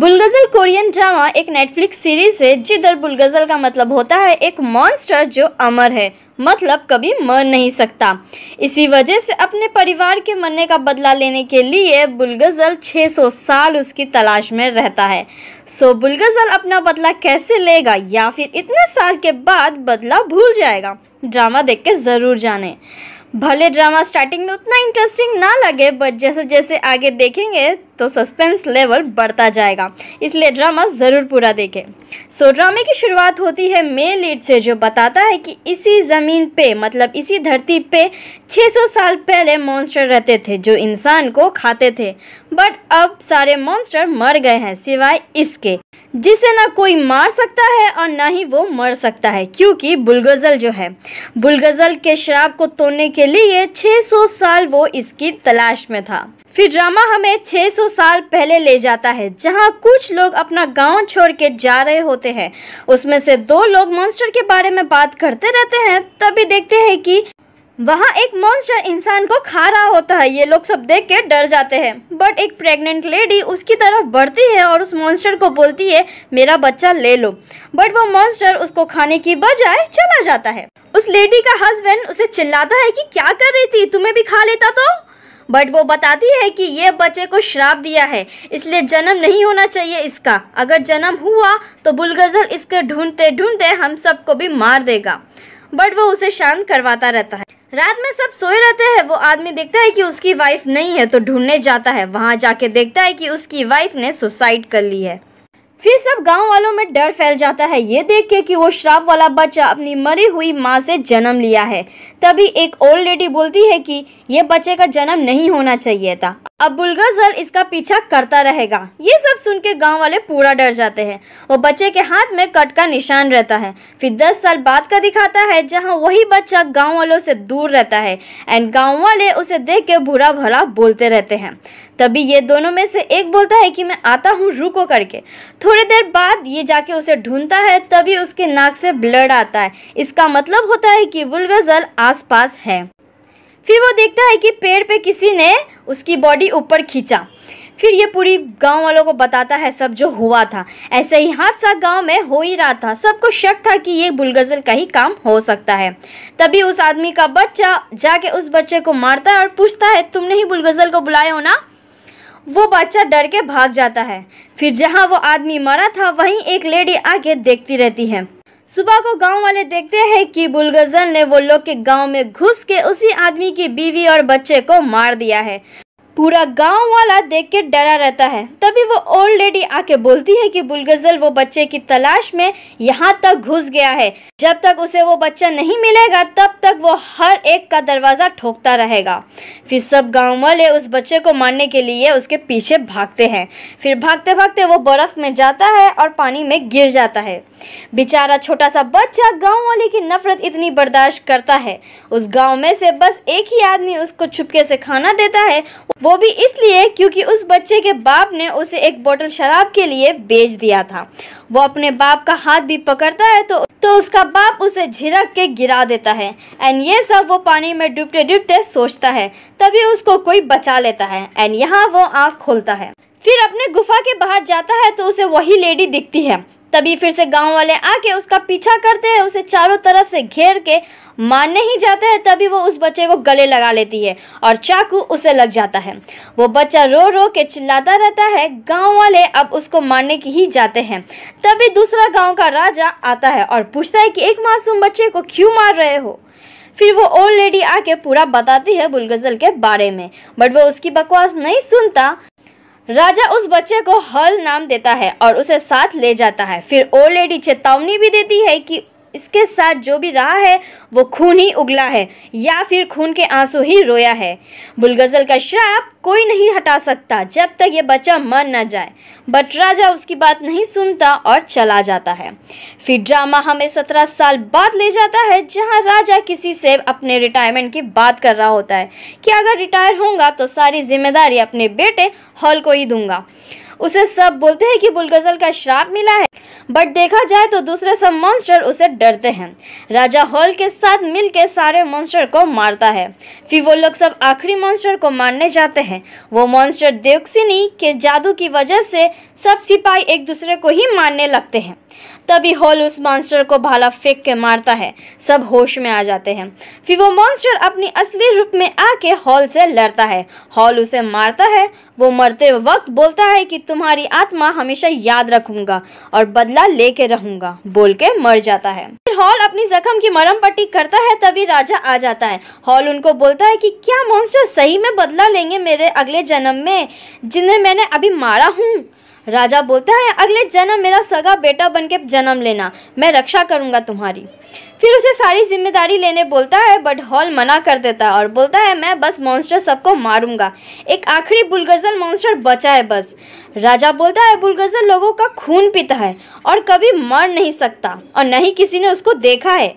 बुलगजल Korean drama एक Netflix series है जिधर बुलगजल का मतलब होता है एक मॉन्स्टर जो अमर है मतलब कभी मर नहीं सकता इसी वजह से अपने परिवार के मरने का बदला लेने के लिए बुलगजल 600 साल उसकी तलाश में रहता है सो बुलगजल अपना बदला कैसे लेगा या फिर इतने साल के बाद बदला भूल जाएगा ड्रामा देख के ज़रूर जाने भले ड्रामा स्टार्टिंग में उतना इंटरेस्टिंग ना लगे बट जैसे जैसे आगे देखेंगे तो सस्पेंस लेवल बढ़ता जाएगा इसलिए ड्रामा ज़रूर पूरा देखें सो ड्रामे की शुरुआत होती है मेन लीड से जो बताता है कि इसी ज़मीन पे मतलब इसी धरती पे 600 साल पहले मॉन्स्टर रहते थे जो इंसान को खाते थे बट अब सारे मॉन्स्टर मर गए हैं सिवाय इसके जिसे ना कोई मार सकता है और ना ही वो मर सकता है क्योंकि बुलगजल जो है बुलगजल के शराब को तोड़ने के लिए 600 साल वो इसकी तलाश में था फिर ड्रामा हमें 600 साल पहले ले जाता है जहां कुछ लोग अपना गांव छोड़ के जा रहे होते हैं उसमें से दो लोग मॉन्स्टर के बारे में बात करते रहते हैं तभी देखते हैं कि वहाँ एक मॉन्स्टर इंसान को खा रहा होता है ये लोग सब देख के डर जाते हैं बट एक प्रेग्नेंट लेडी उसकी तरफ बढ़ती है और उस मॉन्स्टर को बोलती है मेरा बच्चा ले लो बट वो मॉन्स्टर उसको खाने की बजाय चला जाता है उस लेडी का हस्बैंड उसे चिल्लाता है कि क्या कर रही थी तुम्हें भी खा लेता तो बट वो बताती है कि ये बच्चे को श्राप दिया है इसलिए जन्म नहीं होना चाहिए इसका अगर जन्म हुआ तो बुलगजल इसके ढूंढते ढूंढते हम सबको भी मार देगा बट वो उसे शांत करवाता रहता है रात में सब सोए रहते हैं वो आदमी देखता है कि उसकी वाइफ नहीं है तो ढूंढने जाता है वहाँ जाके देखता है कि उसकी वाइफ ने सुसाइड कर ली है फिर सब गांव वालों में डर फैल जाता है ये देख के कि वो श्राप वाला बच्चा अपनी मरी हुई माँ से जन्म लिया है तभी एक ओल्ड लेडी बोलती है कि ये बच्चे का जन्म नहीं होना चाहिए था अब बुलगा जल इसका पीछा करता रहेगा ये सब सुन के गाँव वाले पूरा डर जाते हैं वो बच्चे के हाथ में कट का निशान रहता है फिर दस साल बाद का दिखाता है जहाँ वही बच्चा गाँव वालों से दूर रहता है एंड गाँव वाले उसे देख के बुरा भला बोलते रहते हैं तभी ये दोनों में से एक बोलता है कि मैं आता हूँ रुको करके थोड़ी देर बाद ये जाके उसे ढूंढता है तभी उसके नाक से ब्लड आता है इसका मतलब होता है कि बुलगजल आस है फिर वो देखता है कि पेड़ पे किसी ने उसकी बॉडी ऊपर खींचा फिर ये पूरी गांव वालों को बताता है सब जो हुआ था ऐसे ही हादसा गांव में हो ही रहा था सबको शक था कि ये बुलगजल का ही काम हो सकता है तभी उस आदमी का बच्चा जाके उस बच्चे को मारता है और पूछता है तुमने ही बुलगजल को बुलाए हो ना वो बच्चा डर के भाग जाता है फिर जहाँ वो आदमी मरा था वहीं एक लेडी आके देखती रहती है सुबह को गांव वाले देखते हैं कि बुलगजन ने वो लोग के गांव में घुस के उसी आदमी की बीवी और बच्चे को मार दिया है पूरा गांव वाला देख के डरा रहता है तभी वो ओल्ड लेडी आके बोलती है कि बुलगजल वो बच्चे की तलाश में यहाँ तक घुस गया है जब तक उसे वो बच्चा नहीं मिलेगा तब तक वो हर एक का दरवाज़ा ठोकता रहेगा फिर सब गांव वाले उस बच्चे को मारने के लिए उसके पीछे भागते हैं फिर भागते भागते वो बर्फ़ में जाता है और पानी में गिर जाता है बेचारा छोटा सा बच्चा गाँव वाले की नफरत इतनी बर्दाश्त करता है उस गाँव में से बस एक ही आदमी उसको छुपके से खाना देता है वो भी इसलिए क्योंकि उस बच्चे के बाप ने उसे एक बोतल शराब के लिए बेच दिया था वो अपने बाप का हाथ भी पकड़ता है तो तो उसका बाप उसे झिरक के गिरा देता है एंड ये सब वो पानी में डूबते डूबते सोचता है तभी उसको कोई बचा लेता है एंड यहाँ वो आँख खोलता है फिर अपने गुफा के बाहर जाता है तो उसे वही लेडी दिखती है तभी फिर से गांव वाले आके उसका पीछा करते हैं उसे चारों तरफ से घेर के मारने ही जाते हैं तभी वो उस बच्चे को गले लगा लेती है और चाकू उसे लग जाता है वो बच्चा रो रो के चिल्लाता रहता है गांव वाले अब उसको मारने की ही जाते हैं तभी दूसरा गांव का राजा आता है और पूछता है कि एक मासूम बच्चे को क्यों मार रहे हो फिर वो ओल्ड लेडी आके पूरा बताती है बुलगजल के बारे में बट वो उसकी बकवास नहीं सुनता राजा उस बच्चे को हल नाम देता है और उसे साथ ले जाता है फिर ओल्ड लेडी चेतावनी भी देती है कि इसके साथ जो भी रहा है वो खून ही उगला है या फिर खून के आंसू ही रोया है बुलगजल का श्राप कोई नहीं हटा सकता जब तक ये बच्चा मर ना जाए बट राजा उसकी बात नहीं सुनता और चला जाता है फिर ड्रामा हमें सत्रह साल बाद ले जाता है जहाँ राजा किसी से अपने रिटायरमेंट की बात कर रहा होता है कि अगर रिटायर होऊंगा तो सारी जिम्मेदारी अपने बेटे हॉल को ही दूंगा उसे सब बोलते हैं कि बुलगजल का श्राप मिला है बट देखा जाए तो दूसरे सब मॉन्स्टर उसे डरते हैं राजा हॉल के साथ मिल के सारे मॉन्स्टर को मारता है फिर वो लोग सब आखिरी मॉन्स्टर को मारने जाते हैं वो मॉन्स्टर देवसिनी के जादू की वजह से सब सिपाही एक दूसरे को ही मारने लगते हैं तभी हॉल उस मॉन्स्टर को भाला फेंक के मारता है सब होश में आ जाते हैं फिर वो मॉन्स्टर अपनी असली रूप में आके हॉल से लड़ता है हॉल उसे मारता है वो मरते वक्त बोलता है कि तुम्हारी आत्मा हमेशा याद रखूंगा और बदला लेके रहूंगा बोल के मर जाता है फिर हॉल अपनी जख्म की मरम पट्टी करता है तभी राजा आ जाता है हॉल उनको बोलता है कि क्या मॉन्स्टर सही में बदला लेंगे मेरे अगले जन्म में जिन्हें मैंने अभी मारा हूँ राजा बोलता है अगले जन्म मेरा सगा बेटा बनके जन्म लेना मैं रक्षा करूंगा तुम्हारी फिर उसे सारी जिम्मेदारी लेने बोलता है बट हॉल मना कर देता है और बोलता है मैं बस मॉन्स्टर सबको मारूंगा एक आखिरी बुलगजल मॉन्स्टर बचा है बस राजा बोलता है बुलगजल लोगों का खून पीता है और कभी मर नहीं सकता और न ही किसी ने उसको देखा है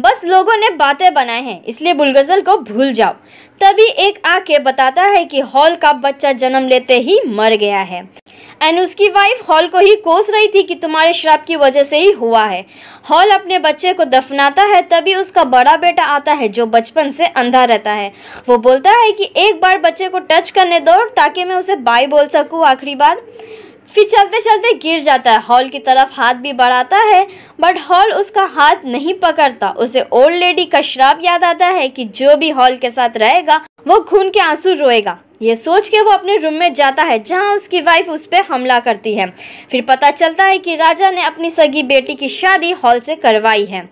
बस लोगों ने बातें बनाए हैं इसलिए बुलगजल को भूल जाओ तभी एक आके बताता है कि हॉल का बच्चा जन्म लेते ही मर गया है एंड उसकी वाइफ हॉल को ही कोस रही थी कि तुम्हारे श्राप की वजह से ही हुआ है हॉल अपने बच्चे को दफनाता है तभी उसका बड़ा बेटा आता है जो बचपन से अंधा रहता है वो बोलता है कि एक बार बच्चे को टच करने दो ताकि मैं उसे बाय बोल सकूँ आखिरी बार फिर चलते चलते गिर जाता है हॉल की तरफ हाथ भी बढ़ाता है बट हॉल उसका हाथ नहीं पकड़ता उसे ओल्ड लेडी का श्राप याद आता है कि जो भी हॉल के साथ रहेगा वो खून के आंसू रोएगा ये सोच के वो अपने रूम में जाता है जहाँ उसकी वाइफ उस पर हमला करती है फिर पता चलता है कि राजा ने अपनी सगी बेटी की शादी हॉल से करवाई है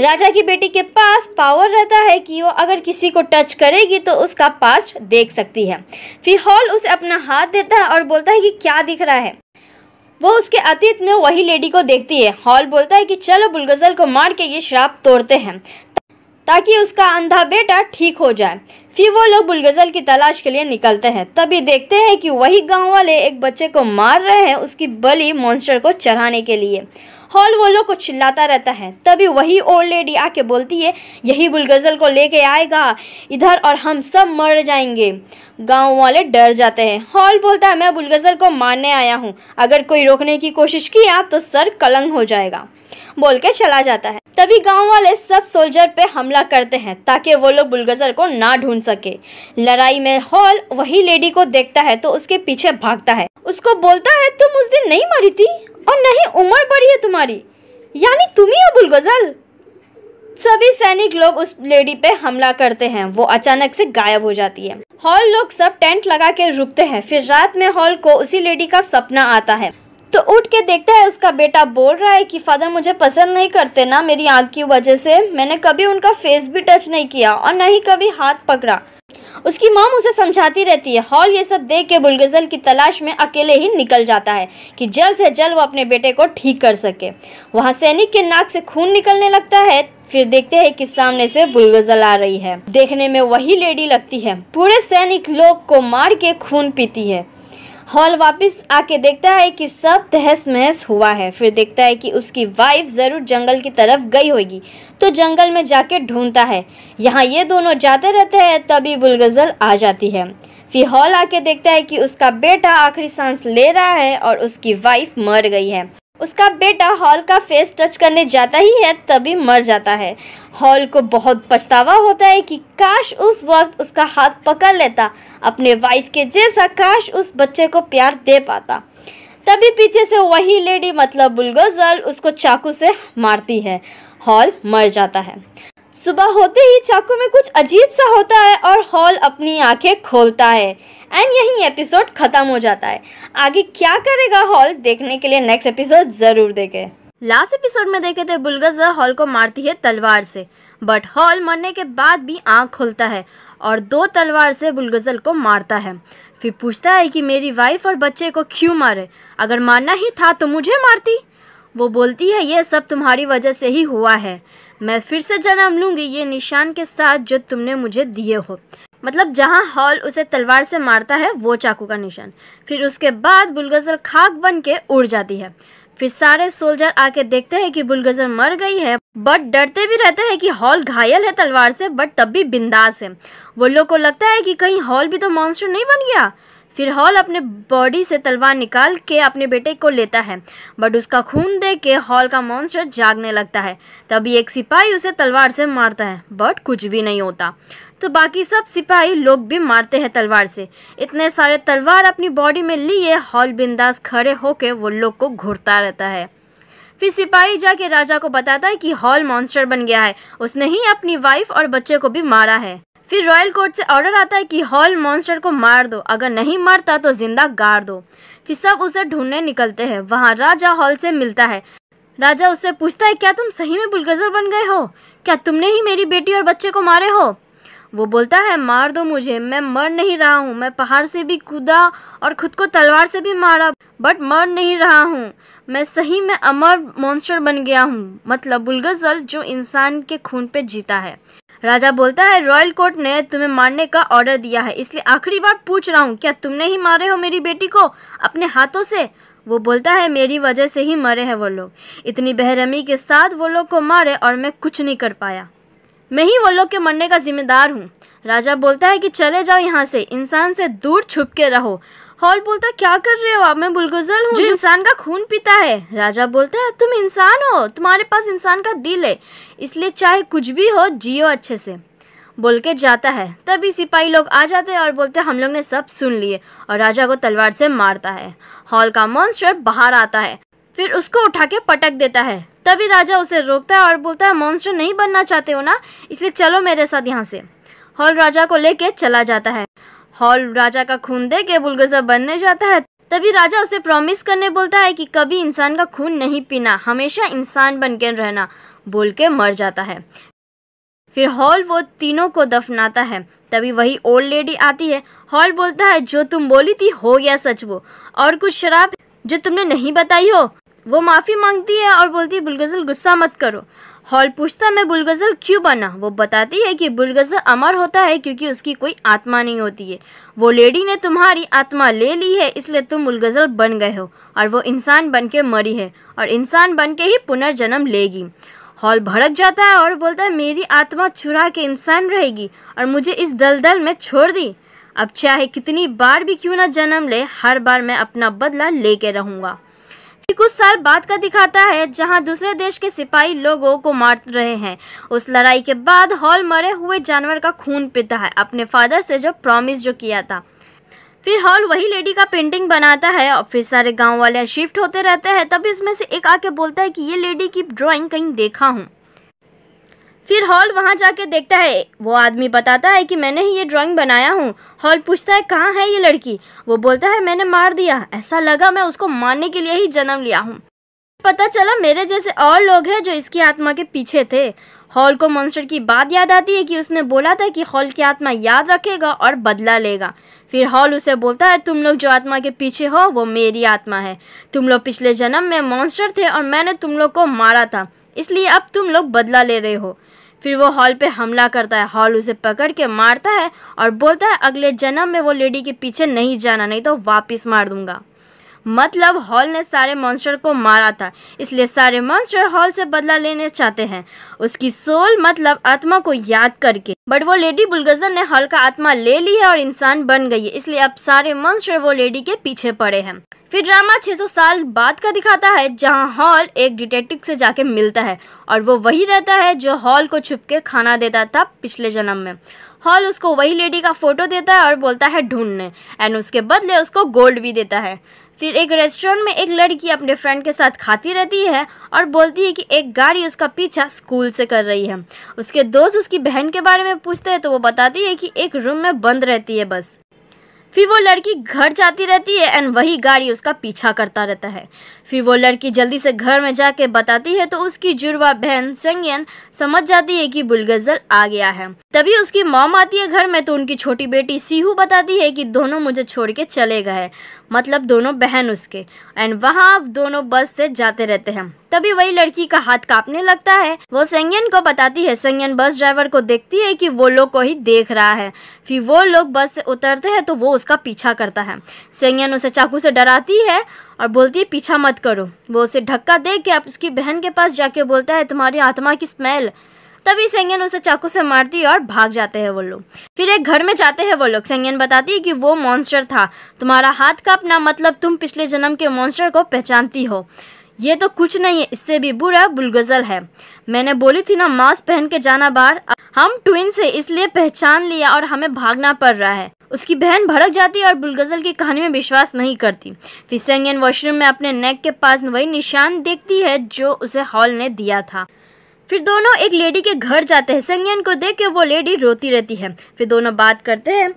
राजा की बेटी के पास पावर रहता है कि वो अगर किसी को टच करेगी तो उसका पास्ट देख सकती है फिर हॉल उसे अपना हाथ देता है और बोलता है कि क्या दिख रहा है वो उसके अतीत में वही लेडी को देखती है हॉल बोलता है कि चलो बुलगजल को मार के ये श्राप तोड़ते हैं ताकि उसका अंधा बेटा ठीक हो जाए फिर वो लोग बुलगजल की तलाश के लिए निकलते हैं तभी देखते हैं कि वही गांव वाले एक बच्चे को मार रहे हैं उसकी बलि मॉन्स्टर को चढ़ाने के लिए हॉल वालों को चिल्लाता रहता है तभी वही ओल्ड लेडी आके बोलती है यही बुलगजल को लेके आएगा इधर और हम सब मर जाएंगे गांव वाले डर जाते हैं हॉल बोलता है मैं बुलगजल को मारने आया हूँ अगर कोई रोकने की कोशिश किया तो सर कलंग हो जाएगा बोल के चला जाता है तभी गांव वाले सब सोल्जर पे हमला करते हैं ताकि वो लोग बुलगजर को ना ढूंढ सके लड़ाई में हॉल वही लेडी को देखता है तो उसके पीछे भागता है उसको बोलता है तुम उस दिन नहीं मरी थी और नहीं उम्र बड़ी है तुम्हारी यानी तुम ही हो बुलगजल सभी सैनिक लोग उस लेडी पे हमला करते हैं वो अचानक से गायब हो जाती है हॉल लोग सब टेंट लगा के रुकते हैं फिर रात में हॉल को उसी लेडी का सपना आता है तो उठ के देखता है उसका बेटा बोल रहा है कि फादर मुझे पसंद नहीं करते ना मेरी आँख की वजह से मैंने कभी उनका फेस भी टच नहीं किया और ना ही कभी हाथ पकड़ा उसकी माँ उसे समझाती रहती है हॉल ये सब देख के बुलगजल की तलाश में अकेले ही निकल जाता है कि जल्द से जल्द वो अपने बेटे को ठीक कर सके वहाँ सैनिक के नाक से खून निकलने लगता है फिर देखते हैं कि सामने से बुलगजल आ रही है देखने में वही लेडी लगती है पूरे सैनिक लोग को मार के खून पीती है हॉल वापस आके देखता है कि सब तहस महस हुआ है फिर देखता है कि उसकी वाइफ ज़रूर जंगल की तरफ गई होगी तो जंगल में जाके ढूंढता है यहाँ ये दोनों जाते रहते हैं तभी बुलगजल आ जाती है फिर हॉल आके देखता है कि उसका बेटा आखिरी सांस ले रहा है और उसकी वाइफ मर गई है उसका बेटा हॉल का फेस टच करने जाता ही है तभी मर जाता है हॉल को बहुत पछतावा होता है कि काश उस वक्त उसका हाथ पकड़ लेता अपने वाइफ के जैसा काश उस बच्चे को प्यार दे पाता तभी पीछे से वही लेडी मतलब बुलगोजल उसको चाकू से मारती है हॉल मर जाता है सुबह होते ही चाकू में कुछ अजीब सा होता है और हॉल अपनी आंखें खोलता है एंड यही एपिसोड ख़त्म हो जाता है आगे क्या करेगा हॉल देखने के लिए नेक्स्ट एपिसोड ज़रूर देखें लास्ट एपिसोड में देखे थे बुलगजा हॉल को मारती है तलवार से बट हॉल मरने के बाद भी आंख खोलता है और दो तलवार से बुलगजल को मारता है फिर पूछता है कि मेरी वाइफ और बच्चे को क्यों मारे अगर मारना ही था तो मुझे मारती वो बोलती है ये सब तुम्हारी वजह से ही हुआ है मैं फिर से जन्म लूँगी ये निशान के साथ जो तुमने मुझे दिए हो मतलब जहाँ हॉल उसे तलवार से मारता है वो चाकू का निशान फिर उसके बाद बुलगजर खाक बन के उड़ जाती है फिर सारे सोल्जर आके देखते हैं कि बुलगजर मर गई है बट डरते भी रहते हैं कि हॉल घायल है तलवार से बट तब भी बिंदास है वो लोग को लगता है कि कहीं हॉल भी तो मॉन्स्टर नहीं बन गया फिर हॉल अपने बॉडी से तलवार निकाल के अपने बेटे को लेता है बट उसका खून दे के हॉल का मॉन्स्टर जागने लगता है तभी एक सिपाही उसे तलवार से मारता है बट कुछ भी नहीं होता तो बाकी सब सिपाही लोग भी मारते हैं तलवार से इतने सारे तलवार अपनी बॉडी में लिए हॉल बिंदास खड़े होके वो लोग को घूरता रहता है फिर सिपाही जाके राजा को बताता है कि हॉल मॉन्स्टर बन गया है उसने ही अपनी वाइफ और बच्चे को भी मारा है फिर रॉयल कोर्ट से ऑर्डर आता है कि हॉल मॉन्स्टर को मार दो अगर नहीं मारता तो जिंदा गाड़ दो फिर सब उसे ढूंढने निकलते हैं वहाँ राजा हॉल से मिलता है राजा उससे पूछता है क्या तुम सही में बुलगजर बन गए हो क्या तुमने ही मेरी बेटी और बच्चे को मारे हो वो बोलता है मार दो मुझे मैं मर नहीं रहा हूँ मैं पहाड़ से भी कूदा और खुद को तलवार से भी मारा बट मर नहीं रहा हूँ मैं सही में अमर मॉन्स्टर बन गया हूँ मतलब बुलगजल जो इंसान के खून पे जीता है राजा बोलता है रॉयल कोर्ट ने तुम्हें मारने का ऑर्डर दिया है इसलिए आखिरी बार पूछ रहा हूँ क्या तुमने ही मारे हो मेरी बेटी को अपने हाथों से वो बोलता है मेरी वजह से ही मरे हैं वो लोग इतनी बेहरमी के साथ वो लोग को मारे और मैं कुछ नहीं कर पाया मैं ही वो लोग के मरने का जिम्मेदार हूँ राजा बोलता है कि चले जाओ यहाँ से इंसान से दूर छुप के रहो हॉल बोलता क्या कर रहे हो आप मैं बुलगुजल हूँ जो इंसान का खून पीता है राजा बोलता है तुम इंसान हो तुम्हारे पास इंसान का दिल है इसलिए चाहे कुछ भी हो जियो अच्छे से बोल के जाता है तभी सिपाही लोग आ जाते हैं और बोलते हम लोग ने सब सुन लिए और राजा को तलवार से मारता है हॉल का मॉन्स्टर बाहर आता है फिर उसको उठा के पटक देता है तभी राजा उसे रोकता है और बोलता है मॉन्स्टर नहीं बनना चाहते हो ना इसलिए चलो मेरे साथ यहाँ से हॉल राजा को लेके चला जाता है हॉल राजा का खून दे के बुलगोजा बनने जाता है तभी राजा उसे प्रॉमिस करने बोलता है कि कभी इंसान का खून नहीं पीना हमेशा इंसान बन के रहना बोल के मर जाता है फिर हॉल वो तीनों को दफनाता है तभी वही ओल्ड लेडी आती है हॉल बोलता है जो तुम बोली थी हो गया सच वो और कुछ शराब जो तुमने नहीं बताई हो वो माफ़ी मांगती है और बोलती है बुलगजल गुस्सा मत करो हॉल पूछता मैं बुलगजल क्यों बना वो बताती है कि बुलगजल अमर होता है क्योंकि उसकी कोई आत्मा नहीं होती है वो लेडी ने तुम्हारी आत्मा ले ली है इसलिए तुम बुलगजल बन गए हो और वो इंसान बन के मरी है और इंसान बन के ही पुनर्जन्म लेगी हॉल भड़क जाता है और बोलता है मेरी आत्मा छुरा के इंसान रहेगी और मुझे इस दलदल में छोड़ दी अब चाहे कितनी बार भी क्यों ना जन्म ले हर बार मैं अपना बदला लेके रहूँगा कुछ साल बाद का दिखाता है जहां दूसरे देश के सिपाही लोगों को मार रहे हैं उस लड़ाई के बाद हॉल मरे हुए जानवर का खून पीता है अपने फादर से जो प्रॉमिस जो किया था फिर हॉल वही लेडी का पेंटिंग बनाता है और फिर सारे गांव वाले शिफ्ट होते रहते हैं तभी उसमें से एक आके बोलता है कि ये लेडी की ड्राइंग कहीं देखा हूँ फिर हॉल वहाँ जाके देखता है वो आदमी बताता है कि मैंने ही ये ड्राइंग बनाया हूँ हॉल पूछता है कहाँ है ये लड़की वो बोलता है मैंने मार दिया ऐसा लगा मैं उसको मारने के लिए ही जन्म लिया हूँ पता चला मेरे जैसे और लोग हैं जो इसकी आत्मा के पीछे थे हॉल को मॉन्स्टर की बात याद आती है कि उसने बोला था कि हॉल की आत्मा याद रखेगा और बदला लेगा फिर हॉल उसे बोलता है तुम लोग जो आत्मा के पीछे हो वो मेरी आत्मा है तुम लोग पिछले जन्म में मॉन्स्टर थे और मैंने तुम लोग को मारा था इसलिए अब तुम लोग बदला ले रहे हो फिर वो हॉल पे हमला करता है हॉल उसे पकड़ के मारता है और बोलता है अगले जन्म में वो लेडी के पीछे नहीं जाना नहीं तो वापस मार दूंगा मतलब हॉल ने सारे मॉन्स्टर को मारा था इसलिए सारे मॉन्स्टर हॉल से बदला लेने चाहते हैं उसकी सोल मतलब आत्मा को याद करके बट वो लेडी बुलगजर ने हॉल का आत्मा ले ली है और इंसान बन गई है इसलिए अब सारे मॉन्स्टर वो लेडी के पीछे पड़े हैं फिर ड्रामा 600 साल बाद का दिखाता है जहां हॉल एक डिटेक्टिव से जाके मिलता है और वो वही रहता है जो हॉल को छुप के खाना देता था पिछले जन्म में हॉल उसको वही लेडी का फ़ोटो देता है और बोलता है ढूंढने एंड उसके बदले उसको गोल्ड भी देता है फिर एक रेस्टोरेंट में एक लड़की अपने फ्रेंड के साथ खाती रहती है और बोलती है कि एक गाड़ी उसका पीछा स्कूल से कर रही है उसके दोस्त उसकी बहन के बारे में पूछते हैं तो वो बताती है कि एक रूम में बंद रहती है बस फिर वो लड़की घर जाती रहती है एंड वही गाड़ी उसका पीछा करता रहता है फिर वो लड़की जल्दी से घर में जाके बताती है तो उसकी जुड़वा बहन संगयन समझ जाती है कि बुलगजल आ गया है तभी उसकी मॉम आती है घर में तो उनकी छोटी बेटी सीहू बताती है कि दोनों मुझे छोड़ के चले गए मतलब दोनों बहन उसके एंड वहाँ दोनों बस से जाते रहते हैं तभी वही लड़की का हाथ कांपने लगता है वो संगयन को बताती है संगयन बस ड्राइवर को देखती है कि वो लोग को ही देख रहा है फिर वो लोग बस से उतरते हैं तो वो उसका पीछा करता है संगयन उसे चाकू से डराती है और बोलती है पीछा मत करो वो उसे धक्का दे के उसकी बहन के पास जाके बोलता है तुम्हारी आत्मा की स्मेल तभी संगन उसे चाकू से मारती है और भाग जाते हैं वो लोग फिर एक घर में जाते हैं वो लोग संगन बताती है कि वो मॉन्स्टर था तुम्हारा हाथ का अपना मतलब तुम पिछले जन्म के मॉन्स्टर को पहचानती हो ये तो कुछ नहीं है इससे भी बुरा बुलगजल है मैंने बोली थी ना मास्क पहन के जाना बाहर हम ट्विन से इसलिए पहचान लिया और हमें भागना पड़ रहा है उसकी बहन भड़क जाती है और बुलगजल की कहानी में विश्वास नहीं करती फिर सेंगन वॉशरूम में अपने नेक के पास वही निशान देखती है जो उसे हॉल ने दिया था फिर दोनों एक लेडी के घर जाते हैं संगयन को देख के वो लेडी रोती रहती है फिर दोनों बात करते हैं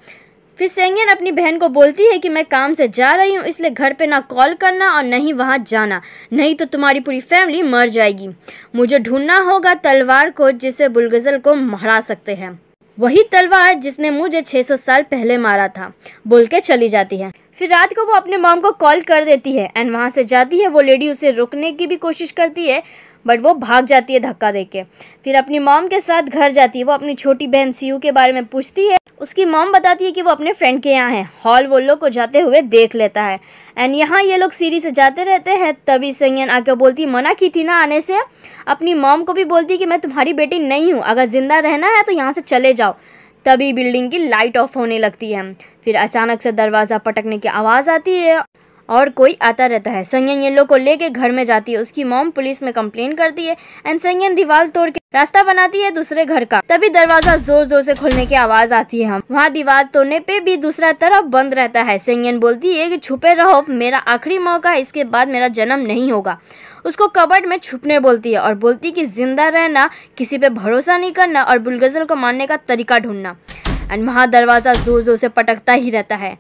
फिर सेंगन अपनी बहन को बोलती है कि मैं काम से जा रही हूँ इसलिए घर पे ना कॉल करना और ही वहाँ जाना नहीं तो तुम्हारी पूरी फैमिली मर जाएगी मुझे ढूंढना होगा तलवार को जिसे बुलगजल को मरा सकते हैं वही तलवार जिसने मुझे 600 साल पहले मारा था बोल के चली जाती है फिर रात को वो अपने मॉम को कॉल कर देती है एंड वहाँ से जाती है वो लेडी उसे रोकने की भी कोशिश करती है बट वो भाग जाती है धक्का देके फिर अपनी मॉम के साथ घर जाती है वो अपनी छोटी बहन सीयू के बारे में पूछती है उसकी मॉम बताती है कि वो अपने फ्रेंड के यहाँ है हॉल वो लोग को जाते हुए देख लेता है एंड यहाँ ये लोग सीढ़ी से जाते रहते हैं तभी संयन आकर बोलती मना की थी ना आने से अपनी मॉम को भी बोलती कि मैं तुम्हारी बेटी नहीं हूँ अगर ज़िंदा रहना है तो यहाँ से चले जाओ तभी बिल्डिंग की लाइट ऑफ होने लगती है फिर अचानक से दरवाज़ा पटकने की आवाज़ आती है और कोई आता रहता है संयन ये लोग को लेके घर में जाती है उसकी मोम पुलिस में कंप्लेन करती है एंड संयन दीवार तोड़ के रास्ता बनाती है दूसरे घर का तभी दरवाजा जोर जोर से खुलने की आवाज आती है हम वहाँ दीवार तोड़ने पे भी दूसरा तरफ बंद रहता है संयन बोलती है कि छुपे रहो मेरा आखिरी मौका इसके बाद मेरा जन्म नहीं होगा उसको कबर्ड में छुपने बोलती है और बोलती की जिंदा रहना किसी पे भरोसा नहीं करना और बुलगजल को मारने का तरीका ढूंढना एंड वहाँ दरवाज़ा ज़ोर ज़ोर से पटकता ही रहता है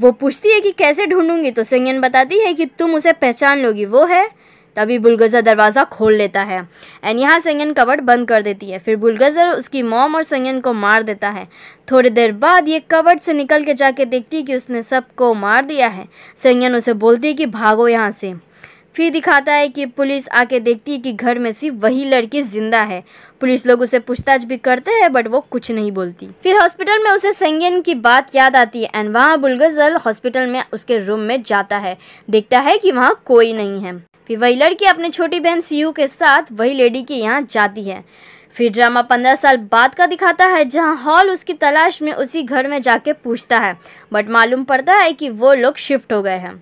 वो पूछती है कि कैसे ढूंढूंगी तो सिंगन बताती है कि तुम उसे पहचान लोगी वो है तभी बुलगज़र दरवाज़ा खोल लेता है एंड यहाँ संगन कबर्ड बंद कर देती है फिर बुलगज़र उसकी मॉम और संगन को मार देता है थोड़ी देर बाद ये कबर्ड से निकल के जाके देखती है कि उसने सबको मार दिया है संगन उसे बोलती है कि भागो यहाँ से फिर दिखाता है कि पुलिस आके देखती है कि घर में सिर्फ वही लड़की ज़िंदा है पुलिस लोग उसे पूछताछ भी करते हैं बट वो कुछ नहीं बोलती फिर हॉस्पिटल में उसे संगन की बात याद आती है एंड वहाँ बुलगजल हॉस्पिटल में उसके रूम में जाता है देखता है कि वहाँ कोई नहीं है फिर वही लड़की अपनी छोटी बहन सीयू के साथ वही लेडी के यहाँ जाती है फिर ड्रामा पंद्रह साल बाद का दिखाता है जहां हॉल उसकी तलाश में उसी घर में जाके पूछता है बट मालूम पड़ता है कि वो लोग शिफ्ट हो गए हैं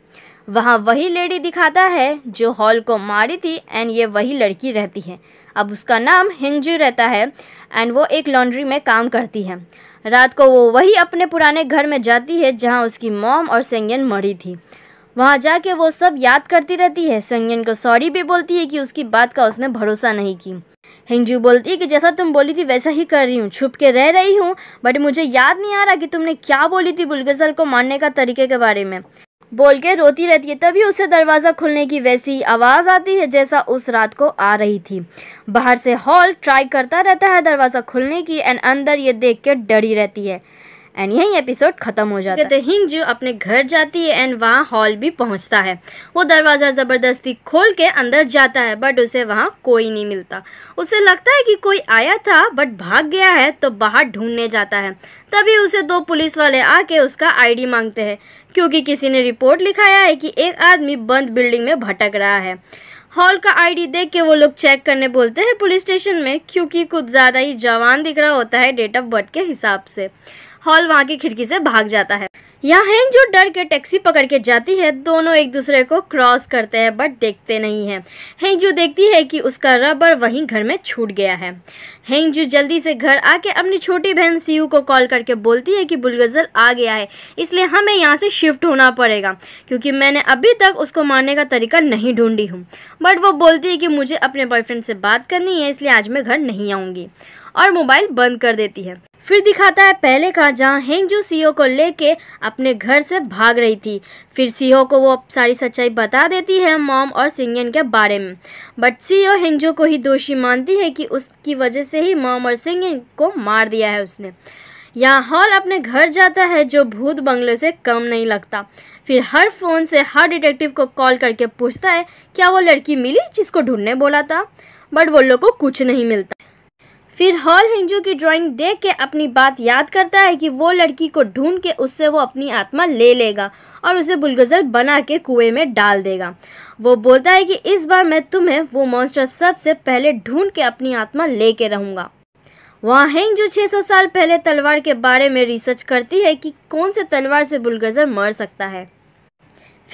वहाँ वही लेडी दिखाता है जो हॉल को मारी थी एंड ये वही लड़की रहती है अब उसका नाम हिंगजू रहता है एंड वो एक लॉन्ड्री में काम करती है रात को वो वही अपने पुराने घर में जाती है जहाँ उसकी मॉम और संगन मरी थी वहाँ जाके वो सब याद करती रहती है संगन को सॉरी भी बोलती है कि उसकी बात का उसने भरोसा नहीं की हिंगजू बोलती है कि जैसा तुम बोली थी वैसा ही कर रही हूँ छुप के रह रही हूँ बट मुझे याद नहीं आ रहा कि तुमने क्या बोली थी बुलगजल को मारने का तरीके के बारे में बोल के रोती रहती है तभी उसे दरवाज़ा खुलने की वैसी आवाज़ आती है जैसा उस रात को आ रही थी बाहर से हॉल ट्राई करता रहता है दरवाज़ा खुलने की एंड अंदर ये देख के डरी रहती है एंड यही एपिसोड खत्म हो जाता है हिंग जो अपने घर जाती है एंड वहाँ हॉल भी पहुँचता है वो दरवाज़ा ज़बरदस्ती खोल के अंदर जाता है बट उसे वहाँ कोई नहीं मिलता उसे लगता है कि कोई आया था बट भाग गया है तो बाहर ढूंढने जाता है तभी उसे दो पुलिस वाले आके उसका आईडी मांगते हैं क्योंकि किसी ने रिपोर्ट लिखाया है कि एक आदमी बंद बिल्डिंग में भटक रहा है हॉल का आईडी देख के वो लोग चेक करने बोलते हैं पुलिस स्टेशन में क्योंकि कुछ ज़्यादा ही जवान दिख रहा होता है डेट ऑफ बर्थ के हिसाब से हॉल वहाँ की खिड़की से भाग जाता है यहाँ हैंग जो डर के टैक्सी पकड़ के जाती है दोनों एक दूसरे को क्रॉस करते हैं बट देखते नहीं हैं हैंग जो देखती है कि उसका रबर वहीं घर में छूट गया है हैंग जो जल्दी से घर आके अपनी छोटी बहन सीयू को कॉल करके बोलती है कि बुलगजल आ गया है इसलिए हमें यहाँ से शिफ्ट होना पड़ेगा क्योंकि मैंने अभी तक उसको मारने का तरीका नहीं ढूंढी हूँ बट वो बोलती है कि मुझे अपने बॉयफ्रेंड से बात करनी है इसलिए आज मैं घर नहीं आऊँगी और मोबाइल बंद कर देती है फिर दिखाता है पहले का जहाँ हेंगजू सीओ को लेके अपने घर से भाग रही थी फिर सीओ को वो सारी सच्चाई बता देती है मॉम और सिंगन के बारे में बट सीओ हेंगजू को ही दोषी मानती है कि उसकी वजह से ही मॉम और सिंगन को मार दिया है उसने यहाँ हॉल अपने घर जाता है जो भूत बंगले से कम नहीं लगता फिर हर फ़ोन से हर डिटेक्टिव को कॉल करके पूछता है क्या वो लड़की मिली जिसको ढूंढने बोला था बट वो लोग को कुछ नहीं मिलता फिर हॉल हिंजू की ड्राइंग देख के अपनी बात याद करता है कि वो लड़की को ढूंढ के उससे वो अपनी आत्मा ले लेगा और उसे बुलगजल बना के कुएं में डाल देगा वो बोलता है कि इस बार मैं तुम्हें वो मॉन्स्टर सबसे पहले ढूंढ के अपनी आत्मा ले के रहूँगा वहाँ हेंग जो 600 साल पहले तलवार के बारे में रिसर्च करती है कि कौन से तलवार से बुलगजर मर सकता है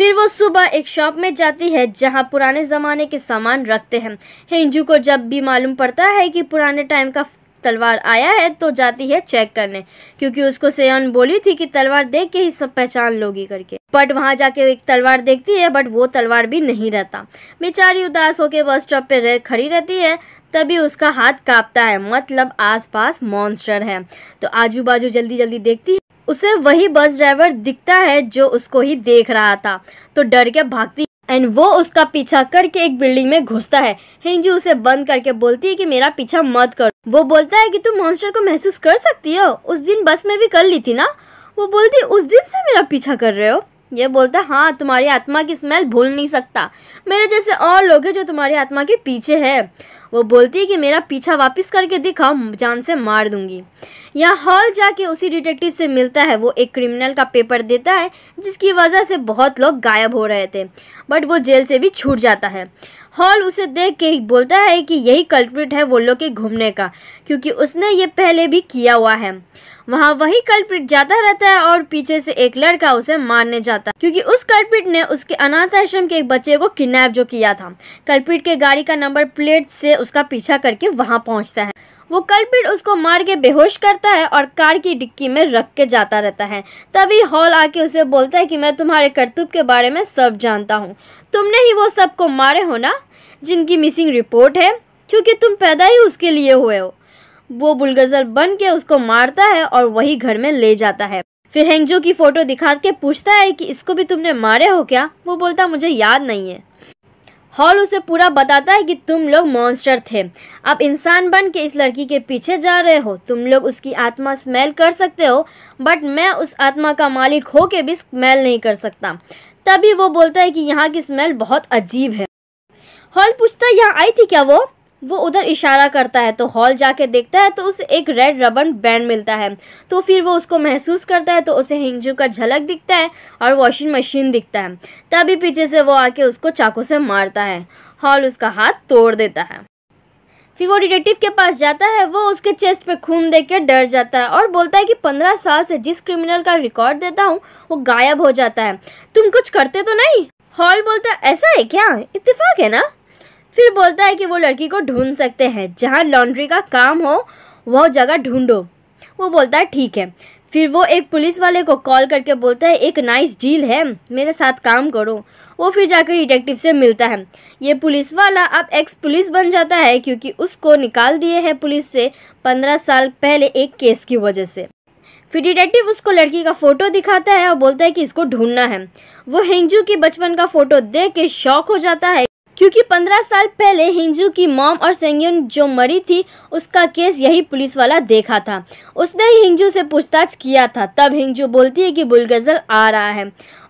फिर वो सुबह एक शॉप में जाती है जहाँ पुराने ज़माने के सामान रखते हैं हिंजू को जब भी मालूम पड़ता है कि पुराने टाइम का तलवार आया है तो जाती है चेक करने क्योंकि उसको सेयन बोली थी कि तलवार देख के ही सब पहचान लोगी करके बट वहाँ जाके एक तलवार देखती है बट वो तलवार भी नहीं रहता बेचारी उदास होकर बस स्टॉप पे रह, खड़ी रहती है तभी उसका हाथ कांपता है मतलब आसपास मॉन्स्टर है तो आजू बाजू जल्दी जल्दी देखती है उसे वही बस ड्राइवर दिखता है जो उसको ही देख रहा था तो डर के भागती एंड वो उसका पीछा करके एक बिल्डिंग में घुसता है हिंजू उसे बंद करके बोलती है कि मेरा पीछा मत करो वो बोलता है कि तुम मॉन्स्टर को महसूस कर सकती हो उस दिन बस में भी कर ली थी ना वो बोलती उस दिन से मेरा पीछा कर रहे हो ये बोलता हाँ तुम्हारी आत्मा की स्मेल भूल नहीं सकता मेरे जैसे और लोग हैं जो तुम्हारी आत्मा के पीछे है वो बोलती है कि मेरा पीछा वापस करके दिखाओ जान से मार दूंगी यहाँ हॉल जाके उसी डिटेक्टिव से मिलता है वो एक क्रिमिनल का पेपर देता है जिसकी वजह से बहुत लोग गायब हो रहे थे बट वो जेल से भी छूट जाता है हॉल उसे देख के बोलता है कि यही कल्प्रिट है वो लोग के घूमने का क्योंकि उसने ये पहले भी किया हुआ है वहाँ वही कल्पिट जाता रहता है और पीछे से एक लड़का उसे मारने जाता है क्योंकि उस कल्पिट ने उसके अनाथ आश्रम के एक बच्चे को किडनैप जो किया था कल्पिट के गाड़ी का नंबर प्लेट से उसका पीछा करके वहाँ पहुँचता है वो कल्पिट उसको मार के बेहोश करता है और कार की डिक्की में रख के जाता रहता है तभी हॉल आके उसे बोलता है कि मैं तुम्हारे करतूब के बारे में सब जानता हूँ तुमने ही वो सबको मारे हो ना जिनकी मिसिंग रिपोर्ट है क्योंकि तुम पैदा ही उसके लिए हुए हो वो बुलगजर बन के उसको मारता है और वही घर में ले जाता है फिर हेंगजो की फोटो दिखा के पूछता है कि इसको भी तुमने मारे हो क्या वो बोलता मुझे याद नहीं है हॉल उसे पूरा बताता है कि तुम लोग मॉन्स्टर थे अब इंसान बन के इस लड़की के पीछे जा रहे हो तुम लोग उसकी आत्मा स्मेल कर सकते हो बट मैं उस आत्मा का मालिक हो के भी स्मेल नहीं कर सकता तभी वो बोलता है कि यहाँ की स्मेल बहुत अजीब है हॉल पूछता यहाँ आई थी क्या वो वो उधर इशारा करता है तो हॉल जाके देखता है तो उसे एक रेड रबन बैंड मिलता है तो फिर वो उसको महसूस करता है तो उसे हिंगजू का झलक दिखता है और वॉशिंग मशीन दिखता है तभी पीछे से वो आके उसको चाकू से मारता है हॉल उसका हाथ तोड़ देता है फिर वो डिटेक्टिव के पास जाता है वो उसके चेस्ट पे खून देख के डर जाता है और बोलता है कि पंद्रह साल से जिस क्रिमिनल का रिकॉर्ड देता हूँ वो गायब हो जाता है तुम कुछ करते तो नहीं हॉल बोलता है ऐसा है क्या इत्तेफाक है ना फिर बोलता है कि वो लड़की को ढूंढ सकते हैं जहाँ लॉन्ड्री का काम हो वह जगह ढूंढो वो बोलता है ठीक है फिर वो एक पुलिस वाले को कॉल करके बोलता है एक नाइस डील है मेरे साथ काम करो वो फिर जाकर डिटेक्टिव से मिलता है ये पुलिस वाला अब एक्स पुलिस बन जाता है क्योंकि उसको निकाल दिए है पुलिस से पंद्रह साल पहले एक केस की वजह से फिर डिटेक्टिव उसको लड़की का फ़ोटो दिखाता है और बोलता है कि इसको ढूंढना है वो हेंजू की बचपन का फ़ोटो देख के शौक हो जाता है क्योंकि पंद्रह साल पहले हिंजू की मॉम और संगयन जो मरी थी उसका केस यही पुलिस वाला देखा था उसने ही हिंजू से पूछताछ किया था तब हिंजू बोलती है कि बुलगजल आ रहा है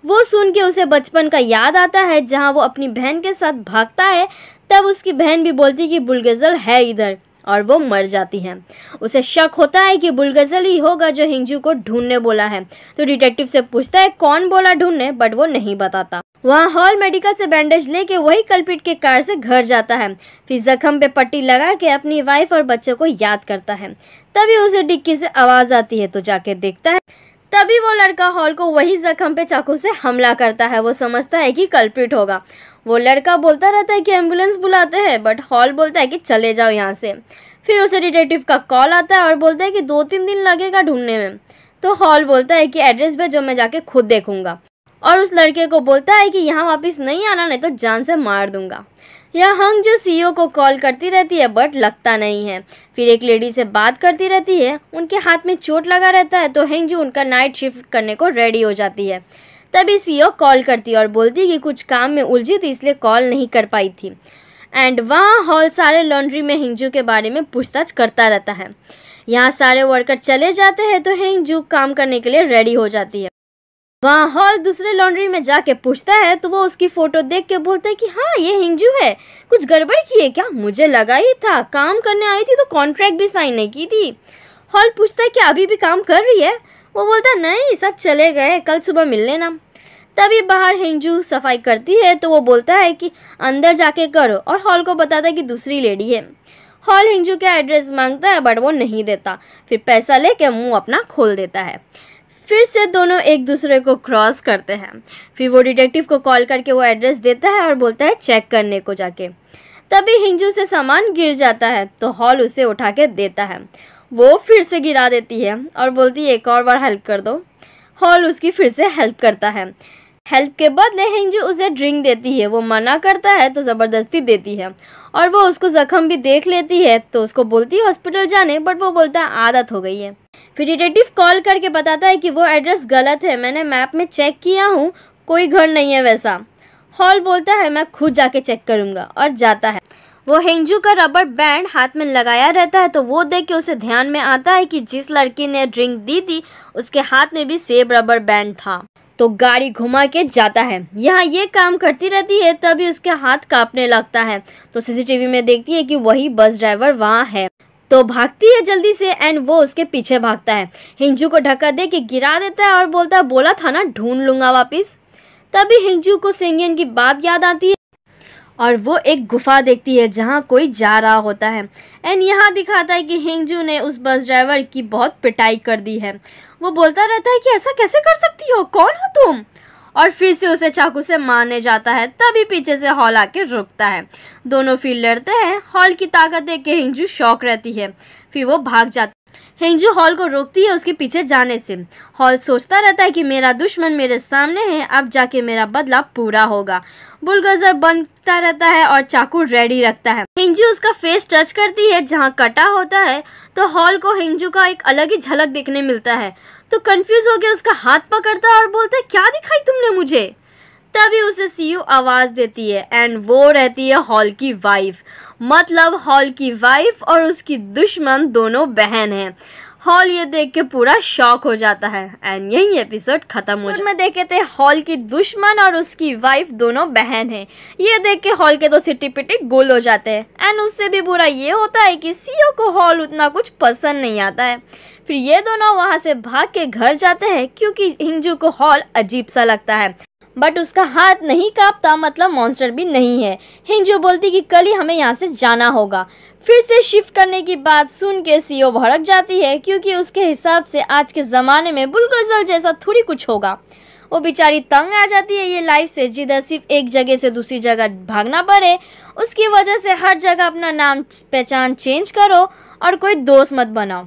वो सुन के उसे बचपन का याद आता है जहाँ वो अपनी बहन के साथ भागता है तब उसकी बहन भी बोलती है कि बुलगजल है इधर और वो मर जाती है उसे शक होता है कि बुलगजल ही होगा जो हिंजू को ढूंढने बोला है तो डिटेक्टिव से पूछता है कौन बोला ढूंढने बट वो नहीं बताता वहाँ हॉल मेडिकल से बैंडेज लेके वही कल्पिट के कार से घर जाता है फिर जख्म पे पट्टी लगा के अपनी वाइफ और बच्चों को याद करता है तभी उसे डिक्की से आवाज़ आती है तो जाके देखता है तभी वो लड़का हॉल को वही जख्म पे चाकू से हमला करता है वो समझता है कि कल्पिट होगा वो लड़का बोलता रहता है कि एम्बुलेंस बुलाते हैं बट हॉल बोलता है कि चले जाओ यहाँ से फिर उसे डिटेक्टिव का कॉल आता है और बोलता है कि दो तीन दिन लगेगा ढूंढने में तो हॉल बोलता है कि एड्रेस भेजो मैं जाके खुद देखूंगा और उस लड़के को बोलता है कि यहाँ वापस नहीं आना नहीं तो जान से मार दूंगा यह हंग जो सीईओ e को कॉल करती रहती है बट लगता नहीं है फिर एक लेडी से बात करती रहती है उनके हाथ में चोट लगा रहता है तो हेंग जो उनका नाइट शिफ्ट करने को रेडी हो जाती है तभी सीईओ कॉल e करती और बोलती कि कुछ काम में उलझी थी इसलिए कॉल नहीं कर पाई थी एंड वहाँ हॉल सारे लॉन्ड्री में हिंगजू के बारे में पूछताछ करता रहता है यहाँ सारे वर्कर चले जाते हैं तो हेंगजू काम करने के लिए रेडी हो जाती है वहाँ हॉल दूसरे लॉन्ड्री में जाके पूछता है तो वो उसकी फोटो देख के बोलता है कि हाँ ये हिंजू है कुछ गड़बड़ की है क्या मुझे लगा ही था काम करने आई थी तो कॉन्ट्रैक्ट भी साइन नहीं की थी हॉल पूछता है कि अभी भी काम कर रही है वो बोलता नहीं सब चले गए कल सुबह मिल लेना तभी बाहर हिंजू सफाई करती है तो वो बोलता है कि अंदर जाके करो और हॉल को बताता है कि दूसरी लेडी है हॉल हिंजू का एड्रेस मांगता है बट वो नहीं देता फिर पैसा लेके मुंह अपना खोल देता है फिर से दोनों एक दूसरे को क्रॉस करते हैं फिर वो डिटेक्टिव को कॉल करके वो एड्रेस देता है और बोलता है चेक करने को जाके तभी हिंजू से सामान गिर जाता है तो हॉल उसे उठा के देता है वो फिर से गिरा देती है और बोलती है एक और बार हेल्प कर दो हॉल उसकी फिर से हेल्प करता है हेल्प के बदले हिंजू उसे ड्रिंक देती है वो मना करता है तो ज़बरदस्ती देती है और वो उसको ज़ख्म भी देख लेती है तो उसको बोलती है हॉस्पिटल जाने बट वो बोलता है आदत हो गई है फिर डिटेक्टिव कॉल करके बताता है कि वो एड्रेस गलत है मैंने मैप में चेक किया हूँ कोई घर नहीं है वैसा हॉल बोलता है मैं खुद जाके चेक करूँगा और जाता है वो हेंजू का रबर बैंड हाथ में लगाया रहता है तो वो देख के उसे ध्यान में आता है कि जिस लड़की ने ड्रिंक दी थी उसके हाथ में भी सेब रबर बैंड था तो गाड़ी घुमा के जाता है यहाँ ये काम करती रहती है तभी उसके हाथ कांपने लगता है तो सीसीटीवी में देखती है कि वही बस ड्राइवर वहाँ है तो भागती है जल्दी से एंड वो उसके पीछे भागता है हिंजू को ढक्का दे के गिरा देता है और बोलता है बोला था ना ढूंढ लूंगा वापिस तभी हिंजू को सिंगियन की बात याद आती है और वो एक गुफा देखती है जहाँ कोई जा रहा होता है एंड यहाँ दिखाता है कि हिंगजू ने उस बस ड्राइवर की बहुत पिटाई कर दी है वो बोलता रहता है कि ऐसा कैसे कर सकती हो कौन हो तुम और फिर से उसे चाकू से मारने जाता है तभी पीछे से हॉल आके रुकता है दोनों फिर लड़ते हैं हॉल की ताकत देख के हिंगजू शौक रहती है फिर वो भाग जाता हेंगजू हॉल को रोकती है उसके पीछे जाने से हॉल सोचता रहता है कि मेरा दुश्मन मेरे सामने है अब जाके मेरा बदला पूरा होगा बुलगजर बनता रहता है और चाकू रेडी रखता है हिंजू उसका फेस टच करती है जहाँ कटा होता है तो हॉल को हिंजू का एक अलग ही झलक देखने मिलता है तो कंफ्यूज होकर उसका हाथ पकड़ता है और बोलता है क्या दिखाई तुमने मुझे तभी उसे सीयू आवाज़ देती है एंड वो रहती है हॉल की वाइफ मतलब हॉल की वाइफ और उसकी दुश्मन दोनों बहन हैं हॉल ये देख के पूरा शॉक हो जाता है एंड यही एपिसोड खत्म हो जाता है देखे थे हॉल की दुश्मन और उसकी वाइफ दोनों बहन हैं ये देख के हॉल के तो सिटी पिटी गोल हो जाते हैं एंड उससे भी बुरा ये होता है कि सीओ को हॉल उतना कुछ पसंद नहीं आता है फिर ये दोनों वहाँ से भाग के घर जाते हैं क्योंकि हिंजू को हॉल अजीब सा लगता है बट उसका हाथ नहीं कांपता मतलब मॉन्स्टर भी नहीं है हिंजो जो बोलती कि कल ही हमें यहाँ से जाना होगा फिर से शिफ्ट करने की बात सुन के सीओ भड़क जाती है क्योंकि उसके हिसाब से आज के ज़माने में बुलगजल जैसा थोड़ी कुछ होगा वो बेचारी तंग आ जाती है ये लाइफ से जिधर सिर्फ एक जगह से दूसरी जगह भागना पड़े उसकी वजह से हर जगह अपना नाम पहचान चेंज करो और कोई दोस्त मत बनाओ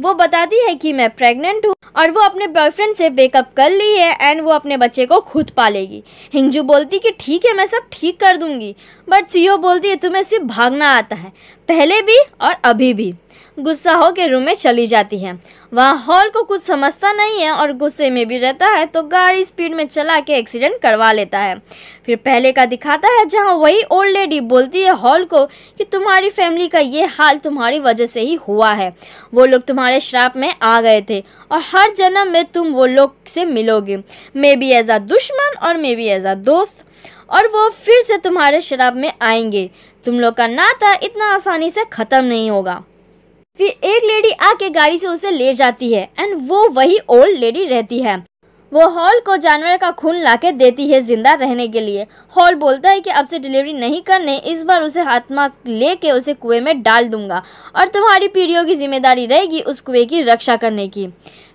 वो बताती है कि मैं प्रेग्नेंट हूँ और वो अपने बॉयफ्रेंड से ब्रेकअप कर ली है एंड वो अपने बच्चे को खुद पालेगी हिंजू बोलती कि ठीक है मैं सब ठीक कर दूंगी बट सीओ e बोलती है तुम्हें सिर्फ भागना आता है पहले भी और अभी भी गुस्सा होकर रूम में चली जाती है वहाँ हॉल को कुछ समझता नहीं है और गुस्से में भी रहता है तो गाड़ी स्पीड में चला के एक्सीडेंट करवा लेता है फिर पहले का दिखाता है जहाँ वही ओल्ड लेडी बोलती है हॉल को कि तुम्हारी फैमिली का ये हाल तुम्हारी वजह से ही हुआ है वो लोग तुम्हारे श्राप में आ गए थे और हर जन्म में तुम वो लोग से मिलोगे मे बी एज आ दुश्मन और मे बी एज आ दोस्त और वो फिर से तुम्हारे शराब में आएंगे तुम लोग का नाता इतना आसानी से ख़त्म नहीं होगा फिर एक लेडी आके गाड़ी से उसे ले जाती है एंड वो वही ओल्ड लेडी रहती है वो हॉल को जानवर का खून लाके देती है जिंदा रहने के लिए हॉल बोलता है कि अब से डिलीवरी नहीं करने इस बार उसे हाथमा लेके उसे कुएं में डाल दूंगा और तुम्हारी पीढ़ियों की जिम्मेदारी रहेगी उस कुएं की रक्षा करने की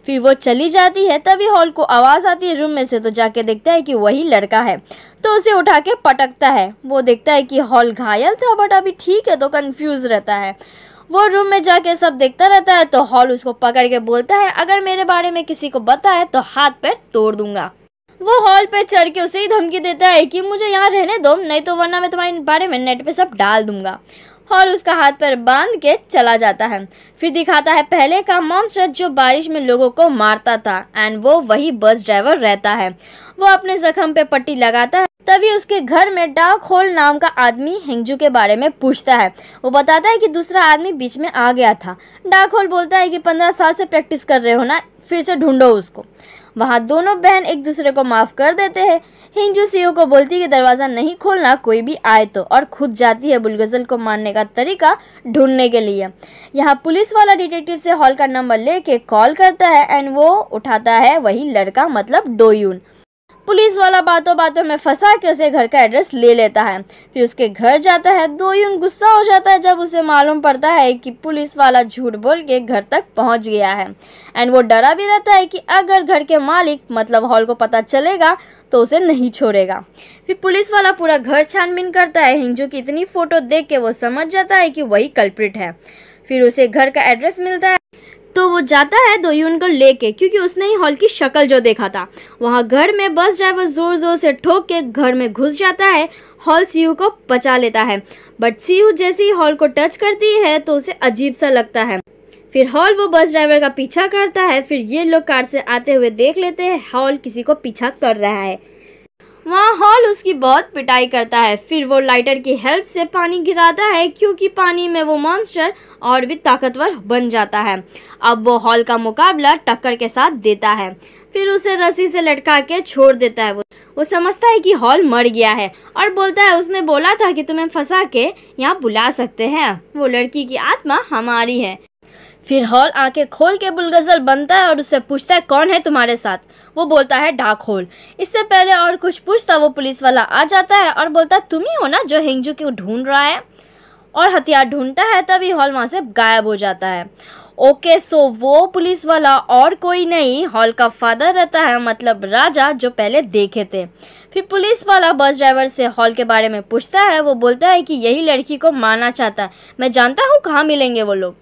फिर वो चली जाती है तभी हॉल को आवाज़ आती है रूम में से तो जाके देखता है कि वही लड़का है तो उसे उठा के पटकता है वो देखता है कि हॉल घायल था बट अभी ठीक है तो कन्फ्यूज़ रहता है वो रूम में जाके सब देखता रहता है तो हॉल उसको पकड़ के बोलता है अगर मेरे बारे में किसी को है तो हाथ पैर तोड़ दूंगा वो हॉल पे चढ़ के उसे ही धमकी देता है कि मुझे यहाँ रहने दो नहीं तो वरना मैं तुम्हारे बारे में नेट पे सब डाल दूंगा हॉल उसका हाथ पर बांध के चला जाता है फिर दिखाता है पहले का मॉन्स्टर जो बारिश में लोगों को मारता था एंड वो वही बस ड्राइवर रहता है वो अपने जख्म पे पट्टी लगाता है तभी उसके घर में डार्क होल नाम का आदमी हेंगजू के बारे में पूछता है वो बताता है कि दूसरा आदमी बीच में आ गया था डार्क होल बोलता है कि पंद्रह साल से प्रैक्टिस कर रहे हो ना फिर से ढूंढो उसको वहाँ दोनों बहन एक दूसरे को माफ़ कर देते हैं हिंजू सीओ को बोलती है कि दरवाज़ा नहीं खोलना कोई भी आए तो और खुद जाती है बुलगजल को मारने का तरीका ढूंढने के लिए यहाँ पुलिस वाला डिटेक्टिव से हॉल का नंबर लेके कॉल करता है एंड वो उठाता है वही लड़का मतलब डोयून पुलिस वाला बातों बातों में फंसा के उसे घर का एड्रेस ले लेता है फिर उसके घर जाता है दो यून गुस्सा हो जाता है जब उसे मालूम पड़ता है कि पुलिस वाला झूठ बोल के घर तक पहुंच गया है एंड वो डरा भी रहता है कि अगर घर के मालिक मतलब हॉल को पता चलेगा तो उसे नहीं छोड़ेगा फिर पुलिस वाला पूरा घर छानबीन करता है हिंजू की इतनी फ़ोटो देख के वो समझ जाता है कि वही कल्प्रिट है फिर उसे घर का एड्रेस मिलता है तो वो जाता है दोयून को लेके क्योंकि उसने ही हॉल की शक्ल जो देखा था वहाँ घर में बस ड्राइवर ज़ोर ज़ोर से ठोक के घर में घुस जाता है हॉल सीयू को बचा लेता है बट सीयू जैसे ही हॉल को टच करती है तो उसे अजीब सा लगता है फिर हॉल वो बस ड्राइवर का पीछा करता है फिर ये लोग कार से आते हुए देख लेते हैं हॉल किसी को पीछा कर रहा है वहाँ हॉल उसकी बहुत पिटाई करता है फिर वो लाइटर की हेल्प से पानी गिराता है क्योंकि पानी में वो मॉन्स्टर और भी ताकतवर बन जाता है अब वो हॉल का मुकाबला टक्कर के साथ देता है फिर उसे रस्सी से लटका के छोड़ देता है वो वो समझता है कि हॉल मर गया है और बोलता है उसने बोला था कि तुम्हें फंसा के यहाँ बुला सकते हैं वो लड़की की आत्मा हमारी है फिर हॉल आंखें खोल के बुलगजल बनता है और उससे पूछता है कौन है तुम्हारे साथ वो बोलता है डार्क होल इससे पहले और कुछ पूछता वो पुलिस वाला आ जाता है और बोलता है तुम ही हो ना जो हिंगजू की ढूंढ रहा है और हथियार ढूंढता है तभी हॉल वहाँ से गायब हो जाता है ओके okay, सो so वो पुलिस वाला और कोई नहीं हॉल का फादर रहता है मतलब राजा जो पहले देखे थे फिर पुलिस वाला बस ड्राइवर से हॉल के बारे में पूछता है वो बोलता है कि यही लड़की को मारना चाहता है मैं जानता हूँ कहाँ मिलेंगे वो लोग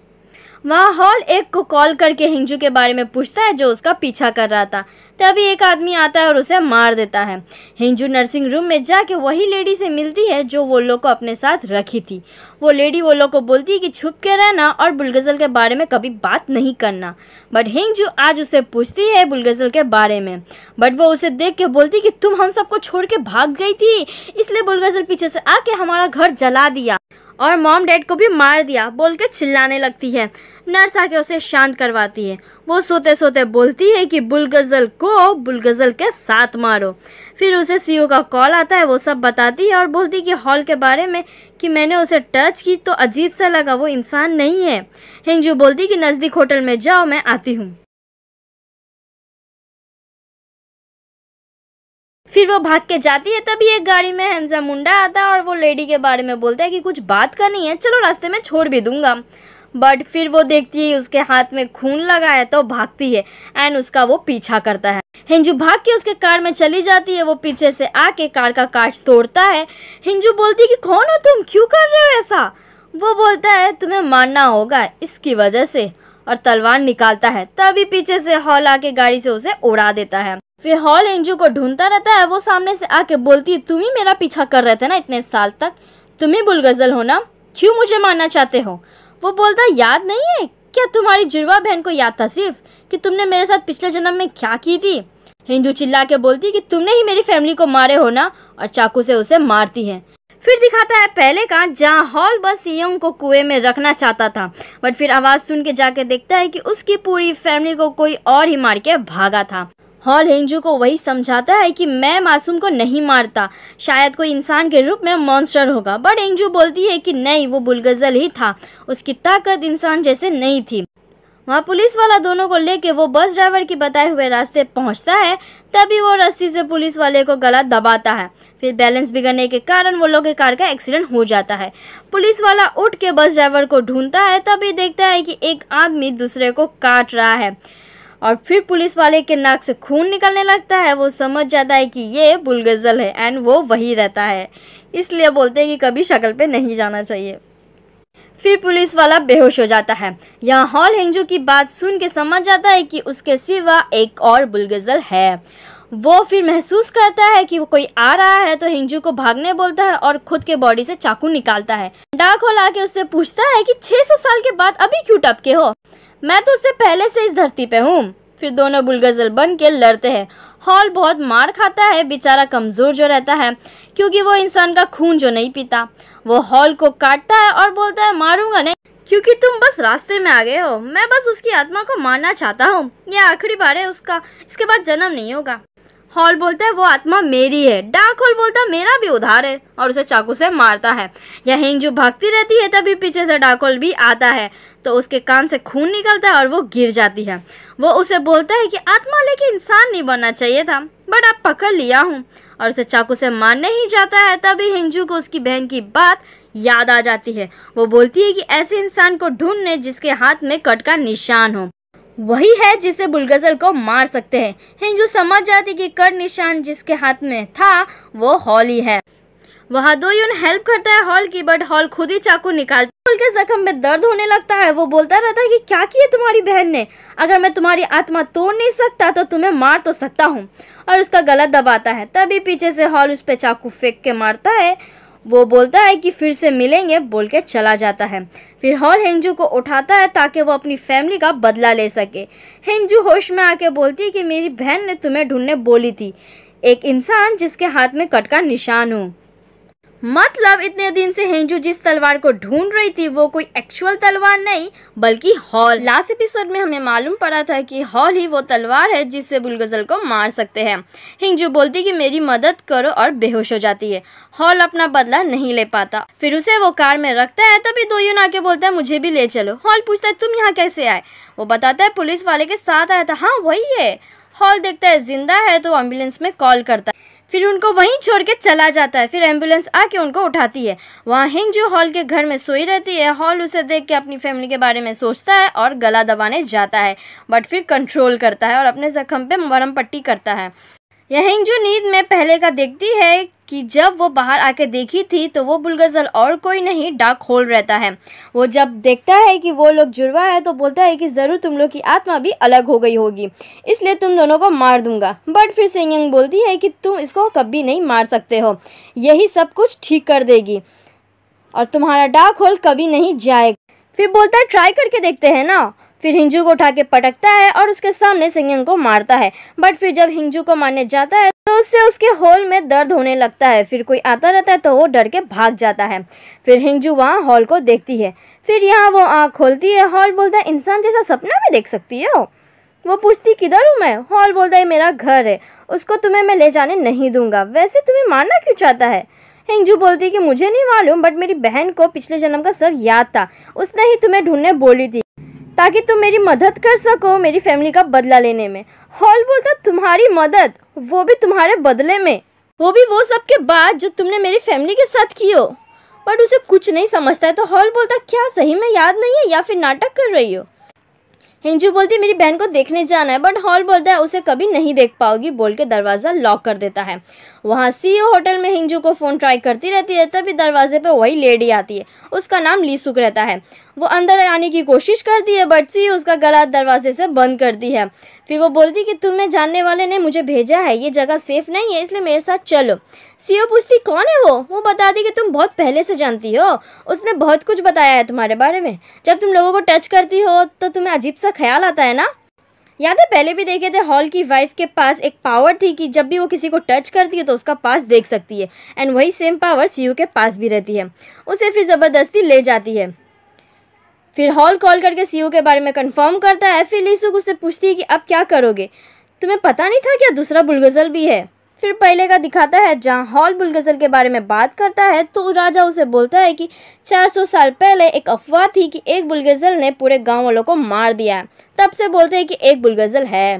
वहाँ हॉल एक को कॉल करके हिंजू के बारे में पूछता है जो उसका पीछा कर रहा था तभी एक आदमी आता है और उसे मार देता है हिंजू नर्सिंग रूम में जाके वही लेडी से मिलती है जो वो लोग को अपने साथ रखी थी वो लेडी वो लोग को बोलती है कि छुप के रहना और बुलगजल के बारे में कभी बात नहीं करना बट हिंजू आज उसे पूछती है बुलगजल के बारे में बट वो उसे देख के बोलती कि तुम हम सबको छोड़ के भाग गई थी इसलिए बुलगजल पीछे से आके हमारा घर जला दिया और मॉम डैड को भी मार दिया बोल के चिल्लाने लगती है नर्स आके उसे शांत करवाती है वो सोते सोते बोलती है कि बुलगज़ल को बुलगज़ल के साथ मारो फिर उसे सीईओ का कॉल आता है वो सब बताती है और बोलती है कि हॉल के बारे में कि मैंने उसे टच की तो अजीब सा लगा वो इंसान नहीं है हिंगजू बोलती कि नज़दीक होटल में जाओ मैं आती हूँ फिर वो भाग के जाती है तभी एक गाड़ी में हंसा मुंडा आता है और वो लेडी के बारे में बोलता है कि कुछ बात करनी है चलो रास्ते में छोड़ भी दूंगा बट फिर वो देखती है उसके हाथ में खून लगा है तो भागती है एंड उसका वो पीछा करता है हिंजू भाग के उसके कार में चली जाती है वो पीछे से आके कार का कांच तोड़ता है हिंजू बोलती है कि कौन हो तुम क्यों कर रहे हो ऐसा वो बोलता है तुम्हें मानना होगा इसकी वजह से और तलवार निकालता है तभी पीछे से हॉल आके गाड़ी से उसे उड़ा देता है फिर हॉल एंजू को ढूंढता रहता है वो सामने से आके बोलती है तुम ही मेरा पीछा कर रहे थे ना इतने साल तक तुम ही बुलगजल हो ना क्यों मुझे मानना चाहते हो वो बोलता याद नहीं है क्या तुम्हारी जुड़वा बहन को याद था सिर्फ कि तुमने मेरे साथ पिछले जन्म में क्या की थी हिंदू चिल्ला के बोलती कि तुमने ही मेरी फैमिली को मारे हो ना और चाकू से उसे मारती है फिर दिखाता है पहले का जहाँ हॉल बस यंग को कुएं में रखना चाहता था बट फिर आवाज़ सुन के जाके देखता है कि उसकी पूरी फैमिली को कोई और ही मार के भागा था हॉल हेंजू को वही समझाता है कि मैं मासूम को नहीं मारता शायद कोई इंसान के रूप में मॉन्स्टर होगा बट हिंगजू बोलती है कि नहीं वो बुलगजल ही था उसकी ताकत इंसान जैसे नहीं थी वहाँ पुलिस वाला दोनों को लेके वो बस ड्राइवर के बताए हुए रास्ते पहुँचता है तभी वो रस्सी से पुलिस वाले को गला दबाता है फिर बैलेंस बिगड़ने के कारण वो लोग के कार का एक्सीडेंट हो जाता है पुलिस वाला उठ के बस ड्राइवर को ढूंढता है तभी देखता है कि एक आदमी दूसरे को काट रहा है और फिर पुलिस वाले के नाक से खून निकलने लगता है वो समझ जाता है कि ये बुलगजल है एंड वो वही रहता है इसलिए बोलते हैं कि कभी शक्ल पर नहीं जाना चाहिए फिर पुलिस वाला बेहोश हो जाता है यहाँ हॉल हेंजो की बात सुन के समझ जाता है कि उसके सिवा एक और बुलगजल है वो फिर महसूस करता है कि वो कोई आ रहा है तो हिंजू को भागने बोलता है और खुद के बॉडी से चाकू निकालता है डाक होल आके उससे पूछता है कि 600 साल के बाद अभी क्यों टपके हो मैं तो उससे पहले से इस धरती पे हूँ फिर दोनों बुलगजल बन के लड़ते हैं हॉल बहुत मार खाता है बेचारा कमज़ोर जो रहता है क्योंकि वो इंसान का खून जो नहीं पीता वो हॉल को काटता है और बोलता है मारूंगा नहीं क्योंकि तुम बस रास्ते में आ गए हो मैं बस उसकी आत्मा को मारना चाहता हूँ ये आखिरी बार है उसका इसके बाद जन्म नहीं होगा हॉल बोलता है वो आत्मा मेरी है डार्क हॉल बोलता है मेरा भी उधार है और उसे चाकू से मारता है यहीं जो भागती रहती है तभी पीछे से डार्क हॉल भी आता है तो उसके कान से खून निकलता है और वो गिर जाती है वो उसे बोलता है कि आत्मा लेके इंसान नहीं बनना चाहिए था बट आप पकड़ लिया हूँ और उसे चाकू से मारने ही जाता है तभी हिंजू को उसकी बहन की बात याद आ जाती है वो बोलती है कि ऐसे इंसान को ढूंढने जिसके हाथ में कट का निशान हो वही है जिसे बुलगजल को मार सकते हैं हिंजू समझ जाती कि कट निशान जिसके हाथ में था वो हॉली है वहाँ दो यून हेल्प करता है हॉल की बट हॉल खुद ही चाकू निकालता हॉल के जख्म में दर्द होने लगता है वो बोलता रहता है कि क्या किया तुम्हारी बहन ने अगर मैं तुम्हारी आत्मा तोड़ नहीं सकता तो तुम्हें मार तो सकता हूँ और उसका गला दबाता है तभी पीछे से हॉल उस पर चाकू फेंक के मारता है वो बोलता है कि फिर से मिलेंगे बोल के चला जाता है फिर हॉल हेंजू को उठाता है ताकि वो अपनी फैमिली का बदला ले सके हेंजू होश में आके बोलती है कि मेरी बहन ने तुम्हें ढूंढने बोली थी एक इंसान जिसके हाथ में कट का निशान हो मतलब इतने दिन से हेंजू जिस तलवार को ढूंढ रही थी वो कोई एक्चुअल तलवार नहीं बल्कि हॉल लास्ट एपिसोड में हमें मालूम पड़ा था कि हॉल ही वो तलवार है जिससे बुलगजल को मार सकते हैं हिंजू बोलती कि मेरी मदद करो और बेहोश हो जाती है हॉल अपना बदला नहीं ले पाता फिर उसे वो कार में रखता है तभी दो यून आके बोलता है मुझे भी ले चलो हॉल पूछता है तुम यहाँ कैसे आए वो बताता है पुलिस वाले के साथ आया था हाँ वही है हॉल देखता है जिंदा है तो एम्बुलेंस में कॉल करता है फिर उनको वहीं छोड़ के चला जाता है फिर एम्बुलेंस आके उनको उठाती है वहाँ हिंग जो हॉल के घर में सोई रहती है हॉल उसे देख के अपनी फैमिली के बारे में सोचता है और गला दबाने जाता है बट फिर कंट्रोल करता है और अपने जख्म पे मरम पट्टी करता है यहीं जो नींद में पहले का देखती है कि जब वो बाहर आके देखी थी तो वो बुलगजल और कोई नहीं डार्क होल रहता है वो जब देखता है कि वो लोग जुड़वा है तो बोलता है कि ज़रूर तुम लोग की आत्मा भी अलग हो गई होगी इसलिए तुम दोनों को मार दूंगा बट फिर से यंग बोलती है कि तुम इसको कभी नहीं मार सकते हो यही सब कुछ ठीक कर देगी और तुम्हारा डार्क होल कभी नहीं जाएगा फिर बोलता है ट्राई करके देखते हैं ना फिर हिंजू को उठा के पटकता है और उसके सामने सिंगिंग को मारता है बट फिर जब हिंजू को मारने जाता है तो उससे उसके हॉल में दर्द होने लगता है फिर कोई आता रहता है तो वो डर के भाग जाता है फिर हिंजू वहाँ हॉल को देखती है फिर यहाँ वो आँख खोलती है हॉल बोलता है इंसान जैसा सपना भी देख सकती है वो वो पूछती किधर हूँ मैं हॉल बोलता है मेरा घर है उसको तुम्हें मैं ले जाने नहीं दूंगा वैसे तुम्हें मारना क्यों चाहता है हिंगजू बोलती कि मुझे नहीं मालूम बट मेरी बहन को पिछले जन्म का सब याद था उसने ही तुम्हें ढूंढने बोली थी ताकि तुम मेरी मदद कर सको मेरी फैमिली का बदला लेने में हॉल बोलता तुम्हारी मदद वो भी तुम्हारे बदले में वो भी वो सब के बाद जो तुमने मेरी फैमिली के साथ की हो बट उसे कुछ नहीं समझता है तो हॉल बोलता क्या सही में याद नहीं है या फिर नाटक कर रही हो हिंजू बोलती मेरी बहन को देखने जाना है बट हॉल बोलता है उसे कभी नहीं देख पाओगी बोल के दरवाज़ा लॉक कर देता है वहाँ सीईओ e होटल में हिंजू को फ़ोन ट्राई करती रहती है तभी दरवाजे पे वही लेडी आती है उसका नाम लीसुक रहता है वो अंदर आने की कोशिश करती है बट सी उसका गला दरवाजे से बंद करती है फिर वो बोलती कि तुम्हें जानने वाले ने मुझे भेजा है ये जगह सेफ नहीं है इसलिए मेरे साथ चलो सीओ पूछती कौन है वो वो बताती कि तुम बहुत पहले से जानती हो उसने बहुत कुछ बताया है तुम्हारे बारे में जब तुम लोगों को टच करती हो तो तुम्हें अजीब सा ख्याल आता है ना याद है पहले भी देखे थे हॉल की वाइफ के पास एक पावर थी कि जब भी वो किसी को टच करती है तो उसका पास देख सकती है एंड वही सेम पावर सीयू के पास भी रहती है उसे फिर ज़बरदस्ती ले जाती है फिर हॉल कॉल करके सीईओ e के बारे में कंफर्म करता है फिर लीसुक उससे पूछती है कि अब क्या करोगे तुम्हें पता नहीं था क्या दूसरा बुलगजल भी है फिर पहले का दिखाता है जहाँ हॉल बुलगजल के बारे में बात करता है तो राजा उसे बोलता है कि 400 साल पहले एक अफवाह थी कि एक बुलगजल ने पूरे गांव वालों को मार दिया तब से बोलते हैं कि एक बुलगजल है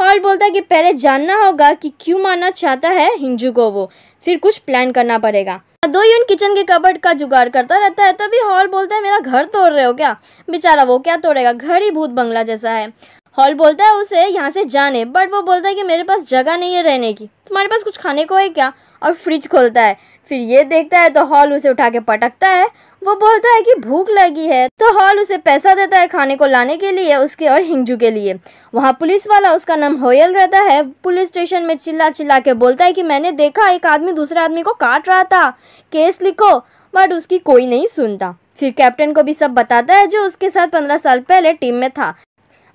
हॉल बोलता है कि पहले जानना होगा कि क्यों मारना चाहता है हिंजू को वो फिर कुछ प्लान करना पड़ेगा दो यून किचन के कबर्ड का जुगाड़ करता रहता है तभी हॉल बोलता है मेरा घर तोड़ रहे हो क्या बेचारा वो क्या तोड़ेगा घर ही भूत बंगला जैसा है हॉल बोलता है उसे यहाँ से जाने बट वो बोलता है कि मेरे पास जगह नहीं है रहने की तुम्हारे पास कुछ खाने को है क्या और फ्रिज खोलता है फिर ये देखता है तो हॉल उसे उठा के पटकता है वो बोलता है कि भूख लगी है तो हॉल उसे पैसा देता है खाने को लाने के लिए उसके और हिंजू के लिए वहाँ पुलिस वाला उसका नाम होयल रहता है पुलिस स्टेशन में चिल्ला चिल्ला के बोलता है कि मैंने देखा एक आदमी दूसरे आदमी को काट रहा था केस लिखो बट उसकी कोई नहीं सुनता फिर कैप्टन को भी सब बताता है जो उसके साथ पंद्रह साल पहले टीम में था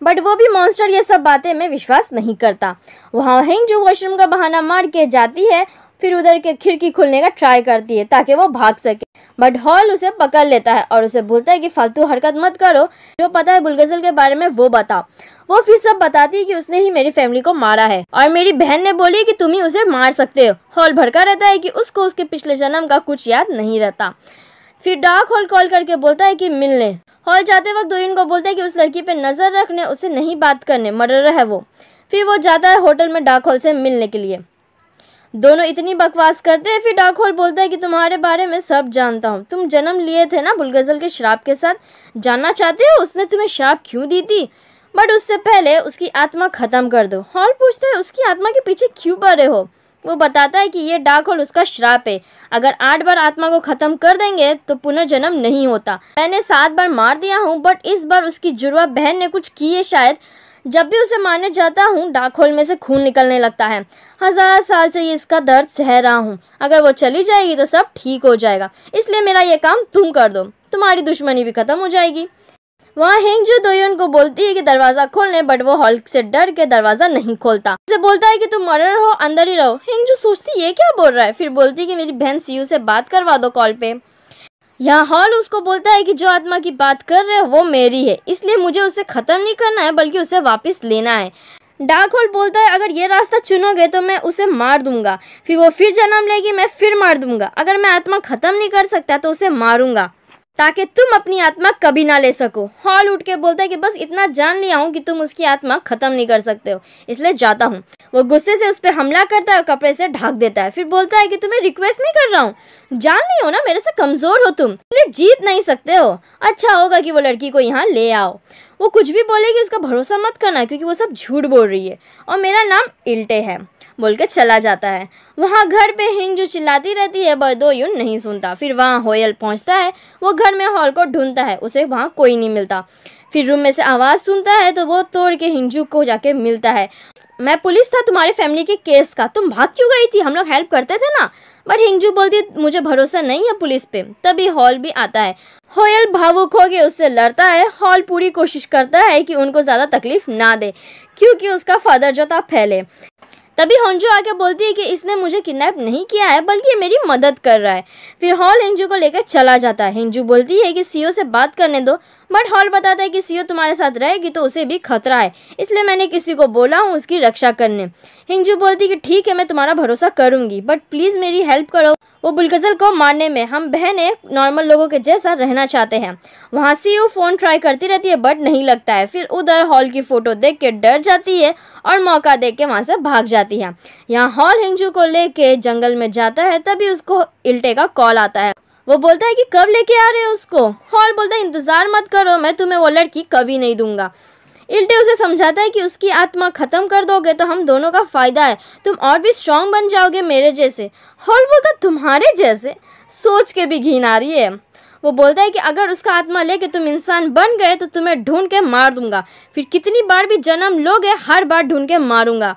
बट वो भी मॉन्स्टर ये सब बातें में विश्वास नहीं करता वहाँ हिंग जो वॉशरूम का बहाना मार के जाती है फिर उधर के खिड़की खुलने का ट्राई करती है ताकि वो भाग सके बट हॉल उसे पकड़ लेता है और उसे बोलता है कि फालतू हरकत मत करो जो पता है बुलगजल के बारे में वो बताओ वो फिर सब बताती है कि उसने ही मेरी फैमिली को मारा है और मेरी बहन ने बोली कि तुम ही उसे मार सकते हो हॉल भड़का रहता है कि उसको उसके पिछले जन्म का कुछ याद नहीं रहता फिर डार्क हॉल कॉल करके बोलता है कि मिलने हॉल जाते वक्त दोन को बोलता है कि उस लड़की पे नज़र रखने उसे नहीं बात करने मर्डर है वो फिर वो जाता है होटल में डार्क हॉल से मिलने के लिए दोनों इतनी बकवास करते हैं फिर डार्क होल बोलता है कि तुम्हारे बारे में सब जानता हूँ तुम जन्म लिए थे ना बुलगजल के शराब के साथ जानना चाहते हो उसने तुम्हें शराब क्यों दी थी बट उससे पहले उसकी आत्मा ख़त्म कर दो हॉल पूछता है उसकी आत्मा के पीछे क्यों बड़े हो वो बताता है कि ये डार्क होल उसका श्राप है अगर आठ बार आत्मा को ख़त्म कर देंगे तो पुनर्जन्म नहीं होता मैंने सात बार मार दिया हूँ बट इस बार उसकी जुड़वा बहन ने कुछ की है शायद जब भी उसे मारने जाता हूँ डाकहोल में से खून निकलने लगता है हज़ार साल से ये इसका दर्द सह रहा हूँ अगर वो चली जाएगी तो सब ठीक हो जाएगा इसलिए मेरा ये काम तुम कर दो तुम्हारी दुश्मनी भी खत्म हो जाएगी वहाँ जो दो को बोलती है कि दरवाजा खोलने बट वो हॉल से डर के दरवाजा नहीं खोलता उसे बोलता है कि तुम मर्डर हो अंदर ही रहो जो सोचती ये क्या बोल रहा है फिर बोलती है कि मेरी बहन सीयू से बात करवा दो कॉल पे यहाँ हॉल उसको बोलता है कि जो आत्मा की बात कर रहे हो वो मेरी है इसलिए मुझे उसे ख़त्म नहीं करना है बल्कि उसे वापस लेना है डार्क होल्ड बोलता है अगर ये रास्ता चुनोगे तो मैं उसे मार दूंगा फिर वो फिर जन्म लेगी मैं फिर मार दूंगा अगर मैं आत्मा ख़त्म नहीं कर सकता तो उसे मारूंगा ताकि तुम अपनी आत्मा कभी ना ले सको हॉल उठ के बोलता है कि बस इतना जान लिया हूँ कि तुम उसकी आत्मा खत्म नहीं कर सकते हो इसलिए जाता हूँ वो गुस्से से उस पर हमला करता है और कपड़े से ढाक देता है फिर बोलता है कि तुम्हें रिक्वेस्ट नहीं कर रहा हूँ जान नहीं हो ना मेरे से कमज़ोर हो तुम इसलिए जीत नहीं सकते हो अच्छा होगा कि वो लड़की को यहाँ ले आओ वो कुछ भी बोलेगी उसका भरोसा मत करना क्योंकि वो सब झूठ बोल रही है और मेरा नाम इल्टे है बोल के चला जाता है वहाँ घर पे हिंग जो चिल्लाती रहती है बरदोयुन नहीं सुनता फिर वहाँ होयल पहुँचता है वो घर में हॉल को ढूंढता है उसे वहाँ कोई नहीं मिलता फिर रूम में से आवाज़ सुनता है तो वो तोड़ के हिंजू को जाके मिलता है मैं पुलिस था तुम्हारे फैमिली के केस का तुम भाग क्यों गई थी हम लोग हेल्प करते थे ना बट हिंजू बोलती मुझे भरोसा नहीं है पुलिस पे तभी हॉल भी आता है होयल भावुक हो के उससे लड़ता है हॉल पूरी कोशिश करता है कि उनको ज़्यादा तकलीफ ना दे क्योंकि उसका फादर जो था फैले तभी होंजो आके बोलती है कि इसने मुझे किडनैप नहीं किया है बल्कि ये मेरी मदद कर रहा है फिर हॉल हिंजू को लेकर चला जाता है हिंजू बोलती है कि सीओ से बात करने दो बट हॉल बताता है कि सीओ तुम्हारे साथ रहेगी तो उसे भी खतरा है इसलिए मैंने किसी को बोला हूँ उसकी रक्षा करने हिंगजू बोलती कि ठीक है मैं तुम्हारा भरोसा करूँगी बट प्लीज़ मेरी हेल्प करो वो बुलगजल को मारने में हम बहने नॉर्मल लोगों के जैसा रहना चाहते हैं वहाँ से वो फ़ोन ट्राई करती रहती है बट नहीं लगता है फिर उधर हॉल की फ़ोटो देख के डर जाती है और मौका देख के वहाँ से भाग जाती है यहाँ हॉल हिंजू को लेके जंगल में जाता है तभी उसको इल्टे का कॉल आता है वो बोलता है कि कब लेके आ रहे हो उसको हॉल बोलता है इंतज़ार मत करो मैं तुम्हें वो लड़की कभी नहीं दूंगा इल्टे उसे समझाता है कि उसकी आत्मा ख़त्म कर दोगे तो हम दोनों का फ़ायदा है तुम और भी स्ट्रांग बन जाओगे मेरे जैसे हॉल बोलता तुम्हारे जैसे सोच के भी घिन आ रही है वो बोलता है कि अगर उसका आत्मा लेके तुम इंसान बन गए तो तुम्हें ढूंढ के मार दूंगा फिर कितनी बार भी जन्म लोगे हर बार ढूंढ के मारूंगा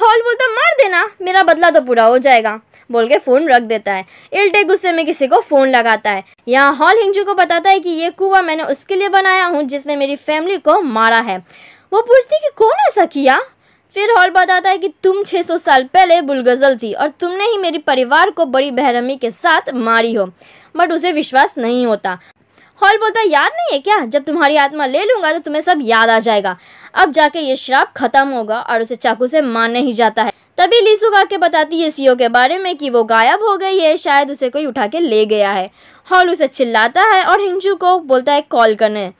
हॉल बोलता मार देना मेरा बदला तो पूरा हो जाएगा बोल के फ़ोन रख देता है इल्टे गुस्से में किसी को फ़ोन लगाता है यहाँ हॉल हिंजू को बताता है कि ये कुआ मैंने उसके लिए बनाया हूँ जिसने मेरी फैमिली को मारा है वो पूछती कि कौन ऐसा किया फिर हॉल बताता है कि तुम 600 साल पहले बुलगजल थी और तुमने ही मेरे परिवार को बड़ी बहरमी के साथ मारी हो बट उसे विश्वास नहीं होता हॉल बोलता याद नहीं है क्या जब तुम्हारी आत्मा ले लूँगा तो तुम्हें सब याद आ जाएगा अब जाके ये श्राप खत्म होगा और उसे चाकू से मारने ही जाता है तभी लीसू के बताती है सीओ के बारे में कि वो गायब हो गई है शायद उसे कोई उठा के ले गया है हॉल उसे चिल्लाता है और हिंजू को बोलता है कॉल करने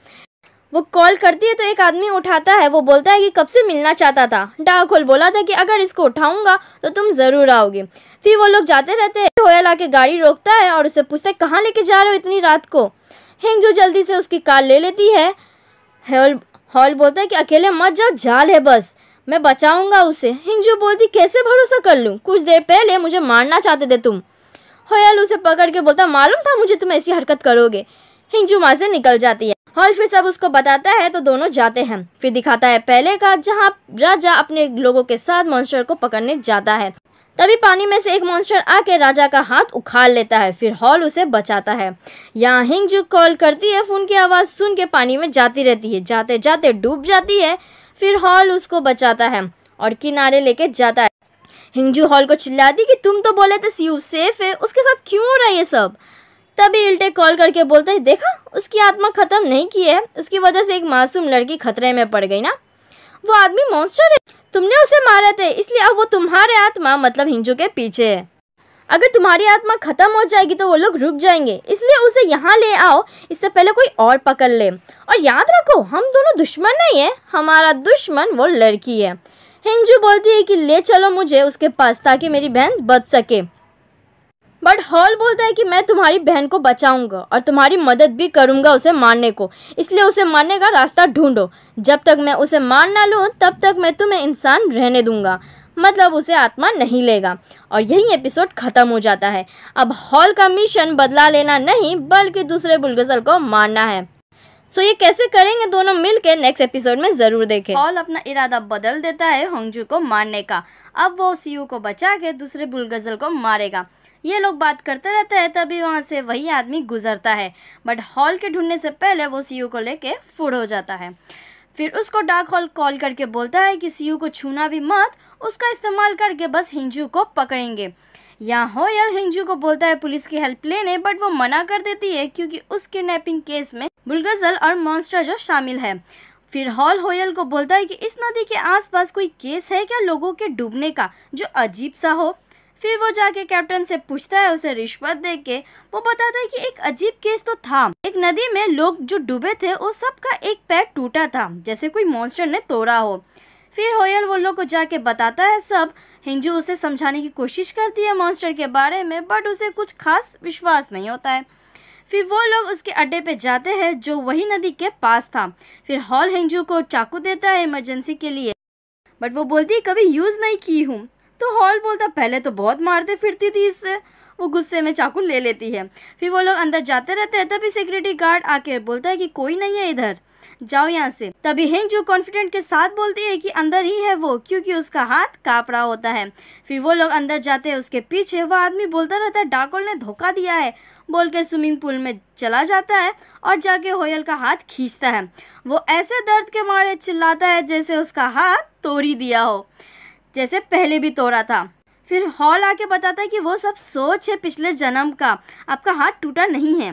वो कॉल करती है तो एक आदमी उठाता है वो बोलता है कि कब से मिलना चाहता था डाकोल बोला था कि अगर इसको उठाऊंगा तो तुम ज़रूर आओगे फिर वो लोग जाते रहते हैं होयल आके गाड़ी रोकता है और उसे पूछता है कहाँ लेके जा रहे हो इतनी रात को हिंजू जल्दी से उसकी कार ले लेती है हॉल बोलता है कि अकेले मत जाओ जाल है बस मैं बचाऊंगा उसे हिंगजू बोलती कैसे भरोसा कर लूँ कुछ देर पहले मुझे मारना चाहते थे तुम होयल उसे पकड़ के बोलता मालूम था मुझे तुम ऐसी हरकत करोगे हिंगजू वहाँ से निकल जाती है हॉल फिर सब उसको बताता है तो दोनों जाते हैं फिर दिखाता है पहले का जहाँ राजा अपने लोगों के साथ मॉन्स्टर को पकड़ने जाता है तभी पानी में से एक मॉन्स्टर आके राजा का हाथ उखाड़ लेता है फिर हॉल उसे बचाता है यहाँ हिंगजू कॉल करती है फोन की आवाज़ सुन के पानी में जाती रहती है जाते जाते डूब जाती है फिर हॉल उसको बचाता है और किनारे लेके जाता है हिंजू हॉल को चिल्लाती कि तुम तो बोले थे सीयू सेफ है उसके साथ क्यों हो रहा है ये सब तभी इल्टे कॉल करके बोलते हैं देखा उसकी आत्मा ख़त्म नहीं की है उसकी वजह से एक मासूम लड़की खतरे में पड़ गई ना वो आदमी मॉन्स्टर है तुमने उसे मारे थे इसलिए अब वो तुम्हारे आत्मा मतलब हिंजू के पीछे है अगर तुम्हारी आत्मा खत्म हो जाएगी तो वो लोग रुक जाएंगे इसलिए उसे यहाँ ले आओ इससे पहले कोई और पकड़ ले और याद रखो हम दोनों दुश्मन नहीं है हमारा दुश्मन वो लड़की है हिंजू बोलती है कि ले चलो मुझे उसके पास ताकि मेरी बहन बच सके बट हॉल बोलता है कि मैं तुम्हारी बहन को बचाऊंगा और तुम्हारी मदद भी करूंगा उसे मारने को इसलिए उसे मारने का रास्ता ढूंढो जब तक मैं उसे मार ना लूँ तब तक मैं तुम्हें इंसान रहने दूंगा मतलब उसे आत्मा नहीं लेगा और यही एपिसोड ख़त्म हो जाता है अब हॉल का मिशन बदला लेना नहीं बल्कि दूसरे बुलगजल को मारना है सो ये कैसे करेंगे दोनों मिलके नेक्स्ट एपिसोड में जरूर देखें हॉल अपना इरादा बदल देता है होंगजू को मारने का अब वो सीयू को बचा के दूसरे बुलगजल को मारेगा ये लोग बात करते रहते हैं तभी वहाँ से वही आदमी गुजरता है बट हॉल के ढूंढने से पहले वो सीयू को लेके फूड हो जाता है फिर उसको डार्क हॉल कॉल करके बोलता है कि सीयू को छूना भी मत उसका इस्तेमाल करके बस हिंजू को पकड़ेंगे यहाँ हो या हिंजू को बोलता है पुलिस की हेल्प लेने बट वो मना कर देती है क्योंकि उस किडनेपिंग केस में बुलगजल और मॉन्स्टर जो शामिल है फिर हॉल होयल को बोलता है कि इस नदी के आसपास कोई केस है क्या लोगों के डूबने का जो अजीब सा हो फिर वो जाके कैप्टन से पूछता है उसे रिश्वत दे के वो बताता है कि एक अजीब केस तो था एक नदी में लोग जो डूबे थे वो सब का एक पैर टूटा था जैसे कोई मॉन्स्टर ने तोड़ा हो फिर होयल वो लोग को जाके बताता है सब हिंजू उसे समझाने की कोशिश करती है मॉन्स्टर के बारे में बट उसे कुछ खास विश्वास नहीं होता है फिर वो लोग उसके अड्डे पे जाते हैं जो वही नदी के पास था फिर हॉल हिंजू को चाकू देता है इमरजेंसी के लिए बट वो बोलती कभी यूज़ नहीं की हूँ तो हॉल बोलता पहले तो बहुत मारते फिरती थी इससे वो गुस्से में चाकू ले लेती है फिर वो लोग अंदर जाते रहते हैं तभी सिक्योरिटी गार्ड आके बोलता है कि कोई नहीं है इधर जाओ यहाँ से तभी हिंग जो कॉन्फिडेंट के साथ बोलती है कि अंदर ही है वो क्योंकि उसका हाथ काँप रहा होता है फिर वो लोग अंदर जाते हैं उसके पीछे वो आदमी बोलता रहता है डाकोल ने धोखा दिया है बोल के स्विमिंग पूल में चला जाता है और जाके होयल का हाथ खींचता है वो ऐसे दर्द के मारे चिल्लाता है जैसे उसका हाथ तोड़ ही दिया हो जैसे पहले भी तोड़ा था फिर हॉल आके बताता है कि वो सब सोच है पिछले जन्म का आपका हाथ टूटा नहीं है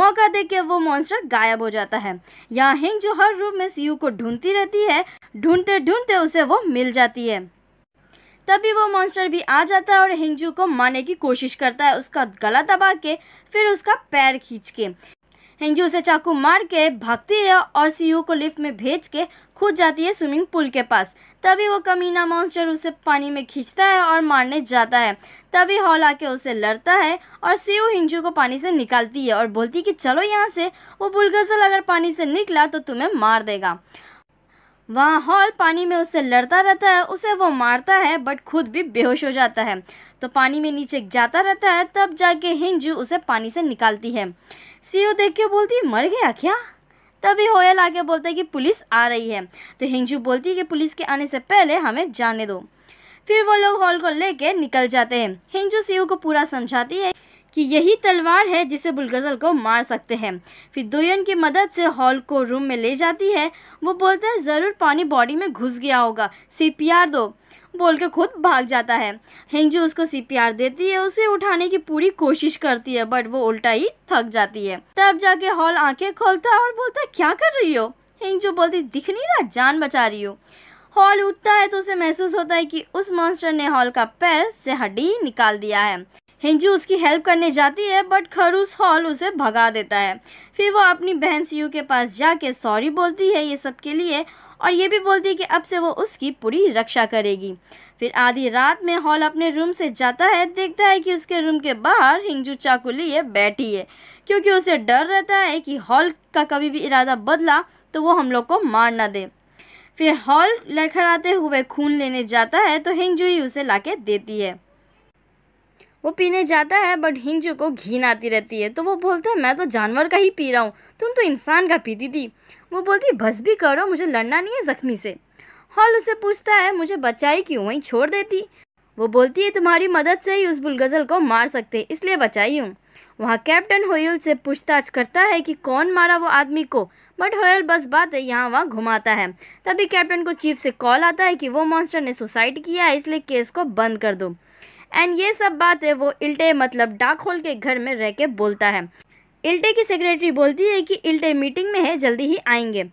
मौका दे के वो मॉन्स्टर गायब हो जाता है यहाँ हिंग जो हर रूप में सीयू को ढूंढती रहती है ढूंढते ढूंढते उसे वो मिल जाती है तभी वो मॉन्स्टर भी आ जाता है और हिंगजू को मारने की कोशिश करता है उसका गला दबा के फिर उसका पैर खींच के हिंगजू उसे चाकू मार के भागती है और सीयू को लिफ्ट में भेज के खुद जाती है स्विमिंग पूल के पास तभी वो कमीना मॉन्स्टर उसे पानी में खींचता है और मारने जाता है तभी हॉल आके उसे लड़ता है और सीओ हिंजू को पानी से निकालती है और बोलती है कि चलो यहाँ से वो बुलगजल अगर पानी से निकला तो तुम्हें मार देगा वहाँ हॉल पानी में उससे लड़ता रहता है उसे वो मारता है बट खुद भी बेहोश हो जाता है तो पानी में नीचे जाता रहता है तब जाके हिंजू उसे पानी से निकालती है सीओ देख के बोलती मर गया क्या तभी होयल आके बोलता है कि पुलिस आ रही है तो हिंगजू बोलती है कि पुलिस के आने से पहले हमें जाने दो फिर वो लोग हॉल को लेके निकल जाते हैं हिंगजू सिंह को पूरा समझाती है कि यही तलवार है जिसे बुलगजल को मार सकते हैं फिर दोयन की मदद से हॉल को रूम में ले जाती है वो बोलते हैं ज़रूर पानी बॉडी में घुस गया होगा सी दो बोल के खुद भाग जाता है हिंगजू उसको सी देती है उसे उठाने की पूरी कोशिश करती है बट वो उल्टा ही थक जाती है तब जाके हॉल आंखें खोलता है और बोलता है क्या कर रही हो हिंगजू बोलती दिख नहीं रहा जान बचा रही हो हॉल उठता है तो उसे महसूस होता है कि उस मॉन्स्टर ने हॉल का पैर से हड्डी निकाल दिया है हिंजू उसकी हेल्प करने जाती है बट खरूस हॉल उसे भगा देता है फिर वो अपनी बहन सीयू के पास जाके सॉरी बोलती है ये सब के लिए और ये भी बोलती है कि अब से वो उसकी पूरी रक्षा करेगी फिर आधी रात में हॉल अपने रूम से जाता है देखता है कि उसके रूम के बाहर हिंगजू चाकू लिए बैठी है क्योंकि उसे डर रहता है कि हॉल का कभी भी इरादा बदला तो वो हम लोग को मार ना दे फिर हॉल लड़खड़ाते हुए खून लेने जाता है तो हिंगजू ही उसे लाके देती है वो पीने जाता है बट हिंगजू को घीन आती रहती है तो वो बोलता है मैं तो जानवर का ही पी रहा हूँ तुम तो इंसान का पीती थी वो बोलती बस भी करो मुझे लड़ना नहीं है ज़ख्मी से हॉल उसे पूछता है मुझे बचाई क्यों वहीं छोड़ देती वो बोलती है तुम्हारी मदद से ही उस बुलगजल को मार सकते इसलिए बचाई हूँ वहाँ कैप्टन होयल से पूछताछ करता है कि कौन मारा वो आदमी को बट होयल बस बात यहाँ वहाँ घुमाता है तभी कैप्टन को चीफ से कॉल आता है कि वो मॉन्स्टर ने सुसाइड किया है इसलिए केस को बंद कर दो एंड ये सब बातें वो इल्टे मतलब डार्क होल के घर में रह के बोलता है इल्टे की सेक्रेटरी बोलती है कि इल्टे मीटिंग में है जल्दी ही आएंगे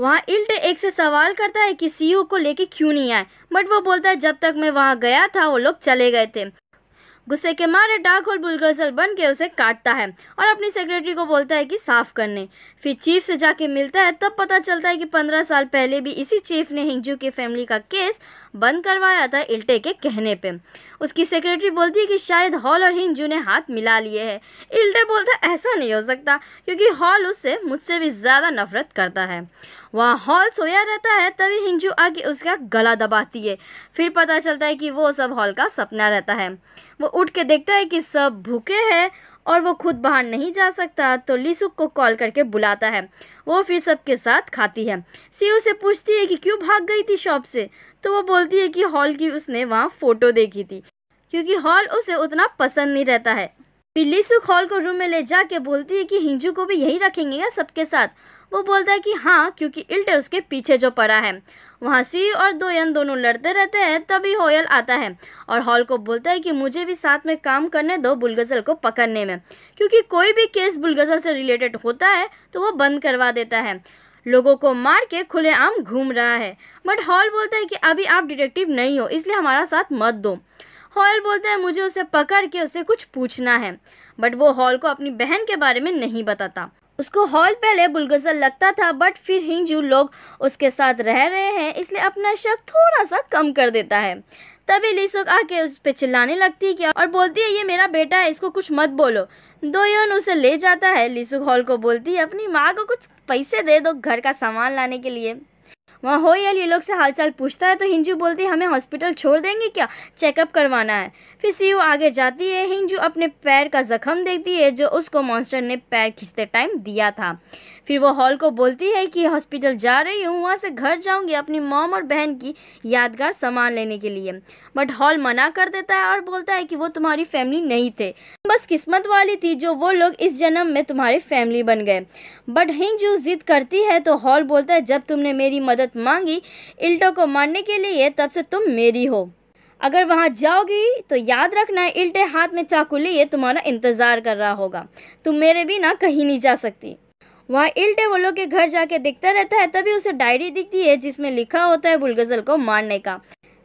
वहाँ इल्टे एक से सवाल करता है कि सीईओ को लेके क्यों नहीं आए बट वो बोलता है जब तक मैं वहाँ गया था वो लोग चले गए थे गुस्से के मारे डार्क होल बुलगसल बन के उसे काटता है और अपनी सेक्रेटरी को बोलता है कि साफ करने फिर चीफ से जाके मिलता है तब पता चलता है कि पंद्रह साल पहले भी इसी चीफ ने हिंगजू की फैमिली का केस बंद करवाया था इल्टे के कहने पे उसकी सेक्रेटरी बोलती है कि शायद हॉल और हिंजू ने हाथ मिला लिए है इल्टे बोलता ऐसा नहीं हो सकता क्योंकि हॉल उससे मुझसे भी ज़्यादा नफरत करता है वहाँ हॉल सोया रहता है तभी हिंजू आके उसका गला दबाती है फिर पता चलता है कि वो सब हॉल का सपना रहता है वो उठ के देखता है कि सब भूखे हैं और वो खुद बाहर नहीं जा सकता तो लिसुक को कॉल करके बुलाता है वो फिर सबके साथ खाती है सी से पूछती है कि क्यों भाग गई थी शॉप से तो वो बोलती है कि हॉल की उसने वहाँ फ़ोटो देखी थी क्योंकि हॉल उसे उतना पसंद नहीं रहता है बिल्ली सुख हॉल को रूम में ले जाके बोलती है कि हिंजू को भी यहीं रखेंगे ना सबके साथ वो बोलता है कि हाँ क्योंकि इल्टे उसके पीछे जो पड़ा है वहाँ सी और दोयन दोनों लड़ते रहते हैं तभी होयल आता है और हॉल को बोलता है कि मुझे भी साथ में काम करने दो बुलगजल को पकड़ने में क्योंकि कोई भी केस बुलगजल से रिलेटेड होता है तो वो बंद करवा देता है लोगों को मार के खुलेआम घूम रहा है बट हॉल बोलता है कि अभी आप डिटेक्टिव नहीं हो इसलिए हमारा साथ मत दो हॉल बोलता है मुझे उसे पकड़ के उसे कुछ पूछना है बट वो हॉल को अपनी बहन के बारे में नहीं बताता उसको हॉल पहले बुलगजल लगता था बट फिर हिंजू लोग उसके साथ रह रहे हैं इसलिए अपना शक थोड़ा सा कम कर देता है तभी लिसुक आके उस पर चिल्लाने लगती है क्या और बोलती है ये मेरा बेटा है इसको कुछ मत बोलो दोयोन उसे ले जाता है लिसुक हॉल को बोलती है अपनी माँ को कुछ पैसे दे दो घर का सामान लाने के लिए वहाँ हो ये लोग से हालचाल पूछता है तो हिंजू बोलती है हमें हॉस्पिटल छोड़ देंगे क्या चेकअप करवाना है फिर सी आगे जाती है हिंजू अपने पैर का जख्म देखती है जो उसको मॉन्स्टर ने पैर खींचते टाइम दिया था फिर वो हॉल को बोलती है कि हॉस्पिटल जा रही हूँ वहाँ से घर जाऊँगी अपनी मॉम और बहन की यादगार सामान लेने के लिए बट हॉल मना कर देता है और बोलता है कि वो तुम्हारी फैमिली नहीं थे बस किस्मत वाली थी जो वो लोग इस जन्म में तुम्हारी फैमिली बन गए बट हिंग जो जिद करती है तो हॉल बोलता है जब तुमने मेरी मदद मांगी इल्टो को मारने के लिए तब से तुम मेरी हो अगर वहाँ जाओगी तो याद रखना इल्टे हाथ में चाकू लिए तुम्हारा इंतज़ार कर रहा होगा तुम मेरे भी ना कहीं नहीं जा सकती वहाँ इल्टे वालों के घर जाके देखता रहता है तभी उसे डायरी दिखती है जिसमें लिखा होता है बुलगजल को मारने का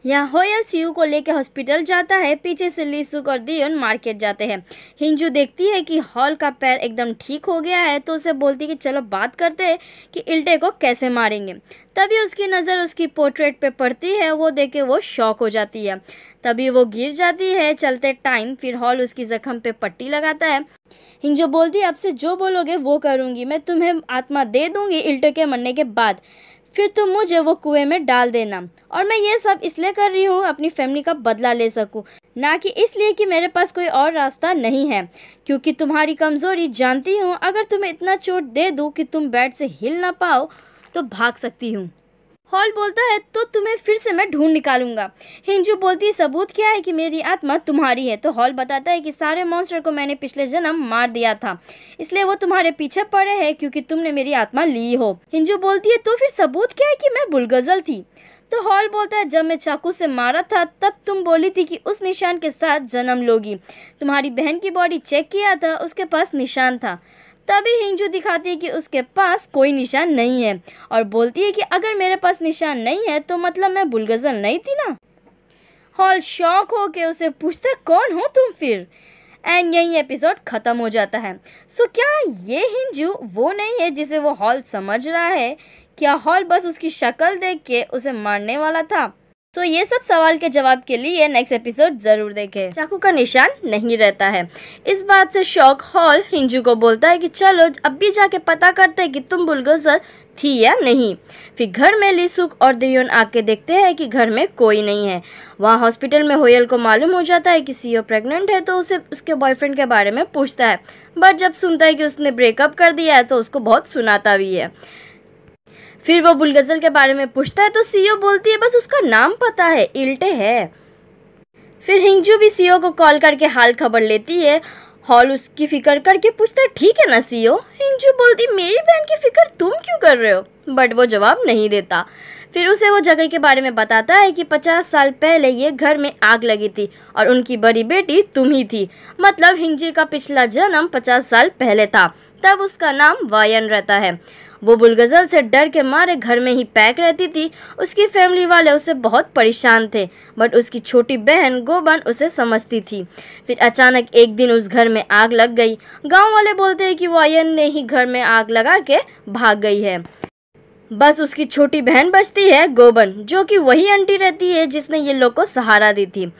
यहाँ होयल सीयू को लेकर हॉस्पिटल जाता है पीछे से लीसुक और दियोन मार्केट जाते हैं हिंजू देखती है कि हॉल का पैर एकदम ठीक हो गया है तो उसे बोलती कि चलो बात करते हैं कि इल्टे को कैसे मारेंगे तभी उसकी नज़र उसकी पोर्ट्रेट पे पड़ती है वो देखे वो शॉक हो जाती है तभी वो गिर जाती है चलते टाइम फिर हॉल उसकी ज़ख्म पे पट्टी लगाता है हिंजू बोलती है आपसे जो बोलोगे वो करूँगी मैं तुम्हें आत्मा दे दूँगी इल्टे के मरने के बाद फिर तुम मुझे वो कुएं में डाल देना और मैं ये सब इसलिए कर रही हूँ अपनी फैमिली का बदला ले सकूँ ना कि इसलिए कि मेरे पास कोई और रास्ता नहीं है क्योंकि तुम्हारी कमज़ोरी जानती हूँ अगर तुम्हें इतना चोट दे दूँ कि तुम बेड से हिल ना पाओ तो भाग सकती हूँ हॉल बोलता है तो तुम्हें फिर से मैं ढूंढ निकालूंगा हिंजू बोलती है सबूत क्या है कि मेरी आत्मा तुम्हारी है तो हॉल बताता है कि सारे मॉन्स्टर को मैंने पिछले जन्म मार दिया था इसलिए वो तुम्हारे पीछे पड़े हैं क्योंकि तुमने मेरी आत्मा ली हो हिंजू बोलती है तो फिर सबूत क्या है कि मैं बुलगजल थी तो हॉल बोलता है जब मैं चाकू से मारा था तब तुम बोली थी कि उस निशान के साथ जन्म लोगी तुम्हारी बहन की बॉडी चेक किया था उसके पास निशान था तभी हिंजू दिखाती है कि उसके पास कोई निशान नहीं है और बोलती है कि अगर मेरे पास निशान नहीं है तो मतलब मैं बुलगजल नहीं थी ना हॉल शॉक हो के उसे पूछता कौन हो तुम फिर एंड यही एपिसोड ख़त्म हो जाता है सो so, क्या ये हिंजू वो नहीं है जिसे वो हॉल समझ रहा है क्या हॉल बस उसकी शक्ल देख के उसे मारने वाला था तो ये सब सवाल के जवाब के लिए नेक्स्ट एपिसोड ज़रूर देखें चाकू का निशान नहीं रहता है इस बात से शौक हॉल हिंजू को बोलता है कि चलो अब भी जाके पता करते हैं कि तुम बुलडोजर थी या नहीं फिर घर में लिसुक और दियोन आके देखते हैं कि घर में कोई नहीं है वहाँ हॉस्पिटल में होयल को मालूम हो जाता है कि सीओ प्रेग्नेंट है तो उसे उसके बॉयफ्रेंड के बारे में पूछता है बट जब सुनता है कि उसने ब्रेकअप कर दिया है तो उसको बहुत सुनाता भी है फिर वो बुलगजल के बारे में पूछता है तो सीओ बोलती है बस उसका नाम पता है इल्टे है फिर हिंगजू भी सीओ को कॉल करके हाल खबर लेती है हॉल उसकी फ़िक्र करके पूछता है ठीक है ना सीओ हिंगजू बोलती मेरी बहन की फ़िक्र तुम क्यों कर रहे हो बट वो जवाब नहीं देता फिर उसे वो जगह के बारे में बताता है कि पचास साल पहले ये घर में आग लगी थी और उनकी बड़ी बेटी तुम ही थी मतलब हिंगजी का पिछला जन्म पचास साल पहले था तब उसका नाम वायन रहता है वो बुलगजल से डर के मारे घर में ही पैक रहती थी उसकी फैमिली वाले उसे बहुत परेशान थे बट उसकी छोटी बहन गोबन उसे समझती थी फिर अचानक एक दिन उस घर में आग लग गई गाँव वाले बोलते हैं कि वो आयन ने ही घर में आग लगा के भाग गई है बस उसकी छोटी बहन बचती है गोबन जो कि वही आंटी रहती है जिसने ये लोग को सहारा दी थी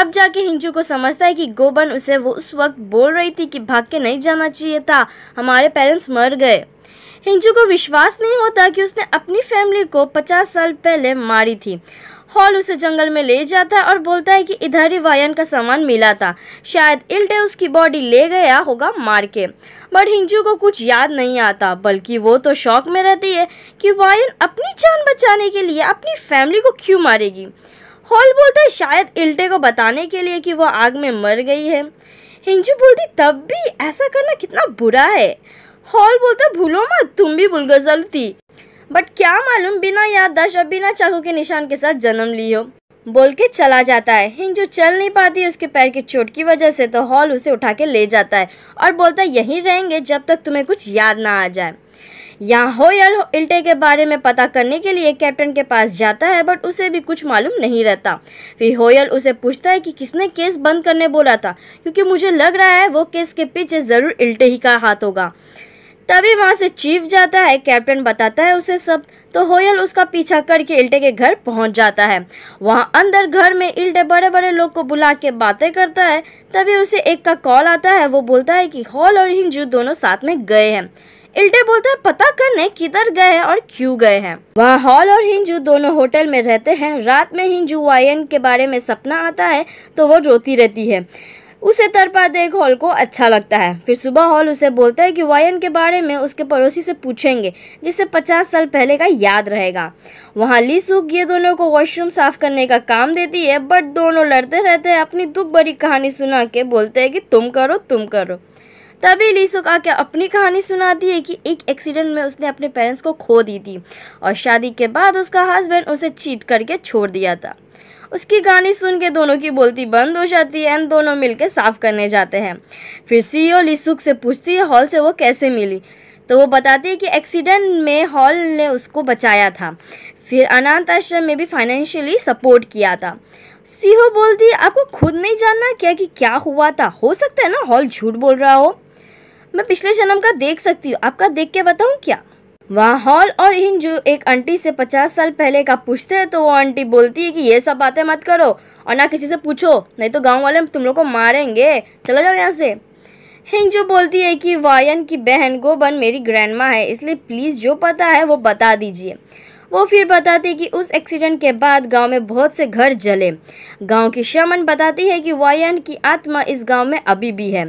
अब जाके हिंजू को समझता है कि गोबन उसे वो उस वक्त बोल रही थी कि भाग के नहीं जाना चाहिए था हमारे पेरेंट्स मर गए हिंजू को विश्वास नहीं होता कि उसने अपनी फैमिली को 50 साल पहले मारी थी हॉल उसे जंगल में ले जाता है और बोलता है कि इधर ही वायन का सामान मिला था शायद इल्टे उसकी बॉडी ले गया होगा मार के बट हिंजू को कुछ याद नहीं आता बल्कि वो तो शौक में रहती है कि वायन अपनी जान बचाने के लिए अपनी फैमिली को क्यों मारेगी हॉल बोलता है शायद इल्टे को बताने के लिए कि वो आग में मर गई है हिंजू बोलती तब भी ऐसा करना कितना बुरा है हॉल बोलते भूलो मत तुम भी भूल गए जल्दी बट क्या मालूम बिना याददाश्त और बिना चाकू के निशान के साथ जन्म ली हो बोल के चला जाता है हिंग जो चल नहीं पाती उसके पैर की चोट की वजह से तो हॉल उसे उठा के ले जाता है और बोलता है यहीं रहेंगे जब तक तुम्हें कुछ याद ना आ जाए यहाँ होयल इल्टे के बारे में पता करने के लिए कैप्टन के पास जाता है बट उसे भी कुछ मालूम नहीं रहता फिर होयल उसे पूछता है कि किसने केस बंद करने बोला था क्योंकि मुझे लग रहा है वो केस के पीछे ज़रूर इल्टे ही का हाथ होगा तभी वहाँ से चीफ जाता है कैप्टन बताता है उसे सब तो होयल उसका पीछा करके इल्टे के घर पहुंच जाता है वहाँ अंदर घर में इल्टे बड़े बड़े लोग को बुला के बातें करता है तभी उसे एक का कॉल आता है वो बोलता है कि हॉल और हिंजू दोनों साथ में गए हैं इल्टे बोलता है पता करने किधर गए हैं और क्यों गए हैं वहाँ हॉल और हिंजू दोनों होटल में रहते हैं रात में हिंजू वायन के बारे में सपना आता है तो वो रोती रहती है उसे देख हॉल को अच्छा लगता है फिर सुबह हॉल उसे बोलता है कि वायन के बारे में उसके पड़ोसी से पूछेंगे जिससे पचास साल पहले का याद रहेगा वहाँ सुख ये दोनों को वॉशरूम साफ करने का काम देती है बट दोनों लड़ते रहते हैं अपनी दुख बड़ी कहानी सुना के बोलते हैं कि तुम करो तुम करो तभी लीसुक आके अपनी कहानी सुनाती है कि एक एक्सीडेंट में उसने अपने पेरेंट्स को खो दी थी और शादी के बाद उसका हस्बैंड उसे चीट करके छोड़ दिया था उसकी कहानी सुन के दोनों की बोलती बंद हो जाती है एंड दोनों मिल साफ करने जाते हैं फिर सीईओ e लिसुक से पूछती है हॉल से वो कैसे मिली तो वो बताती है कि एक्सीडेंट में हॉल ने उसको बचाया था फिर अनाथ आश्रम में भी फाइनेंशियली सपोर्ट किया था सीहो e बोलती है आपको खुद नहीं जानना क्या कि क्या हुआ था हो सकता है ना हॉल झूठ बोल रहा हो मैं पिछले जन्म का देख सकती हूँ आपका देख के बताऊँ क्या वहाँ हॉल और इन जो एक आंटी से पचास साल पहले का पूछते हैं तो वो आंटी बोलती है कि ये सब बातें मत करो और ना किसी से पूछो नहीं तो गांव वाले तुम लोग को मारेंगे चलो जाओ यहाँ से जो बोलती है कि वायन की बहन गोबन मेरी ग्रैंड है इसलिए प्लीज़ जो पता है वो बता दीजिए वो फिर बताती है कि उस एक्सीडेंट के बाद गांव में बहुत से घर जले गांव की शमन बताती है कि वायन की आत्मा इस गांव में अभी भी है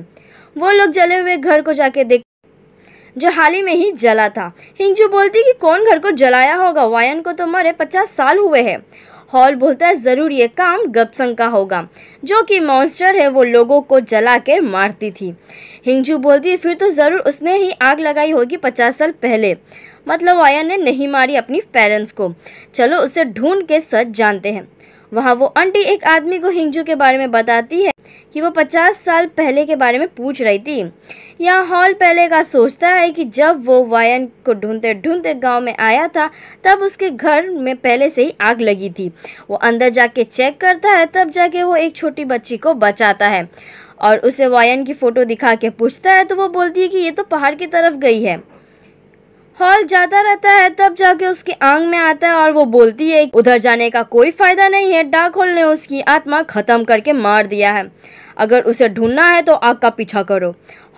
वो लोग जले हुए घर को जाके देख जो हाल ही में ही जला था हिंगजू बोलती कि कौन घर को जलाया होगा वायन को तो मरे पचास साल हुए हैं हॉल बोलता है ज़रूर ये काम गपसंग का होगा जो कि मॉन्स्टर है वो लोगों को जला के मारती थी हिंगजू बोलती है फिर तो ज़रूर उसने ही आग लगाई होगी पचास साल पहले मतलब वायन ने नहीं मारी अपनी पेरेंट्स को चलो उसे ढूंढ के सच जानते हैं वहाँ वो आंटी एक आदमी को हिंगजू के बारे में बताती है कि वो पचास साल पहले के बारे में पूछ रही थी यहाँ हॉल पहले का सोचता है कि जब वो वायन को ढूंढते ढूंढते गांव में आया था तब उसके घर में पहले से ही आग लगी थी वो अंदर जाके चेक करता है तब जाके वो एक छोटी बच्ची को बचाता है और उसे वायन की फ़ोटो दिखा के पूछता है तो वो बोलती है कि ये तो पहाड़ की तरफ गई है हॉल जाता रहता है तब जाके उसकी आंग में आता है और वो बोलती है उधर जाने का कोई फायदा नहीं है डार्क होल ने उसकी आत्मा खत्म करके मार दिया है अगर उसे ढूंढना है तो आग का पीछा करो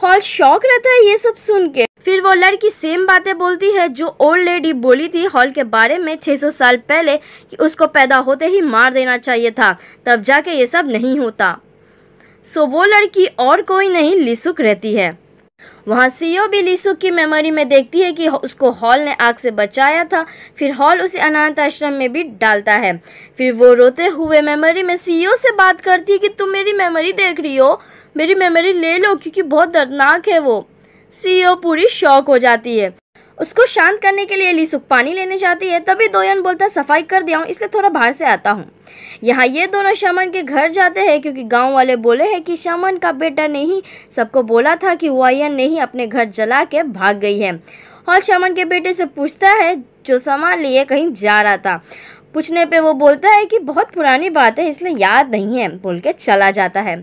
हॉल शौक रहता है ये सब सुन के फिर वो लड़की सेम बातें बोलती है जो ओल्ड लेडी बोली थी हॉल के बारे में 600 साल पहले कि उसको पैदा होते ही मार देना चाहिए था तब जाके ये सब नहीं होता सो वो लड़की और कोई नहीं लिसुक रहती है वहाँ सीओ भी लिसु की मेमोरी में देखती है कि उसको हॉल ने आग से बचाया था फिर हॉल उसे अनाथ आश्रम में भी डालता है फिर वो रोते हुए मेमोरी में सीओ से बात करती है कि तुम मेरी मेमोरी देख रही हो मेरी मेमोरी ले लो क्योंकि बहुत दर्दनाक है वो सीओ पूरी शौक हो जाती है उसको शांत करने के लिए लीसुक पानी लेने जाती है तभी दोयन बोलता है सफाई कर दिया हूँ इसलिए थोड़ा बाहर से आता हूँ यहाँ ये दोनों शमन के घर जाते हैं क्योंकि गांव वाले बोले हैं कि शमन का बेटा नहीं सबको बोला था कि वायन ने ही अपने घर जला के भाग गई है और शमन के बेटे से पूछता है जो सामान लिए कहीं जा रहा था पूछने पे वो बोलता है कि बहुत पुरानी बात है इसलिए याद नहीं है बोल के चला जाता है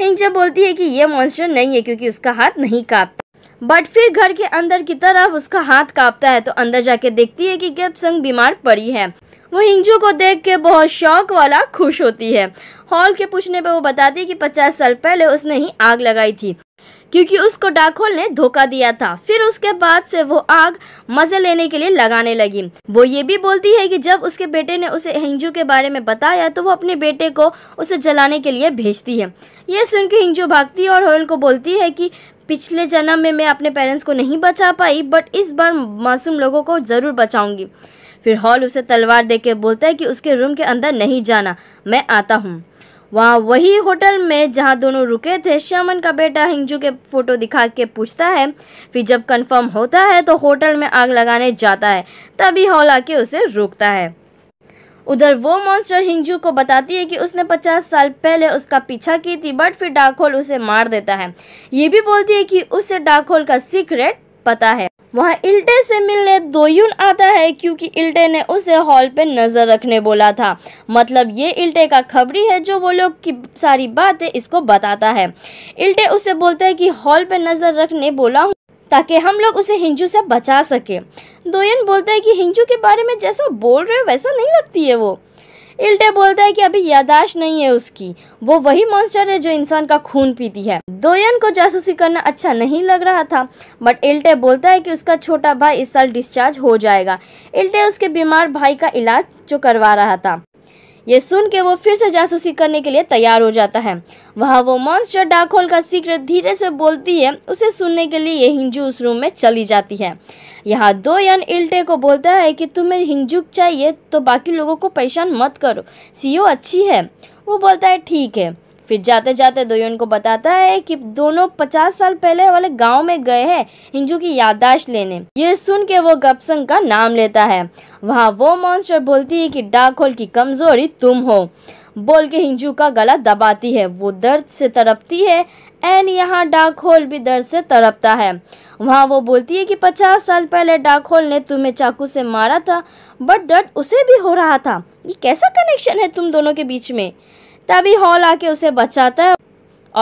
हिंगजा बोलती है कि ये मॉन्स्टर नहीं है क्योंकि उसका हाथ नहीं काँपता बट फिर घर के अंदर की तरफ उसका हाथ कांपता है तो अंदर जाके देखती है कि गेपसंग बीमार पड़ी है वो हिंजू को देख के बहुत शौक वाला खुश होती है हॉल के पूछने पे वो बताती है कि पचास साल पहले उसने ही आग लगाई थी क्योंकि उसको डाकोल ने धोखा दिया था फिर उसके बाद से वो आग मजे लेने के लिए लगाने लगी वो ये भी बोलती है कि जब उसके बेटे ने उसे हिंजू के बारे में बताया तो वो अपने बेटे को उसे जलाने के लिए भेजती है ये सुन के हिंजू भागती है और होल को बोलती है कि पिछले जन्म में मैं अपने पेरेंट्स को नहीं बचा पाई बट इस बार मासूम लोगों को ज़रूर बचाऊंगी फिर हॉल उसे तलवार दे के बोलता है कि उसके रूम के अंदर नहीं जाना मैं आता हूँ वहाँ वही होटल में जहाँ दोनों रुके थे श्यामन का बेटा हिंजू के फोटो दिखा के पूछता है फिर जब कंफर्म होता है तो होटल में आग लगाने जाता है तभी हॉल आके उसे रोकता है उधर वो मॉन्स्टर हिंजू को बताती है कि उसने 50 साल पहले उसका पीछा की थी बट फिर डार्क होल उसे मार देता है ये भी बोलती है कि उसे डार्क होल का सीक्रेट पता है वहाँ इल्टे से मिलने दोयुन आता है क्योंकि इल्टे ने उसे हॉल पे नज़र रखने बोला था मतलब ये इल्टे का खबरी है जो वो लोग की सारी बातें इसको बताता है इल्टे उसे बोलता है कि हॉल पे नज़र रखने बोला हूँ ताकि हम लोग उसे हिंजू से बचा सकें दोयन बोलता है कि हिंजू के बारे में जैसा बोल रहे हो वैसा नहीं लगती है वो इल्टे बोलता है कि अभी यादाश्त नहीं है उसकी वो वही मॉन्स्टर है जो इंसान का खून पीती है दोयन को जासूसी करना अच्छा नहीं लग रहा था बट इल्टे बोलता है कि उसका छोटा भाई इस साल डिस्चार्ज हो जाएगा इल्टे उसके बीमार भाई का इलाज जो करवा रहा था ये सुन के वो फिर से जासूसी करने के लिए तैयार हो जाता है वहाँ वो मॉन्स्टर डार्क होल का सीक्रेट धीरे से बोलती है उसे सुनने के लिए ये हिंजू उस रूम में चली जाती है यहाँ दो यन इल्टे को बोलता है कि तुम्हें हिंजू चाहिए तो बाकी लोगों को परेशान मत करो सीओ अच्छी है वो बोलता है ठीक है फिर जाते जाते दोयोन को बताता है कि दोनों पचास साल पहले वाले गांव में गए हैं हिंजू की याददाश्त लेने ये सुन के वो गपसंग का नाम लेता है वहाँ वो मॉन्स्टर बोलती है कि डार्क होल की कमजोरी तुम हो बोल के हिंजू का गला दबाती है वो दर्द से तड़पती है एंड यहाँ डार्क होल भी दर्द से तड़पता है वहाँ वो बोलती है कि पचास साल पहले डार्क होल ने तुम्हें चाकू से मारा था बट दर्द उसे भी हो रहा था ये कैसा कनेक्शन है तुम दोनों के बीच में तभी हॉल आके उसे बचाता है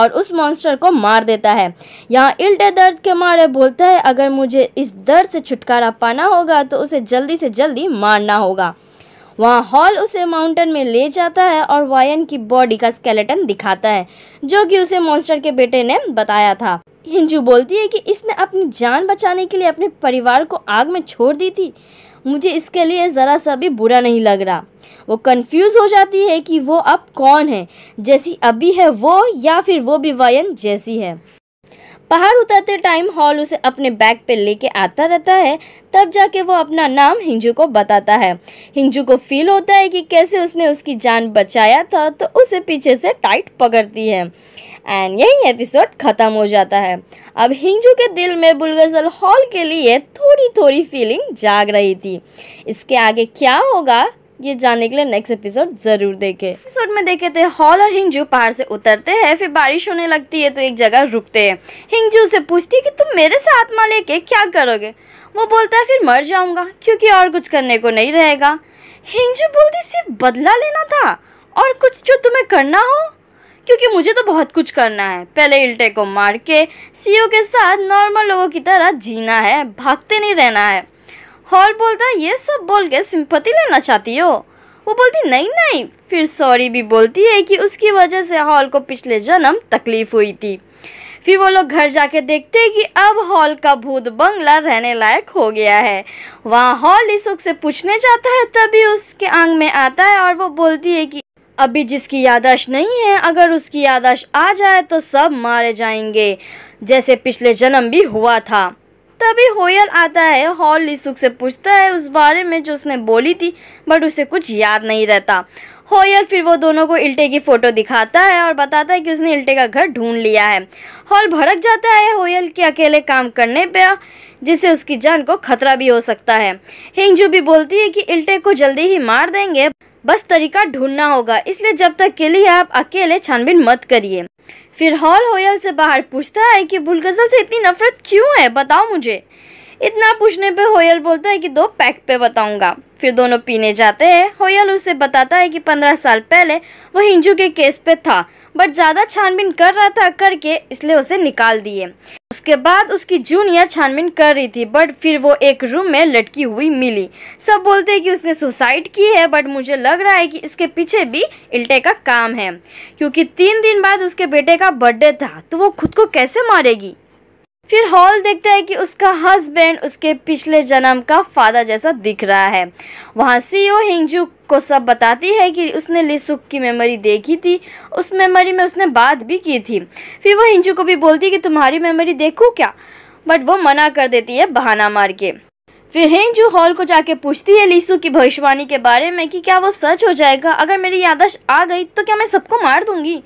और उस मॉन्स्टर को मार देता है यहाँ इल्टे दर्द के मारे बोलता है अगर मुझे इस दर्द से छुटकारा पाना होगा तो उसे जल्दी से जल्दी मारना होगा वहाँ हॉल उसे माउंटेन में ले जाता है और वायन की बॉडी का स्केलेटन दिखाता है जो कि उसे मॉन्स्टर के बेटे ने बताया था हिंजू बोलती है कि इसने अपनी जान बचाने के लिए अपने परिवार को आग में छोड़ दी थी मुझे इसके लिए ज़रा सा भी बुरा नहीं लग रहा वो कंफ्यूज हो जाती है कि वो अब कौन है जैसी अभी है वो या फिर वो भी वायन जैसी है बाहर उतरते टाइम हॉल उसे अपने बैग पे लेके आता रहता है तब जाके वो अपना नाम हिंजू को बताता है हिंजू को फील होता है कि कैसे उसने उसकी जान बचाया था तो उसे पीछे से टाइट पकड़ती है एंड यही एपिसोड ख़त्म हो जाता है अब हिंजू के दिल में बुलगजल हॉल के लिए थोड़ी थोड़ी फीलिंग जाग रही थी इसके आगे क्या होगा ये जानने के लिए नेक्स्ट एपिसोड जरूर देखे एपिसोड में देखे थे हॉल और हिंगजू पहाड़ से उतरते हैं फिर बारिश होने लगती है तो एक जगह रुकते हैं हिंगजू से पूछती है कि तुम मेरे से आत्मा लेके क्या करोगे वो बोलता है फिर मर जाऊंगा क्योंकि और कुछ करने को नहीं रहेगा हिंगजू बोलती सिर्फ बदला लेना था और कुछ जो तुम्हें करना हो क्योंकि मुझे तो बहुत कुछ करना है पहले इल्टे को मार के सीओ के साथ नॉर्मल लोगों की तरह जीना है भागते नहीं रहना है हॉल बोलता ये सब बोल के सिंपति लेना चाहती हो वो बोलती नहीं नहीं फिर सॉरी भी बोलती है कि उसकी वजह से हॉल को पिछले जन्म तकलीफ हुई थी फिर वो लोग घर जाके देखते हैं कि अब हॉल का भूत बंगला रहने लायक हो गया है वहाँ हॉल इसुक से पूछने जाता है तभी उसके आंग में आता है और वो बोलती है कि अभी जिसकी यादाश्त नहीं है अगर उसकी यादाश्त आ जाए तो सब मारे जाएंगे जैसे पिछले जन्म भी हुआ था तभी होयल आता है हॉल लिसुक से पूछता है उस बारे में जो उसने बोली थी बट उसे कुछ याद नहीं रहता होयल फिर वो दोनों को इल्टे की फ़ोटो दिखाता है और बताता है कि उसने इल्टे का घर ढूंढ लिया है हॉल भड़क जाता है होयल के अकेले काम करने पर जिससे उसकी जान को खतरा भी हो सकता है हिंगजू भी बोलती है कि इल्टे को जल्दी ही मार देंगे बस तरीका ढूंढना होगा इसलिए जब तक के लिए आप अकेले छानबीन मत करिए फिर हॉल होयल से बाहर पूछता है कि बुलगजल से इतनी नफरत क्यों है बताओ मुझे इतना पूछने पे होयल बोलता है कि दो पैक पे बताऊंगा फिर दोनों पीने जाते हैं होयल उसे बताता है कि पंद्रह साल पहले वो हिंजू के केस पे था बट ज़्यादा छानबीन कर रहा था करके इसलिए उसे निकाल दिए उसके बाद उसकी जूनियर छानबीन कर रही थी बट फिर वो एक रूम में लटकी हुई मिली सब बोलते हैं कि उसने सुसाइड की है बट मुझे लग रहा है कि इसके पीछे भी इल्टे का काम है क्योंकि तीन दिन बाद उसके बेटे का बर्थडे था तो वो खुद को कैसे मारेगी फिर हॉल देखता है कि उसका हस्बैंड उसके पिछले जन्म का फादर जैसा दिख रहा है वहाँ सीईओ हिंगजू e को सब बताती है कि उसने लिसुक की मेमोरी देखी थी उस मेमोरी में उसने बात भी की थी फिर वो हिंजू को भी बोलती कि तुम्हारी मेमोरी देखूँ क्या बट वो मना कर देती है बहाना मार के फिर हिंजू हॉल को जाके पूछती है लिसु की भविष्यवाणी के बारे में कि क्या वो सच हो जाएगा अगर मेरी यादाश्त आ गई तो क्या मैं सबको मार दूंगी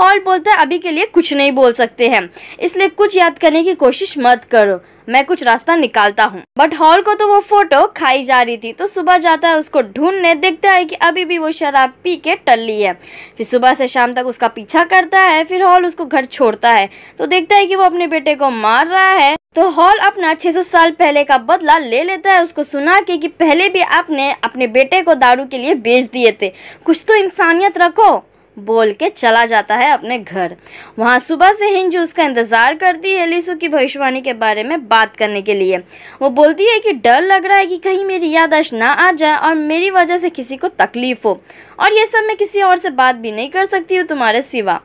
हॉल बोलता है अभी के लिए कुछ नहीं बोल सकते हैं इसलिए कुछ याद करने की कोशिश मत करो मैं कुछ रास्ता निकालता हूँ बट हॉल को तो वो फोटो खाई जा रही थी तो सुबह जाता है उसको ढूंढने देखता है कि अभी भी वो शराब पी के टल्ली है फिर सुबह से शाम तक उसका पीछा करता है फिर हॉल उसको घर छोड़ता है तो देखता है कि वो अपने बेटे को मार रहा है तो हॉल अपना 600 साल पहले का बदला ले लेता है उसको सुना के कि पहले भी आपने अपने बेटे को दारू के लिए बेच दिए थे कुछ तो इंसानियत रखो बोल के चला जाता है अपने घर वहाँ सुबह से हिंजू उसका इंतज़ार करती है एलिसो की भविष्यवाणी के बारे में बात करने के लिए वो बोलती है कि डर लग रहा है कि कहीं मेरी यादाश्त ना आ जाए और मेरी वजह से किसी को तकलीफ़ हो और ये सब मैं किसी और से बात भी नहीं कर सकती हूँ तुम्हारे सिवा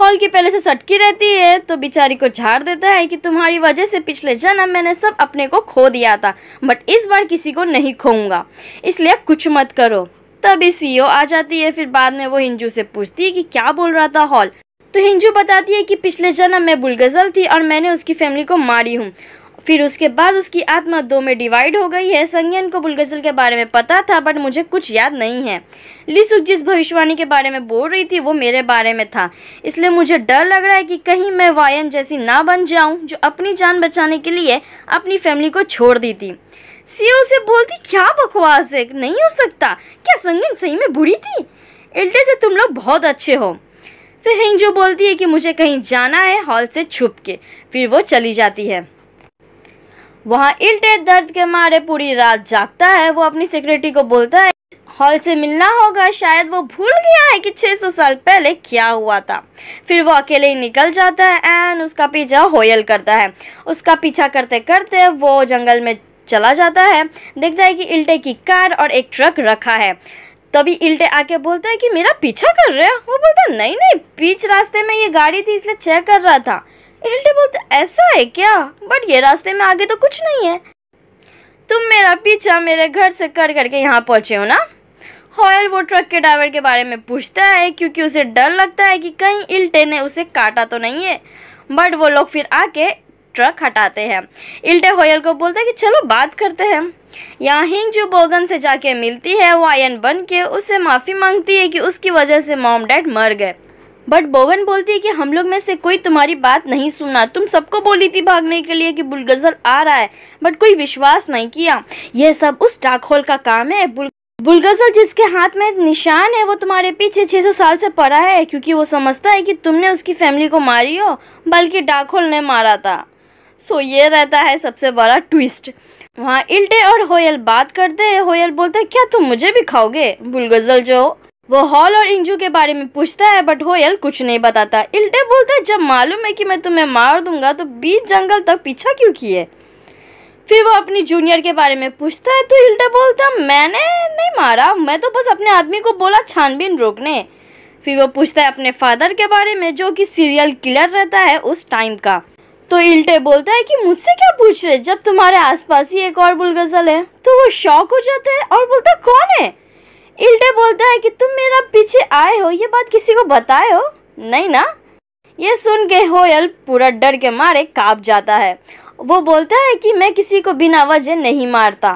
हॉल की पहले से सटकी रहती है तो बिचारी को झाड़ देता है कि तुम्हारी वजह से पिछले जन्म मैंने सब अपने को खो दिया था बट इस बार किसी को नहीं खोऊंगा इसलिए कुछ मत करो तभी सीओ e आ जाती है फिर बाद में वो हिंजू से पूछती है कि क्या बोल रहा था हॉल तो हिंजू बताती है कि पिछले जन्म में बुलगजल थी और मैंने उसकी फैमिली को मारी हूँ फिर उसके बाद उसकी आत्मा दो में डिवाइड हो गई है संज्ञान को बुलगजल के बारे में पता था बट मुझे कुछ याद नहीं है लिसुक जिस भविष्यवाणी के बारे में बोल रही थी वो मेरे बारे में था इसलिए मुझे डर लग रहा है कि कहीं मैं वायन जैसी ना बन जाऊं जो अपनी जान बचाने के लिए अपनी फैमिली को छोड़ दी थी सीओ से बोलती क्या बकवास है नहीं हो सकता क्या संगन सही में बुरी थी इल्टे से तुम लोग बहुत अच्छे हो फिर हिंजो बोलती है कि मुझे कहीं जाना है हॉल से छुप के फिर वो चली जाती है वहाँ इल्टे दर्द के मारे पूरी रात जागता है वो अपनी सेक्रेटरी को बोलता है हॉल से मिलना होगा शायद वो भूल गया है कि 600 साल पहले क्या हुआ था फिर वो अकेले ही निकल जाता है एंड उसका पीछा होयल करता है उसका पीछा करते करते वो जंगल में चला जाता है देखता है कि इल्टे की कार और एक ट्रक रखा है तभी इल्टे आके बोलता है कि मेरा पीछा कर रहे हैं वो बोलता है नहीं नहीं बीच रास्ते में ये गाड़ी थी इसलिए चेक कर रहा था इल्टे बोलते ऐसा है क्या बट ये रास्ते में आगे तो कुछ नहीं है तुम मेरा पीछा मेरे घर से कर करके यहाँ पहुँचे हो ना हॉयल वो ट्रक के ड्राइवर के बारे में पूछता है क्योंकि उसे डर लगता है कि कहीं इल्टे ने उसे काटा तो नहीं है बट वो लोग फिर आके ट्रक हटाते हैं इल्टे होयल को बोलते हैं कि चलो बात करते हैं यहाँ हिंग जो बोगन से जाके मिलती है वो आयन बन के उससे माफ़ी मांगती है कि उसकी वजह से मॉम डैड मर गए बट बोगन बोलती है कि हम लोग में से कोई तुम्हारी बात नहीं सुना तुम सबको बोली थी भागने के लिए कि बुलगजर आ रहा है बट कोई विश्वास नहीं किया यह सब उस डाक होल का काम है बुल बुलगजर जिसके हाथ में निशान है वो तुम्हारे पीछे 600 साल से पड़ा है क्योंकि वो समझता है कि तुमने उसकी फैमिली को मारी हो बल्कि डाक होल ने मारा था सो ये रहता है सबसे बड़ा ट्विस्ट वहाँ इल्टे और होयल बात करते हैं होयल बोलते हैं क्या तुम मुझे भी खाओगे बुलगजल जो वो हॉल और इंजू के बारे में पूछता है बट होयल कुछ नहीं बताता इल्टे बोलता है जब मालूम है कि मैं तुम्हें मार दूंगा तो बीच जंगल तक पीछा क्यों किए फिर वो अपनी जूनियर के बारे में पूछता है तो इल्टा बोलता मैंने नहीं मारा मैं तो बस अपने आदमी को बोला छानबीन रोकने फिर वो पूछता है अपने फादर के बारे में जो कि सीरियल किलर रहता है उस टाइम का तो इल्टे बोलता है कि मुझसे क्या पूछ रहे जब तुम्हारे आसपास ही एक और बुलगजल है तो वो शौक हो जाता है और बोलता कौन है इल्टे बोलता है कि तुम मेरा पीछे आए हो ये बात किसी को बताए हो नहीं ना ये सुन के होयल पूरा डर के मारे काप जाता है वो बोलता है कि मैं किसी को बिना वजह नहीं मारता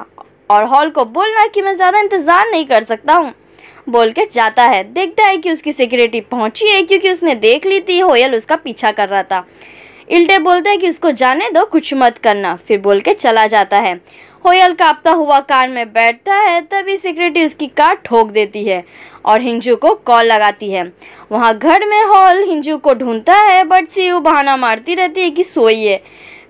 और हॉल को बोलना कि मैं ज़्यादा इंतज़ार नहीं कर सकता हूँ बोल के जाता है देखता है कि उसकी सिक्योरिटी पहुँची है क्योंकि उसने देख ली थी होयल उसका पीछा कर रहा था इल्टे बोलते हैं कि इसको जाने दो कुछ मत करना फिर बोल के चला जाता है होयल कांपता हुआ कार में बैठता है तभी सिक्योरिटी उसकी कार ठोक देती है और हिंजू को कॉल लगाती है वहाँ घर में हॉल हिंजू को ढूंढता है बट सी बहाना मारती रहती है कि सोई है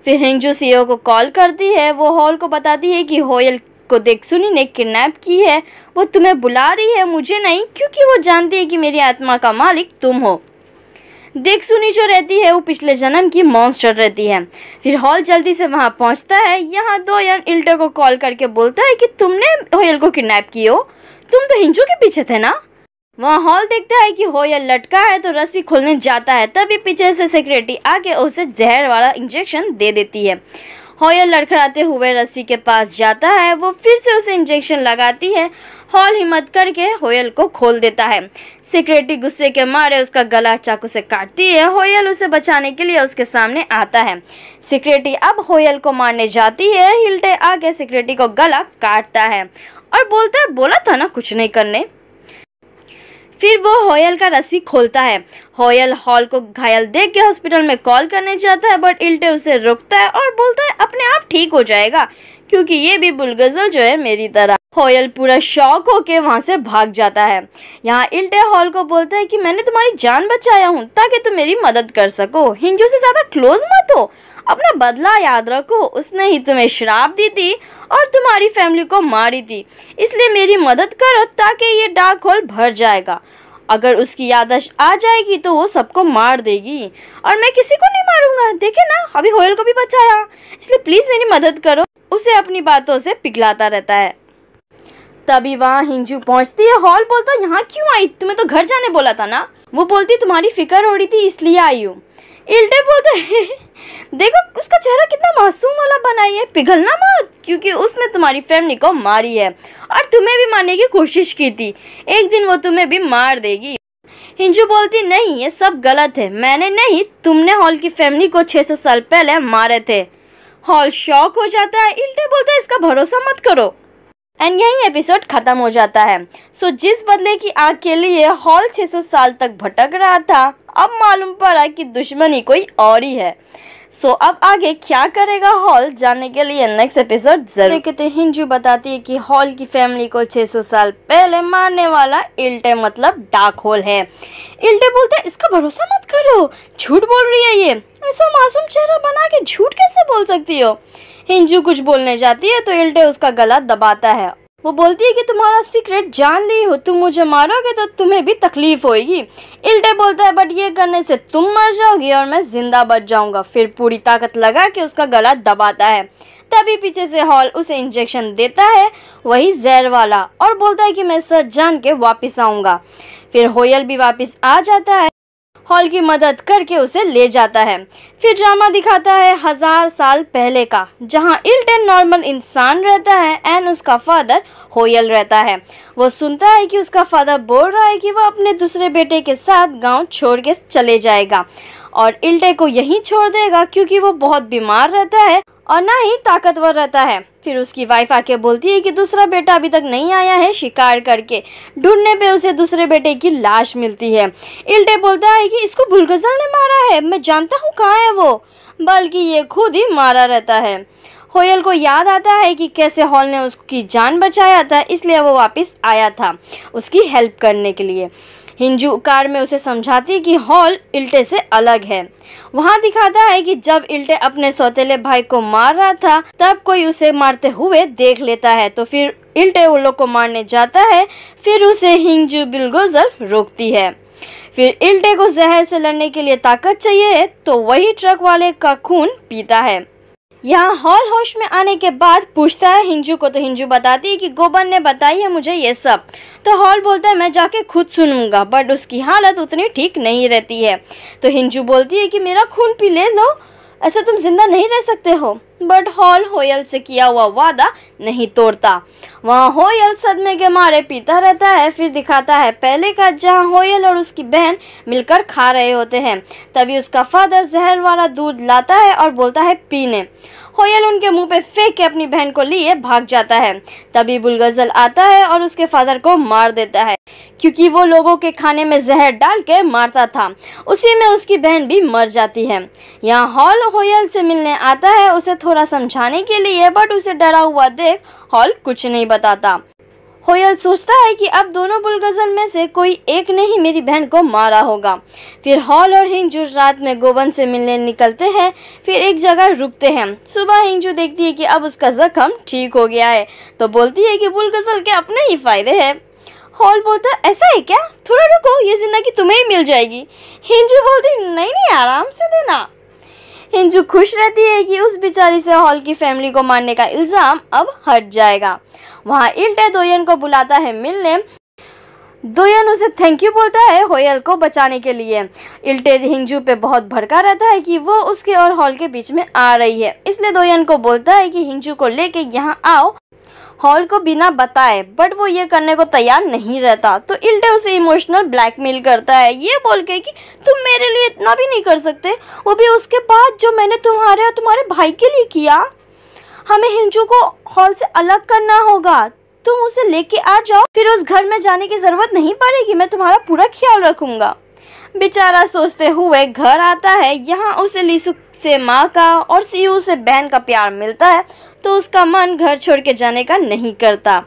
फिर हिंजू सीओ को कॉल करती है वो हॉल को बताती है कि होयल को देख सुनी ने किडनैप की है वो तुम्हें बुला रही है मुझे नहीं क्योंकि वो जानती है कि मेरी आत्मा का मालिक तुम हो देगसुनी जो रहती है वो पिछले जन्म की मॉन्स्टर रहती है फिर हॉल जल्दी से वहाँ पहुँचता है यहाँ दो यार इल्टो को कॉल करके बोलता है कि तुमने होयल को किडनैप किया हो तुम तो हिंजू के पीछे थे ना वहाँ हॉल देखता है कि होयल लटका है तो रस्सी खोलने जाता है तभी पीछे से सेक्रेटरी आके उसे जहर वाला इंजेक्शन दे देती है होयल लड़खड़ाते हुए रस्सी के पास जाता है वो फिर से उसे इंजेक्शन लगाती है हॉल हिम्मत करके होयल को खोल देता है सिक्रेटी गुस्से के मारे उसका गला चाकू से काटती है होयल उसे बचाने के लिए उसके सामने आता है सिक्रेटी अब होयल को मारने जाती है हिल्टे आके सिक्रेटी को गला काटता है और बोलता है बोला था ना कुछ नहीं करने फिर वो होयल का रस्सी खोलता है होयल हॉल को घायल देख के हॉस्पिटल में कॉल करने जाता है बट इल्टे उसे रोकता है और बोलता है अपने आप ठीक हो जाएगा क्योंकि ये भी बुलगजल जो है मेरी तरह होयल पूरा शौक होके वहाँ से भाग जाता है यहाँ इल्टे हॉल को बोलता है कि मैंने तुम्हारी जान बचाया हूँ ताकि तुम मेरी मदद कर सको हिंजू से ज़्यादा क्लोज मत हो अपना बदला याद रखो उसने ही तुम्हें शराब दी थी और तुम्हारी फैमिली को मारी थी इसलिए मेरी मदद करो ताकि ये डार्क होल भर जाएगा अगर उसकी यादश आ जाएगी तो वो सबको मार देगी और मैं किसी को नहीं मारूंगा देखे ना अभी होयल को भी बचाया इसलिए प्लीज़ मेरी मदद करो उसे अपनी बातों से पिघलाता रहता है तभी वहाँ हिंजू पहुँचती है हॉल बोलता यहाँ क्यों आई तुम्हें तो घर जाने बोला था ना वो बोलती तुम्हारी फिक्र हो रही थी इसलिए आई हूँ इल्टे बोलते देखो उसका चेहरा कितना मासूम वाला बनाई है पिघलना मत क्योंकि उसने तुम्हारी फैमिली को मारी है और तुम्हें भी मारने की कोशिश की थी एक दिन वो तुम्हें भी मार देगी हिंजू बोलती नहीं ये सब गलत है मैंने नहीं तुमने हॉल की फैमिली को 600 साल पहले मारे थे हॉल शॉक हो जाता है इल्टे बोलता है इसका भरोसा मत करो एंड यही एपिसोड ख़त्म हो जाता है सो so, जिस बदले की आग के लिए हॉल 600 साल तक भटक रहा था अब मालूम पड़ा कि दुश्मनी कोई और ही है सो अब आगे क्या करेगा हॉल जानने के लिए नेक्स्ट एपिसोड जरूर कहते हिंजू बताती है कि हॉल की फैमिली को 600 साल पहले मारने वाला इल्टे मतलब डार्क होल है इल्टे बोलते है इसका भरोसा मत करो झूठ बोल रही है ये ऐसा मासूम चेहरा बना के झूठ कैसे बोल सकती हो हिंजू कुछ बोलने जाती है तो इल्टे उसका गला दबाता है वो बोलती है कि तुम्हारा सीक्रेट जान ली हो तुम मुझे मारोगे तो तुम्हें भी तकलीफ होगी इल्टे बोलता है बट ये करने से तुम मर जाओगी और मैं जिंदा बच जाऊंगा फिर पूरी ताकत लगा के उसका गला दबाता है तभी पीछे से हॉल उसे इंजेक्शन देता है वही जहर वाला और बोलता है कि मैं सच जान के वापस आऊंगा फिर होयल भी वापस आ जाता है हॉल की मदद करके उसे ले जाता है फिर ड्रामा दिखाता है हजार साल पहले का जहां इल्ट एंड नॉर्मल इंसान रहता है एंड उसका फादर होयल रहता है वो सुनता है कि उसका फादर बोल रहा है कि वह अपने दूसरे बेटे के साथ गांव छोड़ के चले जाएगा और इल्टे को यहीं छोड़ देगा क्योंकि वो बहुत बीमार रहता है और ना ही ताकतवर रहता है फिर उसकी वाइफ आके बोलती है कि दूसरा बेटा अभी तक नहीं आया है शिकार करके ढूंढने पे उसे दूसरे बेटे की लाश मिलती है इल्टे बोलता है कि इसको बुलगजल ने मारा है मैं जानता हूँ कहाँ है वो बल्कि ये खुद ही मारा रहता है होयल को याद आता है कि कैसे हॉल ने उसकी जान बचाया था इसलिए वो वापस आया था उसकी हेल्प करने के लिए हिंजू कार में उसे समझाती कि हॉल इल्टे से अलग है वहाँ दिखाता है कि जब इल्टे अपने सौतेले भाई को मार रहा था तब कोई उसे मारते हुए देख लेता है तो फिर इल्टे वो लोग को मारने जाता है फिर उसे हिंजू बिलगोजर रोकती है फिर इल्टे को जहर से लड़ने के लिए ताकत चाहिए तो वही ट्रक वाले का खून पीता है यहाँ हॉल होश में आने के बाद पूछता है हिंजू को तो हिंजू बताती है कि गोबन ने बताई है मुझे ये सब तो हॉल बोलता है मैं जाके खुद सुनूंगा बट उसकी हालत उतनी ठीक नहीं रहती है तो हिंजू बोलती है कि मेरा खून पी ले लो ऐसा तुम जिंदा नहीं रह सकते हो बट हॉल होयल से किया हुआ वादा नहीं तोड़ता वहाँ होयल सदमे के मारे पीता रहता है फिर दिखाता है पहले का जहाँ होयल और उसकी बहन मिलकर खा रहे होते हैं तभी उसका फादर जहर वाला दूध लाता है और बोलता है पीने होयल उनके मुंह पे फेंक के अपनी बहन को लिए भाग जाता है तभी बुलगजल आता है और उसके फादर को मार देता है क्योंकि वो लोगों के खाने में जहर डाल के मारता था उसी में उसकी बहन भी मर जाती है यहाँ हॉल होयल से मिलने आता है उसे थोड़ा समझाने के लिए बट उसे डरा हुआ देख हॉल कुछ नहीं बताता कोयल सोचता है कि अब दोनों बुलगजल में से कोई एक ने ही मेरी बहन को मारा होगा फिर हॉल और हिंजू रात में गोवन से मिलने निकलते हैं फिर एक जगह रुकते हैं सुबह हिंजू देखती है कि अब उसका जख्म ठीक हो गया है तो बोलती है कि बुलगजल के अपने ही फायदे है हॉल बोलता ऐसा है क्या थोड़ा रुको ये जिंदगी तुम्हें ही मिल जाएगी हिंजू बोलती नहीं नहीं आराम से देना हिंजू खुश रहती है कि उस बिचारी से हॉल की फैमिली को मारने का इल्ज़ाम अब हट जाएगा वहाँ इल्टे दोयन को बुलाता है मिलने दोयन उसे थैंक यू बोलता है होयल को बचाने के लिए इल्टे हिंजू पे बहुत भड़का रहता है कि वो उसके और हॉल के बीच में आ रही है इसलिए दोयन को बोलता है कि हिंजू को लेके यहाँ आओ हॉल को बिना बताए बट वो ये करने को तैयार नहीं रहता तो इल्टे उसे इमोशनल ब्लैकमेल करता है ये बोल के कि तुम मेरे लिए इतना भी नहीं कर सकते वो भी उसके बाद जो मैंने तुम्हारे और तुम्हारे भाई के लिए किया हमें हिंजू को हॉल से अलग करना होगा तुम उसे लेके आ जाओ फिर उस घर में जाने की ज़रूरत नहीं पड़ेगी मैं तुम्हारा पूरा ख्याल रखूंगा बेचारा सोचते हुए घर आता है यहाँ उसे लीसुक से माँ का और सीयू से बहन का प्यार मिलता है तो उसका मन घर छोड़ के जाने का नहीं करता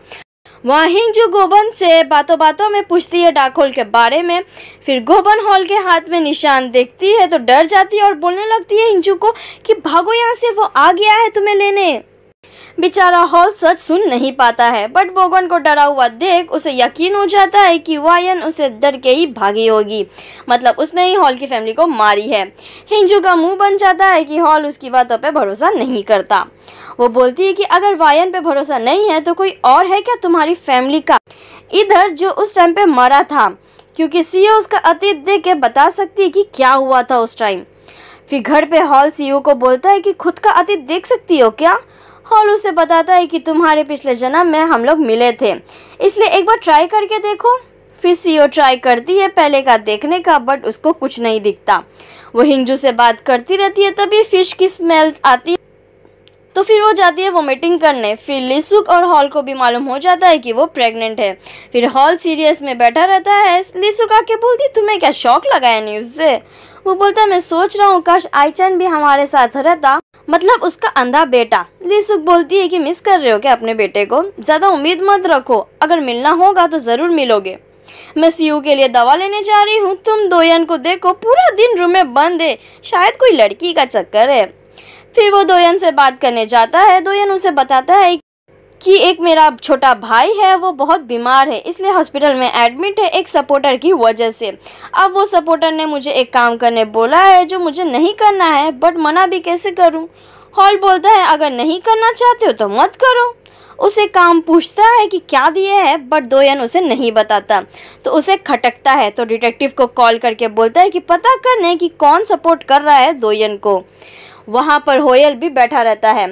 वहाँ हिंजू गोबन से बातों बातों में पूछती है डाकोल के बारे में फिर गोबन हॉल के हाथ में निशान देखती है तो डर जाती है और बोलने लगती है हिंजू को कि भागो यहाँ से वो आ गया है तुम्हें लेने बेचारा हॉल सच सुन नहीं पाता है बट बोगन को डरा हुआ देख उसे यकीन हो जाता है कि वायन उसे डर के ही भागी होगी मतलब उसने ही हॉल की फैमिली को मारी है हिंजू का मुंह बन जाता है कि हॉल उसकी बातों पे भरोसा नहीं करता वो बोलती है कि अगर वायन पे भरोसा नहीं है तो कोई और है क्या तुम्हारी फैमिली का इधर जो उस टाइम पे मरा था क्योंकि सीओ e उसका अतीत देख के बता सकती है कि क्या हुआ था उस टाइम फिर घर पे हॉल सीओ e को बोलता है कि खुद का अतीत देख सकती हो क्या हॉल उसे बताता है कि तुम्हारे पिछले जन्म में हम लोग मिले थे इसलिए एक बार ट्राई करके देखो फिर सीओ ट्राई e करती है पहले का देखने का बट उसको कुछ नहीं दिखता वो हिंजू से बात करती रहती है तभी फिश की स्मेल आती तो फिर वो जाती है वोमिटिंग करने फिर लिसुक और हॉल को भी मालूम हो जाता है कि वो प्रेग्नेंट है फिर हॉल सीरियस में बैठा रहता है लिसुक आके बोलती तुम्हें क्या शौक लगाया न्यूज़ से वो बोलता मैं सोच रहा हूँ काश चैन भी हमारे साथ रहता मतलब उसका अंधा बेटा लिसुक बोलती है कि मिस कर रहे हो क्या अपने बेटे को ज़्यादा उम्मीद मत रखो अगर मिलना होगा तो ज़रूर मिलोगे मैं सीयू के लिए दवा लेने जा रही हूँ तुम दोयन को देखो पूरा दिन रूम में बंद है शायद कोई लड़की का चक्कर है फिर वो दोयन से बात करने जाता है दोयन उसे बताता है कि एक मेरा छोटा भाई है वो बहुत बीमार है इसलिए हॉस्पिटल में एडमिट है एक सपोर्टर की वजह से अब वो सपोर्टर ने मुझे एक काम करने बोला है जो मुझे नहीं करना है बट मना भी कैसे करूं हॉल बोलता है अगर नहीं करना चाहते हो तो मत करो उसे काम पूछता है कि क्या दिए है बट दोयन उसे नहीं बताता तो उसे खटकता है तो डिटेक्टिव को कॉल करके बोलता है कि पता करने कि कौन सपोर्ट कर रहा है दोयन को वहाँ पर होयल भी बैठा रहता है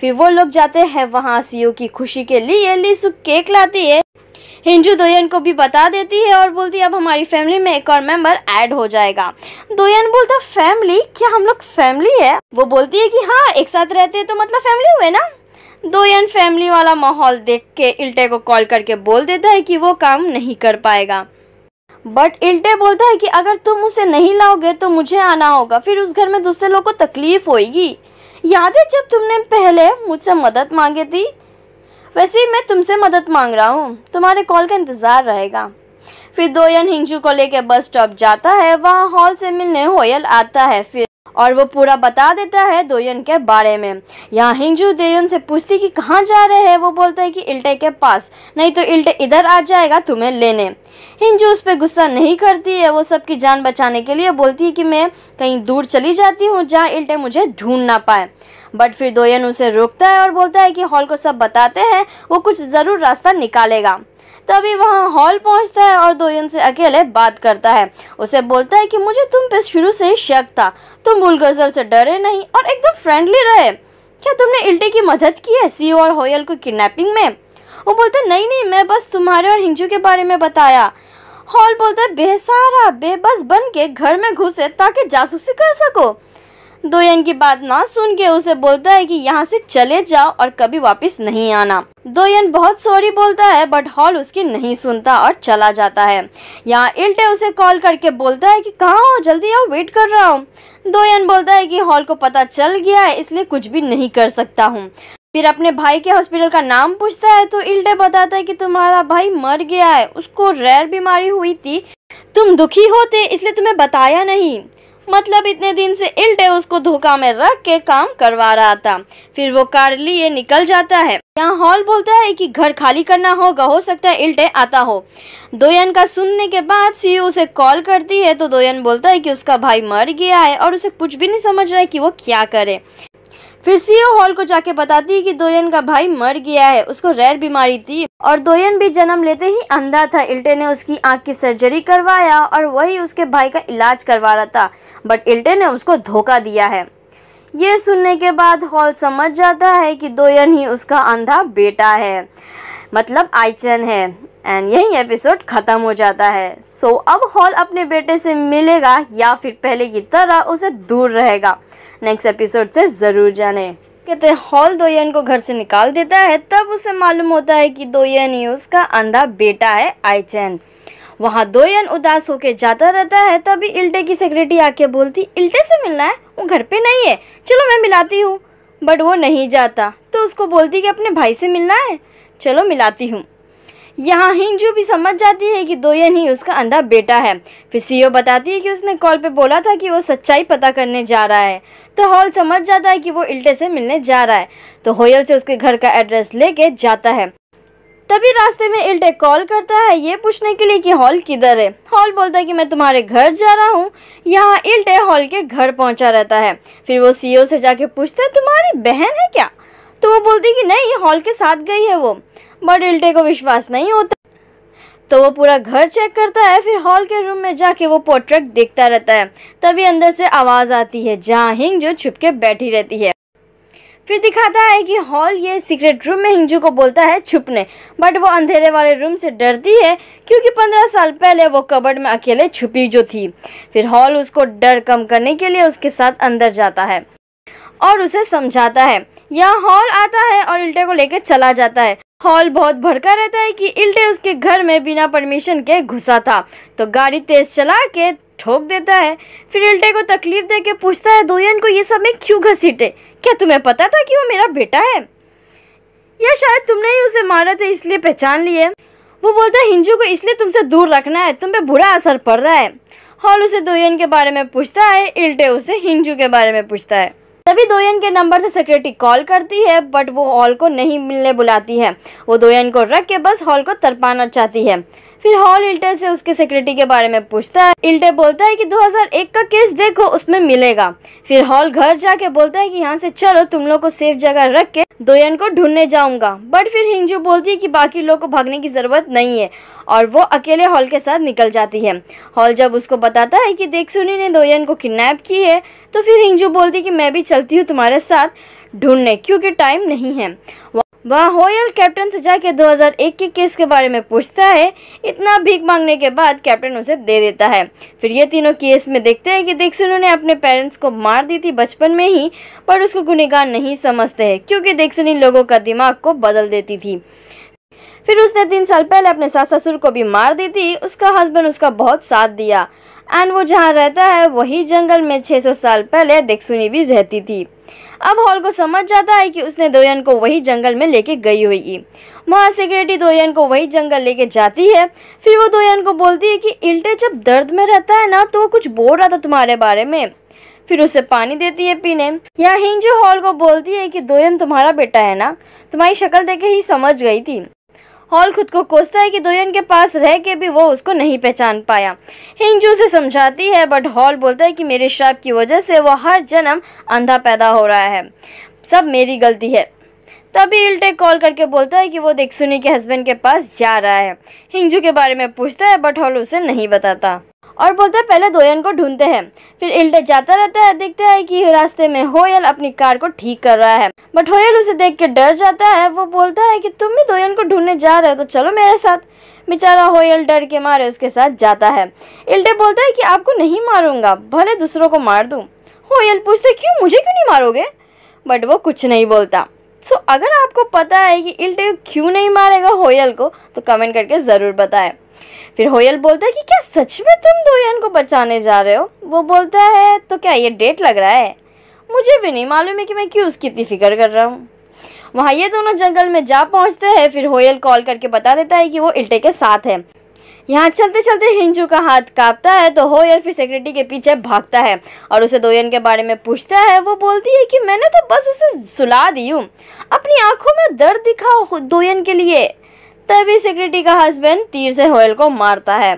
फिर वो लोग जाते हैं वहाँ सीओ की खुशी के लिए लिसु केक लाती है हिंजू दोयन को भी बता देती है और बोलती है अब हमारी फैमिली में एक और मेंबर ऐड हो जाएगा दोयन बोलता फैमिली क्या हम लोग फैमिली है वो बोलती है कि हाँ एक साथ रहते हैं तो मतलब फैमिली हुए ना दोयन फैमिली वाला माहौल देख के इल्टे को कॉल करके बोल देता है कि वो काम नहीं कर पाएगा बट इल्टे बोलता है कि अगर तुम उसे नहीं लाओगे तो मुझे आना होगा फिर उस घर में दूसरे लोगों को तकलीफ होगी याद है जब तुमने पहले मुझसे मदद मांगी थी वैसे ही मैं तुमसे मदद मांग रहा हूँ तुम्हारे कॉल का इंतज़ार रहेगा फिर दोयन हिंजू को लेकर बस स्टॉप जाता है वहाँ हॉल से मिलने होयल आता है फिर और वो पूरा बता देता है दोयन के बारे में यहाँ हिंजू दोयन से पूछती कि कहाँ जा रहे हैं वो बोलता है कि इल्टे के पास नहीं तो इल्टे इधर आ जाएगा तुम्हें लेने हिंजू उस पर गुस्सा नहीं करती है वो सबकी जान बचाने के लिए बोलती है कि मैं कहीं दूर चली जाती हूँ जहाँ इल्टे मुझे ढूंढ ना पाए बट फिर दोयन उसे रोकता है और बोलता है कि हॉल को सब बताते हैं वो कुछ ज़रूर रास्ता निकालेगा तभी वहाँ हॉल पहुँचता है और दोयन से अकेले बात करता है उसे बोलता है कि मुझे तुम पे शुरू से ही शक था तुम गुलगजल से डरे नहीं और एकदम फ्रेंडली रहे क्या तुमने इल्टे की मदद की है सी और होयल को किडनैपिंग में वो बोलता नहीं नहीं मैं बस तुम्हारे और हिंजू के बारे में बताया हॉल बोलता है बेसारा बेबस बन के घर में घुसे ताकि जासूसी कर सको दोयन की बात ना सुन के उसे बोलता है कि यहाँ से चले जाओ और कभी वापस नहीं आना दोयन बहुत सॉरी बोलता है बट हॉल उसकी नहीं सुनता और चला जाता है यहाँ इल्टे उसे कॉल करके बोलता है कि कहाँ हो जल्दी आओ वेट कर रहा हूँ दोयन बोलता है कि हॉल को पता चल गया है इसलिए कुछ भी नहीं कर सकता हूँ फिर अपने भाई के हॉस्पिटल का नाम पूछता है तो इल्टे बताता है कि तुम्हारा भाई मर गया है उसको रेयर बीमारी हुई थी तुम दुखी होते इसलिए तुम्हें बताया नहीं मतलब इतने दिन से इल्टे उसको धोखा में रख के काम करवा रहा था फिर वो कार लिए निकल जाता है यहाँ हॉल बोलता है कि घर खाली करना होगा हो सकता है इल्टे आता हो दोयन का सुनने के बाद सी उसे कॉल करती है तो दोयन बोलता है कि उसका भाई मर गया है और उसे कुछ भी नहीं समझ रहा है कि वो क्या करे फिर सीओ हॉल को जाके बताती है कि दोयन का भाई मर गया है उसको रेयर बीमारी थी और दोयन भी जन्म लेते ही अंधा था इल्टे ने उसकी आंख की सर्जरी करवाया और वही उसके भाई का इलाज करवा रहा था बट इल्टे ने उसको धोखा दिया है ये सुनने के बाद हॉल समझ जाता है कि दोयन ही उसका अंधा बेटा है मतलब आइचन है एंड यही एपिसोड ख़त्म हो जाता है सो so, अब हॉल अपने बेटे से मिलेगा या फिर पहले की तरह उसे दूर रहेगा नेक्स्ट एपिसोड से ज़रूर जाने कहते हॉल दोयन को घर से निकाल देता है तब उसे मालूम होता है कि दोयन ही उसका अंधा बेटा है आइचन वहाँ दो यन उदास होके जाता रहता है तभी इल्टे की सेक्रेटरी आके बोलती इल्टे से मिलना है वो घर पे नहीं है चलो मैं मिलाती हूँ बट वो नहीं जाता तो उसको बोलती कि अपने भाई से मिलना है चलो मिलाती हूँ यहाँ हिंजू भी समझ जाती है कि दोयन ही उसका अंधा बेटा है फिर सीओ बताती है कि उसने कॉल पे बोला था कि वो सच्चाई पता करने जा रहा है तो हॉल समझ जाता है कि वो इल्टे से मिलने जा रहा है तो होयल से उसके घर का एड्रेस लेके जाता है तभी रास्ते में इल्टे कॉल करता है ये पूछने के लिए कि हॉल किधर है हॉल बोलता है कि मैं तुम्हारे घर जा रहा हूँ यहाँ इल्टे हॉल के घर पहुँचा रहता है फिर वो सीईओ e से जाके पूछता है तुम्हारी बहन है क्या तो वो बोलती है कि नहीं हॉल के साथ गई है वो बट इल्टे को विश्वास नहीं होता तो वो पूरा घर चेक करता है फिर हॉल के रूम में जाके वो पोर्ट्रेट देखता रहता है तभी अंदर से आवाज़ आती है जहाँ हिंग जो छुप के बैठी रहती है फिर दिखाता है कि हॉल ये सीक्रेट रूम में हिंजू को बोलता है छुपने बट वो अंधेरे वाले रूम से डरती है क्योंकि पंद्रह साल पहले वो कबर्ड में अकेले छुपी जो थी फिर हॉल उसको डर कम करने के लिए उसके साथ अंदर जाता है और उसे समझाता है यहाँ हॉल आता है और इल्टे को लेकर चला जाता है हॉल बहुत भड़का रहता है कि इल्टे उसके घर में बिना परमिशन के घुसा था तो गाड़ी तेज चला के ठोक देता है फिर इल्टे को तकलीफ दे के पूछता है दोयन को ये सब में क्यों घसीटे क्या तुम्हें पता था कि वो मेरा बेटा है या शायद तुमने ही उसे मारा था इसलिए पहचान लिए वो बोलता है हिंजू को इसलिए तुमसे दूर रखना है तुम पे बुरा असर पड़ रहा है हॉल उसे दोयन के बारे में पूछता है इल्टे उसे हिंजू के बारे में पूछता है तभी दोयन के नंबर से सेक्रेटरी कॉल करती है बट वो हॉल को नहीं मिलने बुलाती है वो दोयन को रख के बस हॉल को तरपाना चाहती है फिर हॉल इल्टे से उसके सेक्रेटरी के बारे में पूछता है इल्टे बोलता है कि 2001 का केस देखो उसमें मिलेगा फिर हॉल घर जाके बोलता है कि यहाँ से चलो तुम लोग को सेफ जगह रख के दोयन को ढूंढने जाऊंगा बट फिर हिंजू बोलती है कि बाकी लोग को भागने की ज़रूरत नहीं है और वो अकेले हॉल के साथ निकल जाती है हॉल जब उसको बताता है कि देख सुनी ने दोयन को किडनेप की है तो फिर हिंजू बोलती है कि मैं भी चलती हूँ तुम्हारे साथ ढूंढने क्योंकि टाइम नहीं है वहाँ होयल कैप्टन से जाके 2001 के केस के बारे में पूछता है इतना भीख मांगने के बाद कैप्टन उसे दे देता है फिर ये तीनों केस में देखते हैं कि देख ने अपने पेरेंट्स को मार दी थी बचपन में ही पर उसको गुनेगार नहीं समझते हैं क्योंकि देख इन लोगों का दिमाग को बदल देती थी फिर उसने तीन साल पहले अपने सास ससुर को भी मार दी थी उसका हस्बैंड उसका बहुत साथ दिया एंड वो जहाँ रहता है वही जंगल में 600 साल पहले देखसुनी भी रहती थी अब हॉल को समझ जाता है कि उसने दोयन को वही जंगल में लेके गई होगी वहाँ सिक्योरिटी दोयन को वही जंगल लेके जाती है फिर वो दोयन को बोलती है कि इल्टे जब दर्द में रहता है ना तो वो कुछ बोल रहा था तुम्हारे बारे में फिर उसे पानी देती है पीने यहाँ हिंजू हॉल को बोलती है कि दोयन तुम्हारा बेटा है ना तुम्हारी शक्ल देखे ही समझ गई थी हॉल खुद को कोसता है कि दोयन के पास रह के भी वो उसको नहीं पहचान पाया हिंजू से समझाती है बट हॉल बोलता है कि मेरे श्राप की वजह से वो हर जन्म अंधा पैदा हो रहा है सब मेरी गलती है तभी इल्टे कॉल करके बोलता है कि वो देख सुनी के हस्बैंड के पास जा रहा है हिंजू के बारे में पूछता है बट हॉल उसे नहीं बताता और बोलते हैं पहले दोयन को ढूंढते हैं फिर इल्टे जाता रहता है देखते हैं कि रास्ते में होयल अपनी कार को ठीक कर रहा है बट होयल उसे देख के डर जाता है वो बोलता है कि तुम भी दोयन को ढूंढने जा रहे हो तो चलो मेरे साथ बेचारा होयल डर के मारे उसके साथ जाता है इल्टे बोलता है कि आपको नहीं मारूंगा भले दूसरों को मार दूँ होयल पूछते क्यों मुझे क्यों नहीं मारोगे बट वो कुछ नहीं बोलता सो so, अगर आपको पता है कि इल्टे क्यों नहीं मारेगा होयल को तो कमेंट करके ज़रूर बताएं फिर होयल बोलता है कि क्या सच में तुम दोयन को बचाने जा रहे हो वो बोलता है तो क्या ये डेट लग रहा है मुझे भी नहीं मालूम है कि मैं क्यों उसकी इतनी फिक्र कर रहा हूँ वहाँ ये दोनों जंगल में जा पहुँचते हैं फिर होयल कॉल करके बता देता है कि वो इल्टे के साथ है यहाँ चलते चलते हिंजू का हाथ कांपता है तो होयल फिर सेक्रेटरी के पीछे भागता है और उसे दोयन के बारे में पूछता है वो बोलती है कि मैंने तो बस उसे सुला दी हूँ अपनी आंखों में दर्द दिखाओ दोयन के लिए तभी सिक्योरिटी का हस्बैंड तीर से होयल को मारता है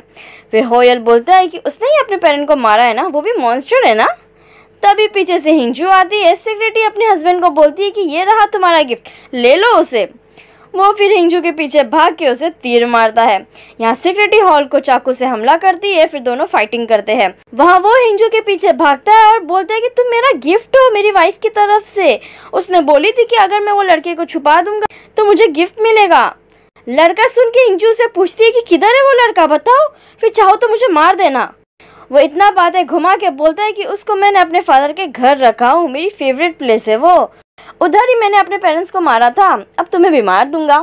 फिर होयल बोलता है कि उसने ही अपने पेरेंट को मारा है ना वो भी मॉन्स्टर है ना तभी पीछे से हिंजू आती है सिक्योरिटी अपने हस्बैंड को बोलती है कि ये रहा तुम्हारा गिफ्ट ले लो उसे वो फिर हिंजू के पीछे भाग के उसे तीर मारता है यहाँ सिक्योरिटी हॉल को चाकू से हमला करती है फिर दोनों फाइटिंग करते हैं वहाँ वो हिंजू के पीछे भागता है और बोलता है कि तुम मेरा गिफ्ट हो मेरी वाइफ की तरफ से उसने बोली थी कि अगर मैं वो लड़के को छुपा दूंगा तो मुझे गिफ्ट मिलेगा लड़का सुन के इंजू से पूछती है कि किधर है वो लड़का बताओ फिर चाहो तो मुझे मार देना वो इतना बातें घुमा के बोलता है कि उसको मैंने अपने फादर के घर रखा हूँ मेरी फेवरेट प्लेस है वो उधर ही मैंने अपने पेरेंट्स को मारा था अब तुम्हें भी मार दूंगा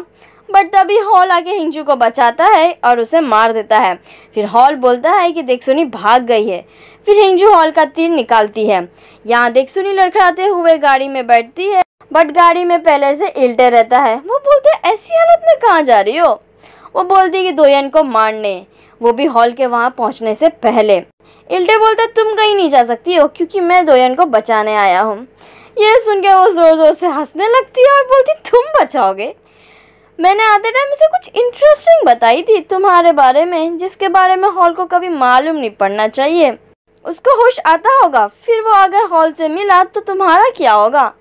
बट तभी हॉल आके हिंजू को बचाता है और उसे मार देता है फिर हॉल बोलता है कि देख सुनी भाग गई है फिर हिंजू हॉल का तीर निकालती है यहाँ देख सुनी लड़खड़ाते हुए गाड़ी में बैठती है बट गाड़ी में पहले से इल्टे रहता है वो बोलते ऐसी हालत में कहाँ जा रही हो वो बोलती कि दोयन को मारने वो भी हॉल के वहाँ पहुँचने से पहले इल्टे बोलता तुम कहीं नहीं जा सकती हो क्योंकि मैं दोयन को बचाने आया हूँ ये सुन के वो ज़ोर ज़ोर से हंसने लगती है और बोलती तुम बचाओगे मैंने आते टाइम उसे कुछ इंटरेस्टिंग बताई थी तुम्हारे बारे में जिसके बारे में हॉल को कभी मालूम नहीं पड़ना चाहिए उसको होश आता होगा फिर वो अगर हॉल से मिला तो तुम्हारा क्या होगा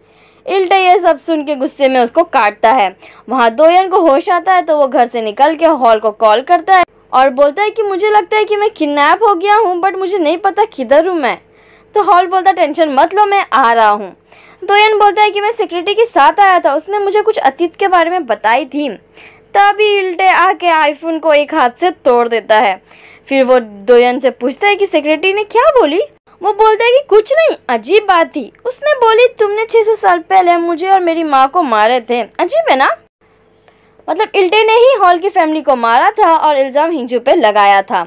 इल्टा यह सब सुन के गुस्से में उसको काटता है वहाँ दोयन को होश आता है तो वो घर से निकल के हॉल को कॉल करता है और बोलता है कि मुझे लगता है कि मैं किडनैप हो गया हूँ बट मुझे नहीं पता किधर हूँ मैं तो हॉल बोलता टेंशन मत लो मैं आ रहा हूँ दोयन बोलता है कि मैं सिक्योरिटी के साथ आया था उसने मुझे कुछ अतीत के बारे में बताई थी तभी इल्टे आके आईफोन को एक हाथ से तोड़ देता है फिर वो दोयन से पूछता है कि सेक्रेटरी ने क्या बोली वो बोलता है कि कुछ नहीं अजीब बात थी उसने बोली तुमने 600 साल पहले मुझे और मेरी माँ को मारे थे अजीब है ना मतलब इल्टे ने ही हॉल की फैमिली को मारा था और इल्ज़ाम हिंजू पे लगाया था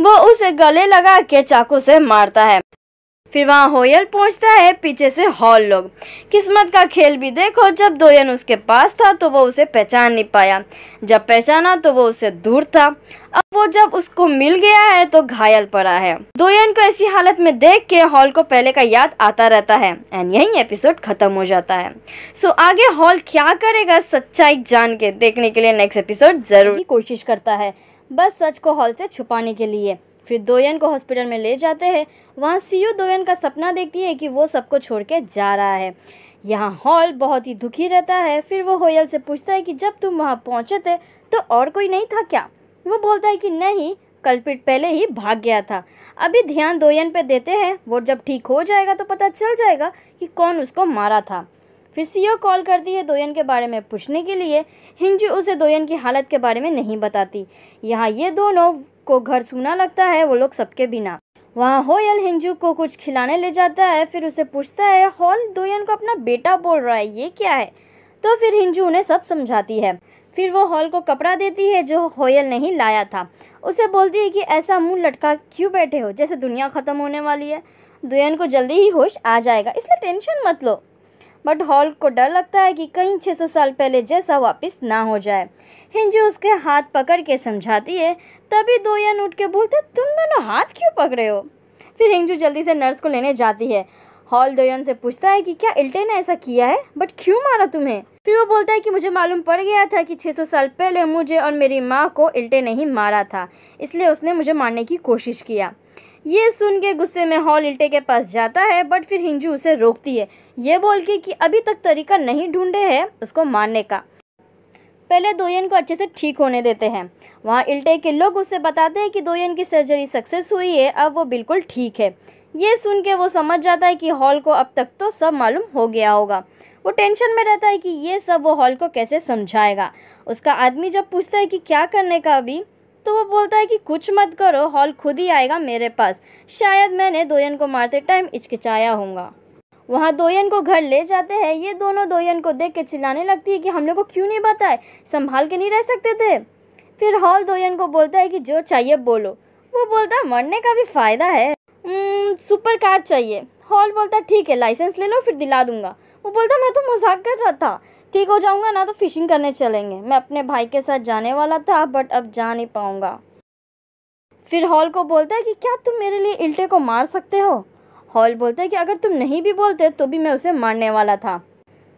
वो उसे गले लगा के चाकू से मारता है फिर वहाँ होयल पहुँचता है पीछे से हॉल लोग किस्मत का खेल भी देखो जब दोयन उसके पास था तो वो उसे पहचान नहीं पाया जब पहचाना तो वो उसे दूर था अब वो जब उसको मिल गया है तो घायल पड़ा है दोयन को ऐसी हालत में देख के हॉल को पहले का याद आता रहता है एंड यही एपिसोड खत्म हो जाता है सो आगे हॉल क्या करेगा सच्चाई जान के देखने के लिए नेक्स्ट एपिसोड जरूर कोशिश करता है बस सच को हॉल से छुपाने के लिए फिर दोयन को हॉस्पिटल में ले जाते हैं वहाँ ओ दोयन का सपना देखती है कि वो सबको छोड़ के जा रहा है यहाँ हॉल बहुत ही दुखी रहता है फिर वो होयल से पूछता है कि जब तुम वहाँ पहुँचे थे तो और कोई नहीं था क्या वो बोलता है कि नहीं कल्पिट पहले ही भाग गया था अभी ध्यान दोयन पे देते हैं वो जब ठीक हो जाएगा तो पता चल जाएगा कि कौन उसको मारा था फिर सीओ कॉल करती है दोयन के बारे में पूछने के लिए हिंजू उसे दोयन की हालत के बारे में नहीं बताती यहाँ ये दोनों को घर सूना लगता है वो लोग सबके बिना वहाँ होयल हिंजू को कुछ खिलाने ले जाता है फिर उसे पूछता है हॉल दोयन को अपना बेटा बोल रहा है ये क्या है तो फिर हिंजू उन्हें सब समझाती है फिर वो हॉल को कपड़ा देती है जो होयल नहीं लाया था उसे बोलती है कि ऐसा मुंह लटका क्यों बैठे हो जैसे दुनिया ख़त्म होने वाली है दुयन को जल्दी ही होश आ जाएगा इसलिए टेंशन मत लो बट हॉल को डर लगता है कि कहीं 600 साल पहले जैसा वापस ना हो जाए हिंजू उसके हाथ पकड़ के समझाती है तभी दो यान उठ के बोलते तुम दोनों हाथ क्यों पकड़े हो फिर हिंगजू जल्दी से नर्स को लेने जाती है हॉल दोयन से पूछता है कि क्या इल्टे ने ऐसा किया है बट क्यों मारा तुम्हें फिर वो बोलता है कि मुझे मालूम पड़ गया था कि 600 साल पहले मुझे और मेरी माँ को इल्टे ने ही मारा था इसलिए उसने मुझे मारने की कोशिश किया ये सुन के गुस्से में हॉल इल्टे के पास जाता है बट फिर हिंजू उसे रोकती है ये बोल के कि अभी तक तरीका नहीं ढूंढे है उसको मारने का पहले दोयन को अच्छे से ठीक होने देते हैं वहाँ इल्टे के लोग उससे बताते हैं कि दोयन की सर्जरी सक्सेस हुई है अब वो बिल्कुल ठीक है ये सुन के वो समझ जाता है कि हॉल को अब तक तो सब मालूम हो गया होगा वो टेंशन में रहता है कि ये सब वो हॉल को कैसे समझाएगा उसका आदमी जब पूछता है कि क्या करने का अभी तो वो बोलता है कि कुछ मत करो हॉल खुद ही आएगा मेरे पास शायद मैंने दोयन को मारते टाइम हिचकिचाया होगा वहाँ दोयन को घर ले जाते हैं ये दोनों दोयन को देख के चिल्लाने लगती है कि हम लोग को क्यों नहीं बताए संभाल के नहीं रह सकते थे फिर हॉल दोयन को बोलता है कि जो चाहिए बोलो वो बोलता है मरने का भी फ़ायदा है सुपर कार चाहिए हॉल बोलता है ठीक है लाइसेंस ले लो फिर दिला दूंगा वो बोलता मैं तो मजाक कर रहा था ठीक हो जाऊंगा ना तो फिशिंग करने चलेंगे मैं अपने भाई के साथ जाने वाला था बट अब जा नहीं पाऊंगा फिर हॉल को बोलता है कि क्या तुम मेरे लिए इल्टे को मार सकते हो हॉल बोलता है कि अगर तुम नहीं भी बोलते तो भी मैं उसे मारने वाला था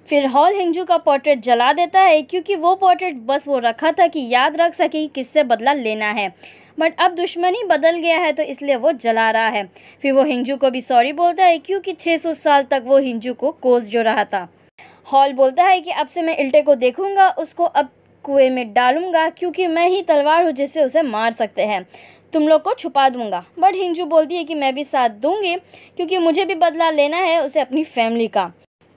फिर हॉल हिंजू का पोर्ट्रेट जला देता है क्योंकि वो पोर्ट्रेट बस वो रखा था कि याद रख सके कि किससे बदला लेना है बट अब दुश्मनी बदल गया है तो इसलिए वो जला रहा है फिर वो हिंजू को भी सॉरी बोलता है क्योंकि 600 साल तक वो हिंजू को कोस जो रहा था हॉल बोलता है कि अब से मैं इल्टे को देखूंगा उसको अब कुएं में डालूंगा क्योंकि मैं ही तलवार हूँ जिससे उसे मार सकते हैं तुम लोग को छुपा दूंगा बट हिंजू बोलती है कि मैं भी साथ दूंगी क्योंकि मुझे भी बदला लेना है उसे अपनी फैमिली का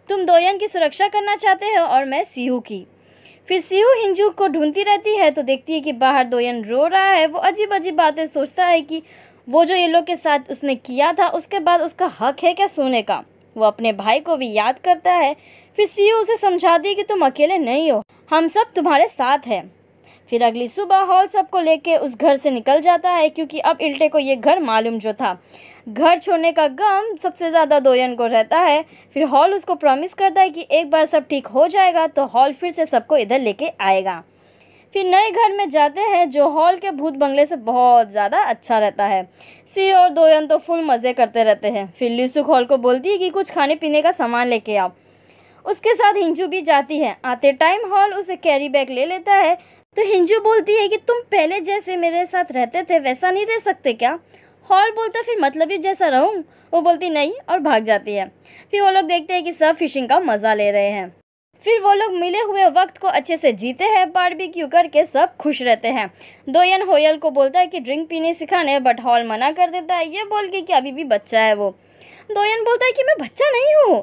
तुम दोयन की सुरक्षा करना चाहते हो और मैं सीहू की फिर सीहू हिंजू को ढूंढती रहती है तो देखती है कि बाहर दोयन रो रहा है वो अजीब अजीब बातें सोचता है कि वो जो ये लोग के साथ उसने किया था उसके बाद उसका हक है क्या सोने का वो अपने भाई को भी याद करता है फिर सीयू उसे समझाती है कि तुम अकेले नहीं हो हम सब तुम्हारे साथ हैं फिर अगली सुबह हॉल सबको लेके उस घर से निकल जाता है क्योंकि अब इल्टे को ये घर मालूम जो था घर छोड़ने का गम सबसे ज़्यादा दोयन को रहता है फिर हॉल उसको प्रॉमिस करता है कि एक बार सब ठीक हो जाएगा तो हॉल फिर से सबको इधर लेके आएगा फिर नए घर में जाते हैं जो हॉल के भूत बंगले से बहुत ज़्यादा अच्छा रहता है सी और दोयन तो फुल मज़े करते रहते हैं फिर लिसुक हॉल को बोलती है कि कुछ खाने पीने का सामान लेके आओ उसके साथ हिंजू भी जाती है आते टाइम हॉल उसे कैरी बैग ले लेता है तो हिंजू बोलती है कि तुम पहले जैसे मेरे साथ रहते थे वैसा नहीं रह सकते क्या हॉल बोलता फिर मतलब ही जैसा रहूँ वो बोलती नहीं और भाग जाती है फिर वो लोग देखते हैं कि सब फिशिंग का मज़ा ले रहे हैं फिर वो लोग मिले हुए वक्त को अच्छे से जीते हैं बारबेक्यू करके सब खुश रहते हैं दोयन होयल को बोलता है कि ड्रिंक पीने सिखाने बट हॉल मना कर देता है ये बोल के कि अभी भी बच्चा है वो दोयन बोलता है कि मैं बच्चा नहीं हूँ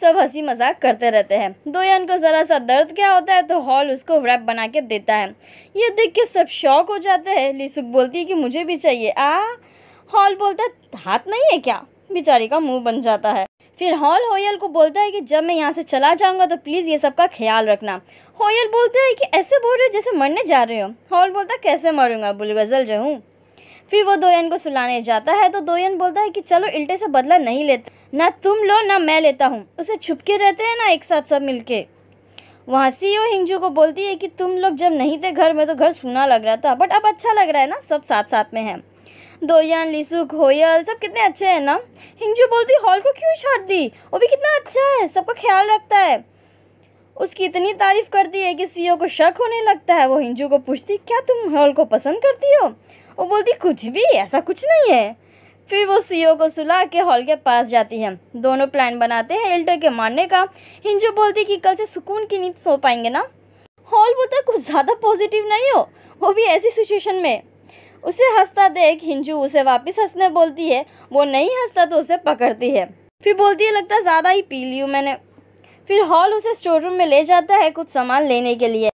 सब हंसी मजाक करते रहते हैं दोयन को ज़रा सा दर्द क्या होता है तो हॉल उसको रैप बना के देता है ये देख के सब शौक हो जाते हैं लिसुक बोलती है कि मुझे भी चाहिए आ हॉल बोलता है हाथ नहीं है क्या बेचारी का मुंह बन जाता है फिर हॉल होयल को बोलता है कि जब मैं यहाँ से चला जाऊँगा तो प्लीज़ ये सब का ख्याल रखना होयल बोलता है कि ऐसे बोल रहे हो जैसे मरने जा रहे हो हॉल बोलता है कैसे मरूँगा बुलगजल जो फिर वो दोयन को सुलाने जाता है तो दोयन बोलता है कि चलो इल्टे से बदला नहीं लेते ना तुम लो ना मैं लेता हूँ उसे छुपके रहते हैं ना एक साथ सब मिलके वहाँ सी ओ e हिंगजू को बोलती है कि तुम लोग जब नहीं थे घर में तो घर सुना लग रहा था बट अब अच्छा लग रहा है ना सब साथ साथ में है दोयान लिसुक होयल सब कितने अच्छे हैं ना हिंगजू बोलती हॉल को क्यों छाट दी वो भी कितना अच्छा है सबका ख्याल रखता है उसकी इतनी तारीफ करती है कि सी e को शक होने लगता है वो हिंजू को पूछती क्या तुम हॉल को पसंद करती हो वो बोलती कुछ भी ऐसा कुछ नहीं है फिर वो सीओ को सुला के हॉल के पास जाती है दोनों प्लान बनाते हैं एल्टर के मारने का हिंजो बोलती कि कल से सुकून की नींद सो पाएंगे ना हॉल बोलता कुछ ज़्यादा पॉजिटिव नहीं हो वो भी ऐसी सिचुएशन में उसे हंसता देख हिंजू उसे वापस हंसने बोलती है वो नहीं हंसता तो उसे पकड़ती है फिर बोलती है लगता ज़्यादा ही पी ली मैंने फिर हॉल उसे स्टोर रूम में ले जाता है कुछ सामान लेने के लिए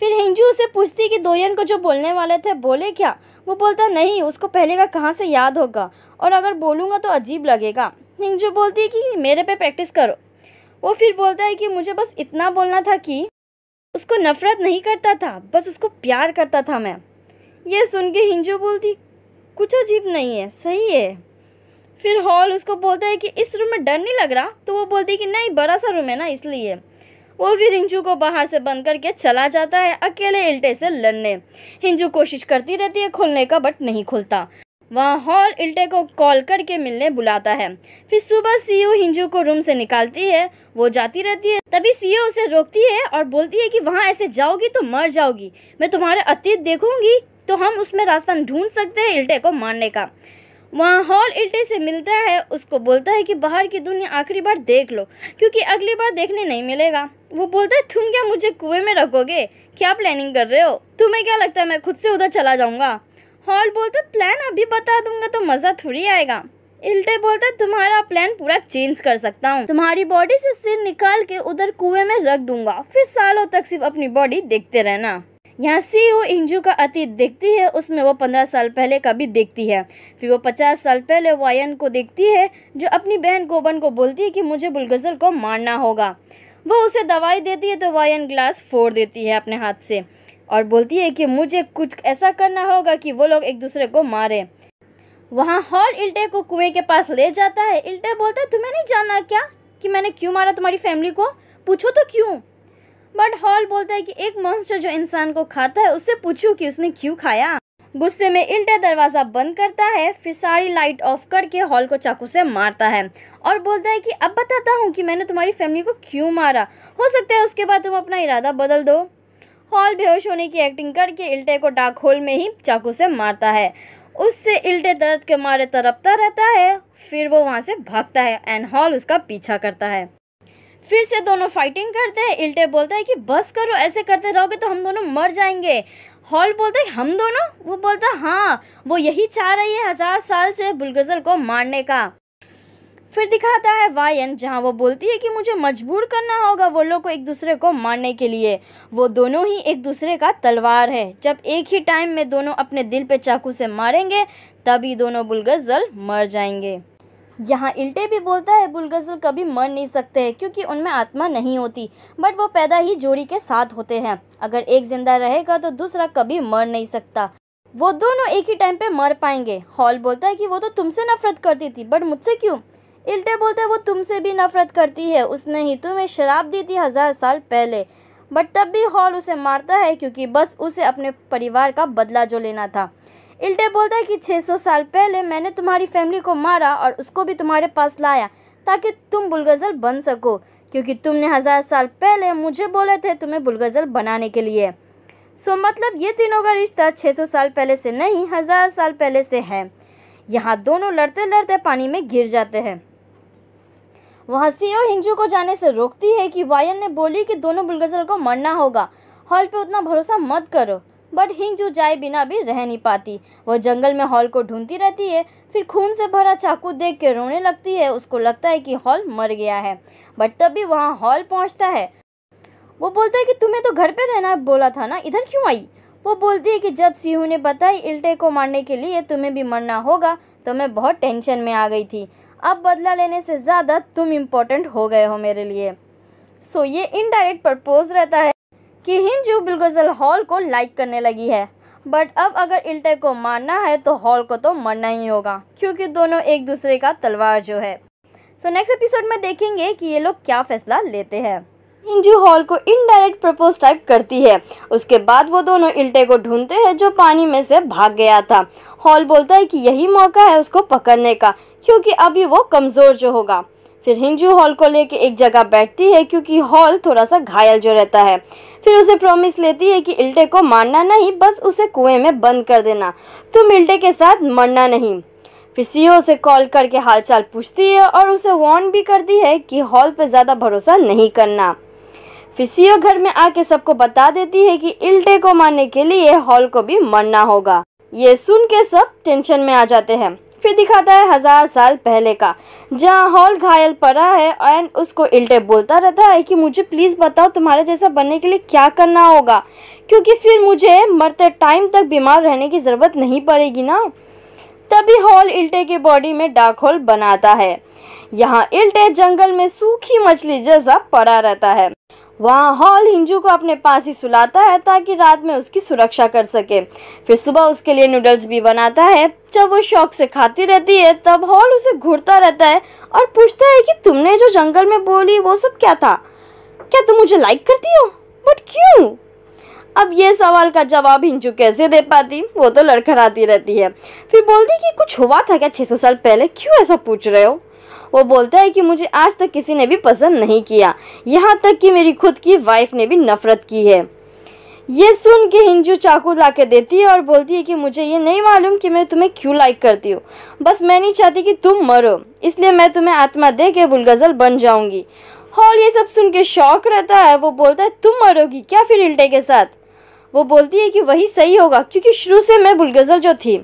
फिर हिंजू उसे पूछती कि दोयन को जो बोलने वाले थे बोले क्या वो बोलता नहीं उसको पहले का कहाँ से याद होगा और अगर बोलूँगा तो अजीब लगेगा हिंगजू बोलती है कि मेरे पे प्रैक्टिस करो वो फिर बोलता है कि मुझे बस इतना बोलना था कि उसको नफ़रत नहीं करता था बस उसको प्यार करता था मैं ये सुन के हिंजू बोलती कुछ अजीब नहीं है सही है फिर हॉल उसको बोलता है कि इस रूम में डर नहीं लग रहा तो वो बोलती है कि नहीं बड़ा सा रूम है ना इसलिए वो भी रिंजू को बाहर से बंद करके चला जाता है अकेले इल्टे से लड़ने हिंजू कोशिश करती रहती है खोलने का बट नहीं खुलता वहाँ हॉल इल्टे को कॉल करके मिलने बुलाता है फिर सुबह सीओ हिंजू को रूम से निकालती है वो जाती रहती है तभी सीओ उसे रोकती है और बोलती है कि वहाँ ऐसे जाओगी तो मर जाओगी मैं तुम्हारे अतीत देखूंगी तो हम उसमें रास्ता ढूंढ सकते हैं इल्टे को मारने का वहाँ हॉल इल्टे से मिलता है उसको बोलता है कि बाहर की दुनिया आखिरी बार देख लो क्योंकि अगली बार देखने नहीं मिलेगा वो बोलता है तुम क्या मुझे कुएं में रखोगे क्या प्लानिंग कर रहे हो तुम्हें क्या लगता है मैं खुद से उधर चला जाऊँगा हॉल बोलता प्लान अभी बता दूंगा तो मज़ा थोड़ी आएगा इल्टे बोलता तुम्हारा प्लान पूरा चेंज कर सकता हूँ तुम्हारी बॉडी से सिर निकाल के उधर कुएं में रख दूंगा फिर सालों तक सिर्फ अपनी बॉडी देखते रहना यहाँ वो e इंजू का अतीत देखती है उसमें वो पंद्रह साल पहले का भी देखती है फिर वो पचास साल पहले वायन को देखती है जो अपनी बहन गोबन को बोलती है कि मुझे बुलगजल को मारना होगा वो उसे दवाई देती है तो वायन ग्लास फोड़ देती है अपने हाथ से और बोलती है कि मुझे कुछ ऐसा करना होगा कि वो लोग एक दूसरे को मारे वहाँ हॉल इल्टे को कुएं के पास ले जाता है इल्टे बोलता है तुम्हें नहीं जाना क्या कि मैंने क्यों मारा तुम्हारी फैमिली को पूछो तो क्यों बट हॉल बोलता है कि एक मॉन्स्टर जो इंसान को खाता है उससे पूछूं कि उसने क्यों खाया गुस्से में इल्टे दरवाज़ा बंद करता है फिर सारी लाइट ऑफ करके हॉल को चाकू से मारता है और बोलता है कि अब बताता हूँ कि मैंने तुम्हारी फैमिली को क्यों मारा हो सकता है उसके बाद तुम अपना इरादा बदल दो हॉल बेहोश होने की एक्टिंग करके इल्टे को डार्क होल में ही चाकू से मारता है उससे इल्टे दर्द के मारे तड़पता रहता है फिर वो वहाँ से भागता है एंड हॉल उसका पीछा करता है फिर से दोनों फाइटिंग करते हैं इल्टे बोलता है कि बस करो ऐसे करते रहोगे तो हम दोनों मर जाएंगे हॉल बोलता है हम दोनों वो बोलता हाँ वो यही चाह रही है हज़ार साल से बुलगजल को मारने का फिर दिखाता है वायन जहां वो बोलती है कि मुझे मजबूर करना होगा वो लोग को एक दूसरे को मारने के लिए वो दोनों ही एक दूसरे का तलवार है जब एक ही टाइम में दोनों अपने दिल पे चाकू से मारेंगे तभी दोनों बुलगजल मर जाएंगे यहाँ इल्टे भी बोलता है बुलगजल कभी मर नहीं सकते क्योंकि उनमें आत्मा नहीं होती बट वो पैदा ही जोड़ी के साथ होते हैं अगर एक जिंदा रहेगा तो दूसरा कभी मर नहीं सकता वो दोनों एक ही टाइम पे मर पाएंगे हॉल बोलता है कि वो तो तुमसे नफरत करती थी बट मुझसे क्यों इल्टे बोलते वो तुमसे भी नफरत करती है उसने ही तुम्हें शराब दी थी हज़ार साल पहले बट तब भी हॉल उसे मारता है क्योंकि बस उसे अपने परिवार का बदला जो लेना था इल्टे बोलता है कि 600 साल पहले मैंने तुम्हारी फैमिली को मारा और उसको भी तुम्हारे पास लाया ताकि तुम बुलगज़ल बन सको क्योंकि तुमने हज़ार साल पहले मुझे बोले थे तुम्हें बुलगज़ल बनाने के लिए सो मतलब ये तीनों का रिश्ता 600 साल पहले से नहीं हज़ार साल पहले से है यहाँ दोनों लड़ते लड़ते पानी में गिर जाते हैं वहाँ सीओ हिंजू e को जाने से रोकती है कि वायन ने बोली कि दोनों बुलगजर को मरना होगा हॉल पे उतना भरोसा मत करो बट हिंजू जाए बिना भी रह नहीं पाती वो जंगल में हॉल को ढूंढती रहती है फिर खून से भरा चाकू देख के रोने लगती है उसको लगता है कि हॉल मर गया है बट तब भी वहाँ हॉल पहुँचता है वो बोलता है कि तुम्हें तो घर पे रहना बोला था ना इधर क्यों आई वो बोलती है कि जब सीहू e ने बताई इल्टे को मारने के लिए तुम्हें भी मरना होगा तो मैं बहुत टेंशन में आ गई थी अब बदला लेने से ज़्यादा तुम इम्पोर्टेंट हो गए हो मेरे लिए सो so, ये इनडायरेक्ट प्रपोज रहता है कि हिंजू बिलगजल हॉल को लाइक करने लगी है बट अब अगर इल्टे को मारना है तो हॉल को तो मरना ही होगा क्योंकि दोनों एक दूसरे का तलवार जो है सो नेक्स्ट एपिसोड में देखेंगे कि ये लोग क्या फैसला लेते हैं हिंजू हॉल को इनडायरेक्ट प्रपोज टाइप करती है उसके बाद वो दोनों इल्टे को ढूंढते हैं जो पानी में से भाग गया था हॉल बोलता है कि यही मौका है उसको पकड़ने का क्योंकि अभी वो कमज़ोर जो होगा फिर हिंजू हॉल को लेके एक जगह बैठती है क्योंकि हॉल थोड़ा सा घायल जो रहता है फिर उसे प्रॉमिस लेती है कि इल्टे को मारना नहीं बस उसे कुएं में बंद कर देना तुम इल्टे के साथ मरना नहीं फिर सीओ से कॉल करके हालचाल पूछती है और उसे वार्न भी करती है कि हॉल पर ज़्यादा भरोसा नहीं करना फिर सीओ घर में आके सबको बता देती है कि इल्टे को मारने के लिए हॉल को भी मरना होगा ये सुन के सब टेंशन में आ जाते हैं फिर दिखाता है हजार साल पहले का जहाँ हॉल घायल पड़ा है एंड उसको इल्टे बोलता रहता है कि मुझे प्लीज़ बताओ तुम्हारे जैसा बनने के लिए क्या करना होगा क्योंकि फिर मुझे मरते टाइम तक बीमार रहने की ज़रूरत नहीं पड़ेगी ना तभी हॉल इल्टे के बॉडी में डार्क होल बनाता है यहाँ इल्टे जंगल में सूखी मछली जैसा पड़ा रहता है वहाँ हॉल हिंजू को अपने पास ही सुलाता है ताकि रात में उसकी सुरक्षा कर सके फिर सुबह उसके लिए नूडल्स भी बनाता है जब वो शौक से खाती रहती है तब हॉल उसे घूरता रहता है और पूछता है कि तुमने जो जंगल में बोली वो सब क्या था क्या तुम मुझे लाइक करती हो बट क्यों अब ये सवाल का जवाब हिंजू कैसे दे पाती वो तो लड़खड़ाती रहती है फिर बोलती कि कुछ हुआ था क्या 600 साल पहले क्यों ऐसा पूछ रहे हो वो बोलता है कि मुझे आज तक किसी ने भी पसंद नहीं किया यहाँ तक कि मेरी खुद की वाइफ ने भी नफ़रत की है ये सुन के हिंजू चाकू ला के देती है और बोलती है कि मुझे ये नहीं मालूम कि मैं तुम्हें क्यों लाइक करती हूँ बस मैं नहीं चाहती कि तुम मरो इसलिए मैं तुम्हें आत्मा दे के बुलगजल बन जाऊँगी हॉल ये सब सुन के शौक रहता है वो बोलता है तुम मरोगी क्या फिर इल्टे के साथ वो बोलती है कि वही सही होगा क्योंकि शुरू से मैं बुलगजल जो थी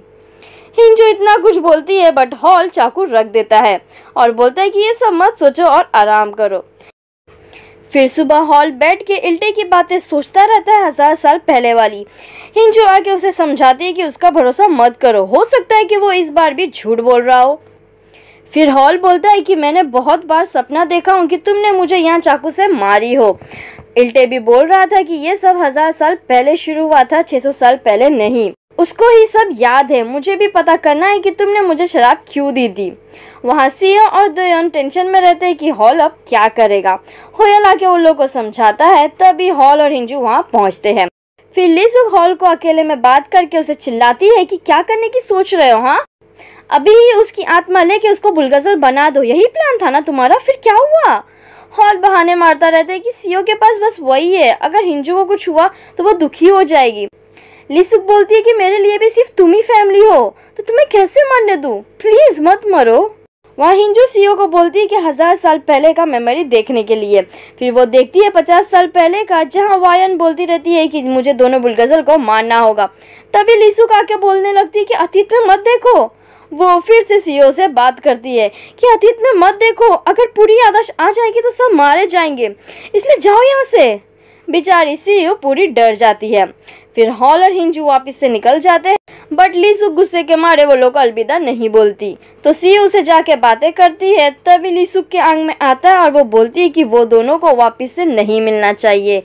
हिंजो इतना कुछ बोलती है बट हॉल चाकू रख देता है और बोलता है कि ये सब मत सोचो और आराम करो फिर सुबह हॉल बैठ के इल्टे की बातें सोचता रहता है हजार साल पहले वाली हिंजो आके उसे समझाती है कि उसका भरोसा मत करो हो सकता है कि वो इस बार भी झूठ बोल रहा हो फिर हॉल बोलता है कि मैंने बहुत बार सपना देखा हूँ कि तुमने मुझे यहाँ चाकू से मारी हो इल्टे भी बोल रहा था कि ये सब हजार साल पहले शुरू हुआ था 600 साल पहले नहीं उसको ही सब याद है मुझे भी पता करना है कि तुमने मुझे शराब क्यों दी थी वहाँ सीओ और दयन टेंशन में रहते हैं कि हॉल अब क्या करेगा होयल आके उन लोग को समझाता है तभी हॉल और हिंजू वहाँ पहुँचते हैं फिर लिसुक हॉल को अकेले में बात करके उसे चिल्लाती है कि क्या करने की सोच रहे हो हाँ अभी ही उसकी आत्मा लेके उसको बुलगजल बना दो यही प्लान था ना तुम्हारा फिर क्या हुआ हॉल बहाने मारता रहता है कि सीओ के पास बस वही है अगर हिंजू को कुछ हुआ तो वो दुखी हो जाएगी लिसुक बोलती है कि मेरे लिए भी सिर्फ तुम ही फैमिली हो तो तुम्हें कैसे मरने दूँ प्लीज़ मत मरो वहाँ हिंजू सीओ को बोलती है कि हज़ार साल पहले का मेमोरी देखने के लिए फिर वो देखती है पचास साल पहले का जहाँ वायन बोलती रहती है कि मुझे दोनों बुलगजल को मारना होगा तभी लिसुक आके बोलने लगती है कि अतीत में मत देखो वो फिर से सीओ से बात करती है कि अतीत में मत देखो अगर पूरी आदर्श आ जाएगी तो सब मारे जाएंगे इसलिए जाओ यहाँ से बेचारी सीओ पूरी डर जाती है फिर हॉल और हिंजू वापस से निकल जाते हैं बट लीसु गुस्से के मारे वो लोग अलविदा नहीं बोलती तो सी उसे e जाके बातें करती है तभी लीसु के आंग में आता है और वो बोलती है कि वो दोनों को वापस से नहीं मिलना चाहिए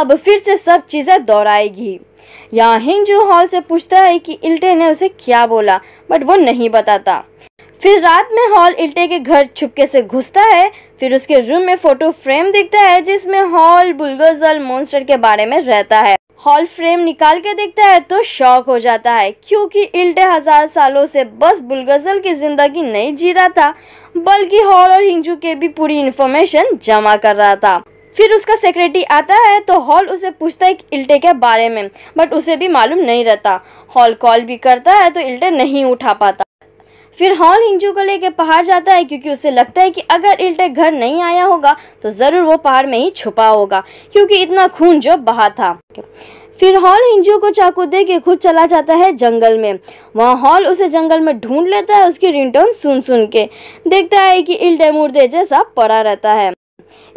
अब फिर से सब चीज़ें दोहराएगी यहाँ हिंजू हॉल से पूछता है कि इल्टे ने उसे क्या बोला बट वो नहीं बताता फिर रात में हॉल इल्टे के घर छुपके से घुसता है फिर उसके रूम में फोटो फ्रेम दिखता है जिसमें हॉल बुलगजल मॉन्स्टर के बारे में रहता है हॉल फ्रेम निकाल के देखता है तो शौक हो जाता है क्योंकि इल्टे हजार सालों से बस बुलगजल की जिंदगी नहीं जी रहा था बल्कि हॉल और हिंजू के भी पूरी इन्फॉर्मेशन जमा कर रहा था फिर उसका सेक्रेटरी आता है तो हॉल उसे पूछता है इल्टे के बारे में बट उसे भी मालूम नहीं रहता हॉल कॉल भी करता है तो इल्टे नहीं उठा पाता फिर हॉल हिंजू को लेकर पहाड़ जाता है क्योंकि उसे लगता है कि अगर इल्टे घर नहीं आया होगा तो ज़रूर वो पहाड़ में ही छुपा होगा क्योंकि इतना खून जो बहा था फिर हॉल हिंजू को चाकू दे के खुद चला जाता है जंगल में वहाँ हॉल उसे जंगल में ढूंढ लेता है उसकी रिंगटोन सुन सुन के देखता है कि इल्टे मुर्दे जैसा पड़ा रहता है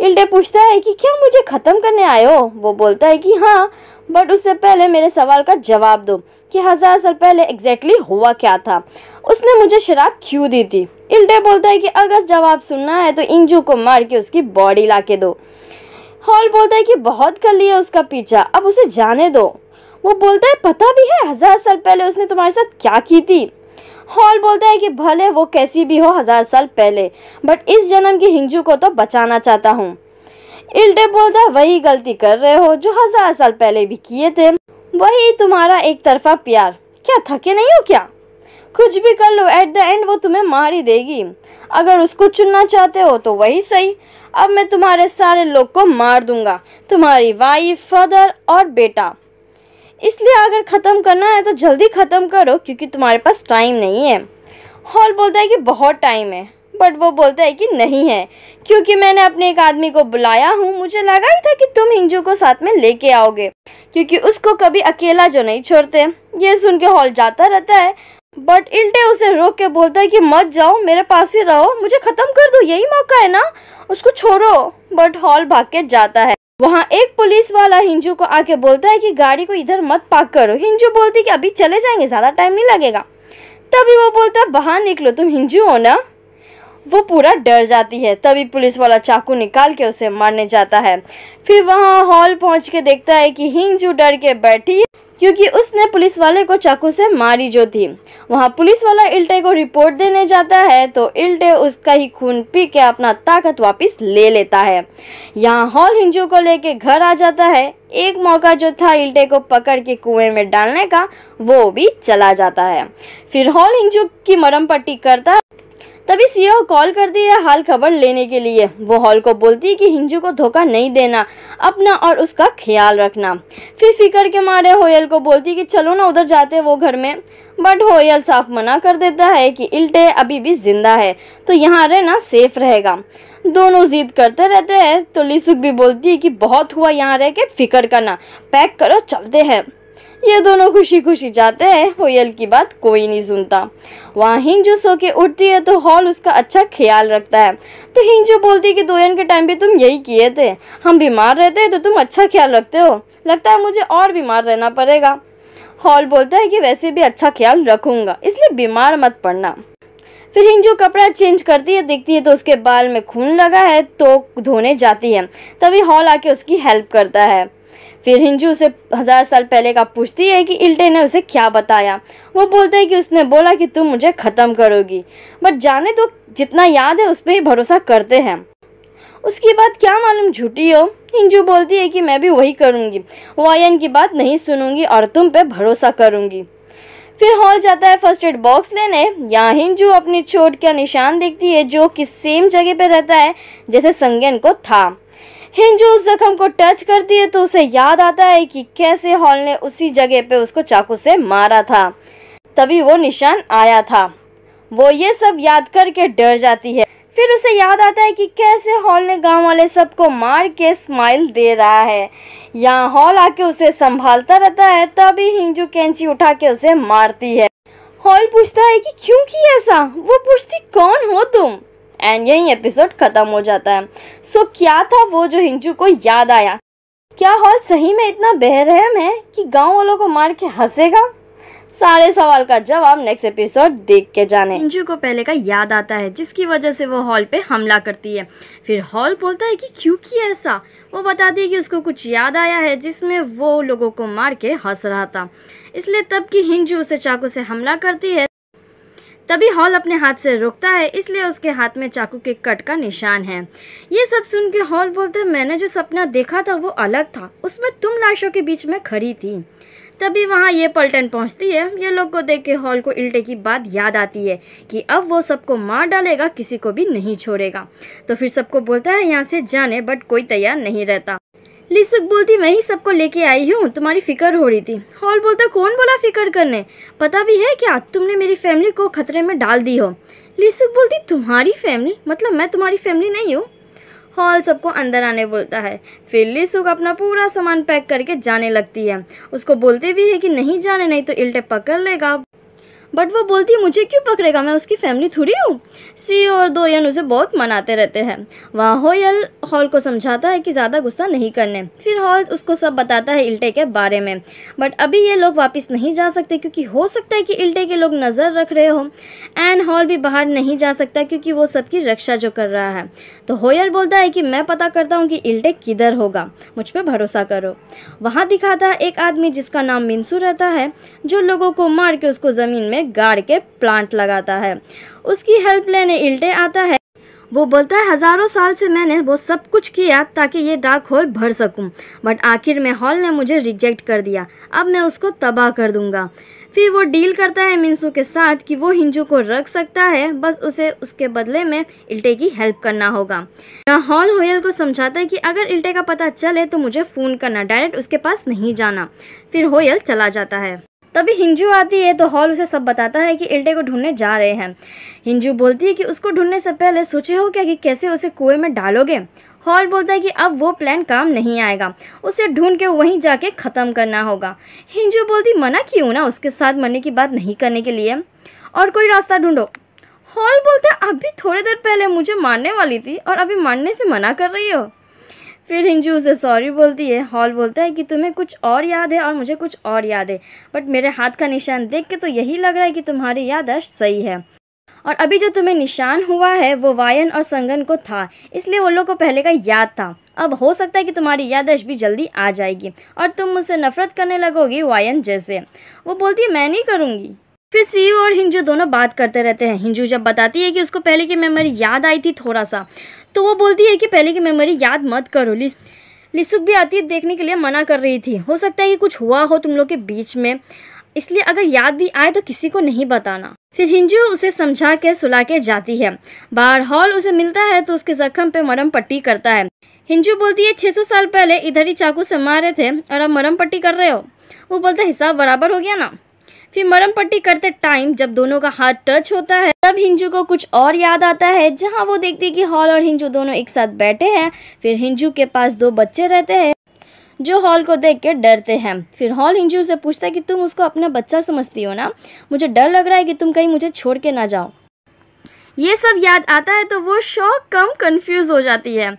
इल्टे पूछता है कि क्या मुझे ख़त्म करने आए हो वो बोलता है कि हाँ बट उससे पहले मेरे सवाल का जवाब दो कि हज़ार साल पहले एग्जैक्टली exactly हुआ क्या था उसने मुझे शराब क्यों दी थी इल्टे बोलता है कि अगर जवाब सुनना है तो इंजू को मार के उसकी बॉडी ला के दो हॉल बोलता है कि बहुत कर लिया उसका पीछा अब उसे जाने दो वो बोलता है पता भी है हज़ार साल पहले उसने तुम्हारे साथ क्या की थी हॉल बोलता है कि भले वो कैसी भी हो हज़ार साल पहले बट इस जन्म की हिंजू को तो बचाना चाहता हूँ इल्टे बोलता है वही गलती कर रहे हो जो हज़ार साल पहले भी किए थे वही तुम्हारा एक तरफा प्यार क्या थके नहीं हो क्या कुछ भी कर लो एट द एंड वो तुम्हें मार ही देगी अगर उसको चुनना चाहते हो तो वही सही अब मैं तुम्हारे सारे लोग को मार दूंगा तुम्हारी वाइफ फादर और बेटा इसलिए अगर ख़त्म करना है तो जल्दी ख़त्म करो क्योंकि तुम्हारे पास टाइम नहीं है हॉल बोलता है कि बहुत टाइम है बट वो बोलता है कि नहीं है क्योंकि मैंने अपने एक आदमी को बुलाया हूँ मुझे लगा ही था कि तुम हिंजू को साथ में लेके आओगे क्योंकि उसको कभी अकेला जो नहीं छोड़ते ये सुन के हॉल जाता रहता है बट इल्टे उसे रोक के बोलता है कि मत जाओ मेरे पास ही रहो मुझे ख़त्म कर दो यही मौका है ना उसको छोड़ो बट हॉल भाग के जाता है वहाँ एक पुलिस वाला हिंजू को आके बोलता है कि गाड़ी को इधर मत पार्क करो हिंजू बोलती कि अभी चले जाएंगे ज़्यादा टाइम नहीं लगेगा तभी वो बोलता है बाहर निकलो तुम हिंजू हो ना वो पूरा डर जाती है तभी पुलिस वाला चाकू निकाल के उसे मारने जाता है फिर वहाँ हॉल पहुँच के देखता है कि जू डर के बैठी क्योंकि उसने पुलिस वाले को चाकू से मारी जो थी वहाँ पुलिस वाला इल्टे को रिपोर्ट देने जाता है तो इल्टे उसका ही खून पी के अपना ताकत वापस ले लेता है यहाँ हॉल हिंजू को लेके घर आ जाता है एक मौका जो था इल्टे को पकड़ के कुएं में डालने का वो भी चला जाता है फिर हॉल हिंगजू की मरम पट्टी करता है तभी सीओ कॉल करती है हाल खबर लेने के लिए वो हॉल को बोलती है कि हिंजू को धोखा नहीं देना अपना और उसका ख्याल रखना फिर फिकर के मारे होयल को बोलती कि चलो ना उधर जाते वो घर में बट होयल साफ मना कर देता है कि इल्टे अभी भी जिंदा है तो यहाँ रहना सेफ रहेगा दोनों जिद करते रहते हैं तो लिसुक भी बोलती है कि बहुत हुआ यहाँ रह के फिक्र करना पैक करो चलते हैं ये दोनों खुशी खुशी जाते हैं होयल की बात कोई नहीं सुनता वहाँ हिंजू सो के उठती है तो हॉल उसका अच्छा ख्याल रखता है तो हिंजू बोलती है कि दोयन के टाइम भी तुम यही किए थे हम बीमार रहते हैं तो तुम अच्छा ख्याल रखते हो लगता है मुझे और बीमार रहना पड़ेगा हॉल बोलता है कि वैसे भी अच्छा ख्याल रखूँगा इसलिए बीमार मत पड़ना फिर हिंजू कपड़ा चेंज करती है देखती है तो उसके बाल में खून लगा है तो धोने जाती है तभी हॉल आके उसकी हेल्प करता है फिर हिंजू उसे हज़ार साल पहले का पूछती है कि इल्टे ने उसे क्या बताया वो बोलता है कि उसने बोला कि तुम मुझे ख़त्म करोगी बट जाने तो जितना याद है उस पर ही भरोसा करते हैं उसकी बात क्या मालूम झूठी हो हिंजू बोलती है कि मैं भी वही करूँगी वो आयन की बात नहीं सुनूंगी और तुम पे भरोसा करूँगी फिर हॉल जाता है फर्स्ट एड बॉक्स लेने यहाँ जो अपनी चोट का निशान देखती है जो कि सेम जगह पर रहता है जैसे संगन को था हिंजू उस जख्म को टच करती है तो उसे याद आता है कि कैसे हॉल ने उसी जगह पे उसको चाकू से मारा था तभी वो निशान आया था वो ये सब याद करके डर जाती है फिर उसे याद आता है कि कैसे हॉल ने गांव वाले सबको मार के स्माइल दे रहा है यहाँ हॉल आके उसे संभालता रहता है तभी हिंजू कैंची उठा के उसे मारती है हॉल पूछता है कि क्यों की ऐसा वो पूछती कौन हो तुम एंड यही एपिसोड ख़त्म हो जाता है सो so, क्या था वो जो हिंजू को याद आया क्या हॉल सही में इतना बेरहम है कि गांव वालों को मार के हंसेगा सारे सवाल का जवाब नेक्स्ट एपिसोड देख के जाने इंजू को पहले का याद आता है जिसकी वजह से वो हॉल पे हमला करती है फिर हॉल बोलता है कि क्यों किया ऐसा वो बताती है कि उसको कुछ याद आया है जिसमें वो लोगों को मार के हंस रहा था इसलिए तब की हिंजू उसे चाकू से हमला करती है तभी हॉल अपने हाथ से रोकता है इसलिए उसके हाथ में चाकू के कट का निशान है ये सब सुन के हॉल बोलते मैंने जो सपना देखा था वो अलग था उसमें तुम लाशों के बीच में खड़ी थी तभी वहाँ ये पलटन पहुँचती है ये लोग को देख के हॉल को इल्टे की बात याद आती है कि अब वो सबको मार डालेगा किसी को भी नहीं छोड़ेगा तो फिर सबको बोलता है यहाँ से जाने बट कोई तैयार नहीं रहता लिसुक बोलती मैं ही सबको लेके आई हूँ तुम्हारी फिक्र हो रही थी हॉल बोलता कौन बोला फिक्र करने पता भी है क्या तुमने मेरी फैमिली को खतरे में डाल दी हो लिसुक बोलती तुम्हारी फैमिली मतलब मैं तुम्हारी फैमिली नहीं हूँ हॉल सबको अंदर आने बोलता है फिर लिसुक अपना पूरा सामान पैक करके जाने लगती है उसको बोलते भी है कि नहीं जाने नहीं तो इल्टे पकड़ लेगा बट वो बोलती मुझे क्यों पकड़ेगा मैं उसकी फैमिली थोड़ी हूँ सी और दो यन उसे बहुत मनाते रहते हैं वहाँ होयल हॉल को समझाता है कि ज़्यादा गुस्सा नहीं करने फिर हॉल उसको सब बताता है इल्टे के बारे में बट अभी ये लोग वापस नहीं जा सकते क्योंकि हो सकता है कि इल्टे के लोग नज़र रख रहे हो एंड हॉल भी बाहर नहीं जा सकता क्योंकि वो सबकी रक्षा जो कर रहा है तो होयल बोलता है कि मैं पता करता हूँ कि इल्टे किधर होगा मुझ पर भरोसा करो वहाँ दिखाता है एक आदमी जिसका नाम मिनसू रहता है जो लोगों को मार के उसको ज़मीन में गाड़ के प्लांट लगाता है उसकी हेल्प लेने इल्टे आता है वो बोलता है हज़ारों साल से मैंने वो सब कुछ किया ताकि ये डार्क होल भर सकूं बट आखिर में हॉल ने मुझे रिजेक्ट कर दिया अब मैं उसको तबाह कर दूंगा फिर वो डील करता है मिनसू के साथ कि वो हिंजू को रख सकता है बस उसे उसके बदले में इल्टे की हेल्प करना होगा हॉल होयल को समझाता है कि अगर इल्टे का पता चले तो मुझे फ़ोन करना डायरेक्ट उसके पास नहीं जाना फिर होयल चला जाता है तभी हिंजू आती है तो हॉल उसे सब बताता है कि इल्टे को ढूंढने जा रहे हैं हिंजू बोलती है कि उसको ढूंढने से पहले सोचे हो क्या कि कैसे उसे कुएं में डालोगे हॉल बोलता है कि अब वो प्लान काम नहीं आएगा उसे ढूंढ के वहीं जाके ख़त्म करना होगा हिंजू बोलती मना क्यों ना उसके साथ मरने की बात नहीं करने के लिए और कोई रास्ता ढूंढो हॉल बोलता है अभी थोड़ी देर पहले मुझे मारने वाली थी और अभी मारने से मना कर रही हो फिर हिंजू उसे सॉरी बोलती है हॉल बोलता है कि तुम्हें कुछ और याद है और मुझे कुछ और याद है बट मेरे हाथ का निशान देख के तो यही लग रहा है कि तुम्हारी यादाश्त सही है और अभी जो तुम्हें निशान हुआ है वो वायन और संगन को था इसलिए वो लोग को पहले का याद था अब हो सकता है कि तुम्हारी यादाश्त भी जल्दी आ जाएगी और तुम मुझसे नफरत करने लगोगी वायन जैसे वो बोलती है मैं नहीं करूँगी फिर शिव और हिंजू दोनों बात करते रहते हैं हिंजू जब बताती है कि उसको पहले की मेमोरी याद आई थी थोड़ा सा तो वो बोलती है कि पहले की मेमोरी याद मत करो लिस लिसुक भी आती है देखने के लिए मना कर रही थी हो सकता है कि कुछ हुआ हो तुम लोग के बीच में इसलिए अगर याद भी आए तो किसी को नहीं बताना फिर हिंजू उसे समझा के सुला के जाती है बाहर हॉल उसे मिलता है तो उसके जख्म पे मरम पट्टी करता है हिंजू बोलती है 600 साल पहले इधर ही चाकू से मारे थे और अब मरम पट्टी कर रहे हो वो बोलता हिसाब बराबर हो गया ना फिर मरम पट्टी करते टाइम जब दोनों का हाथ टच होता है तब हिंजू को कुछ और याद आता है जहाँ वो देखती है कि हॉल और हिंजू दोनों एक साथ बैठे हैं फिर हिंजू के पास दो बच्चे रहते हैं जो हॉल को देख के डरते हैं फिर हॉल हिंजू से पूछता है कि तुम उसको अपना बच्चा समझती हो ना मुझे डर लग रहा है कि तुम कहीं मुझे छोड़ के ना जाओ ये सब याद आता है तो वो शौक कम कंफ्यूज हो जाती है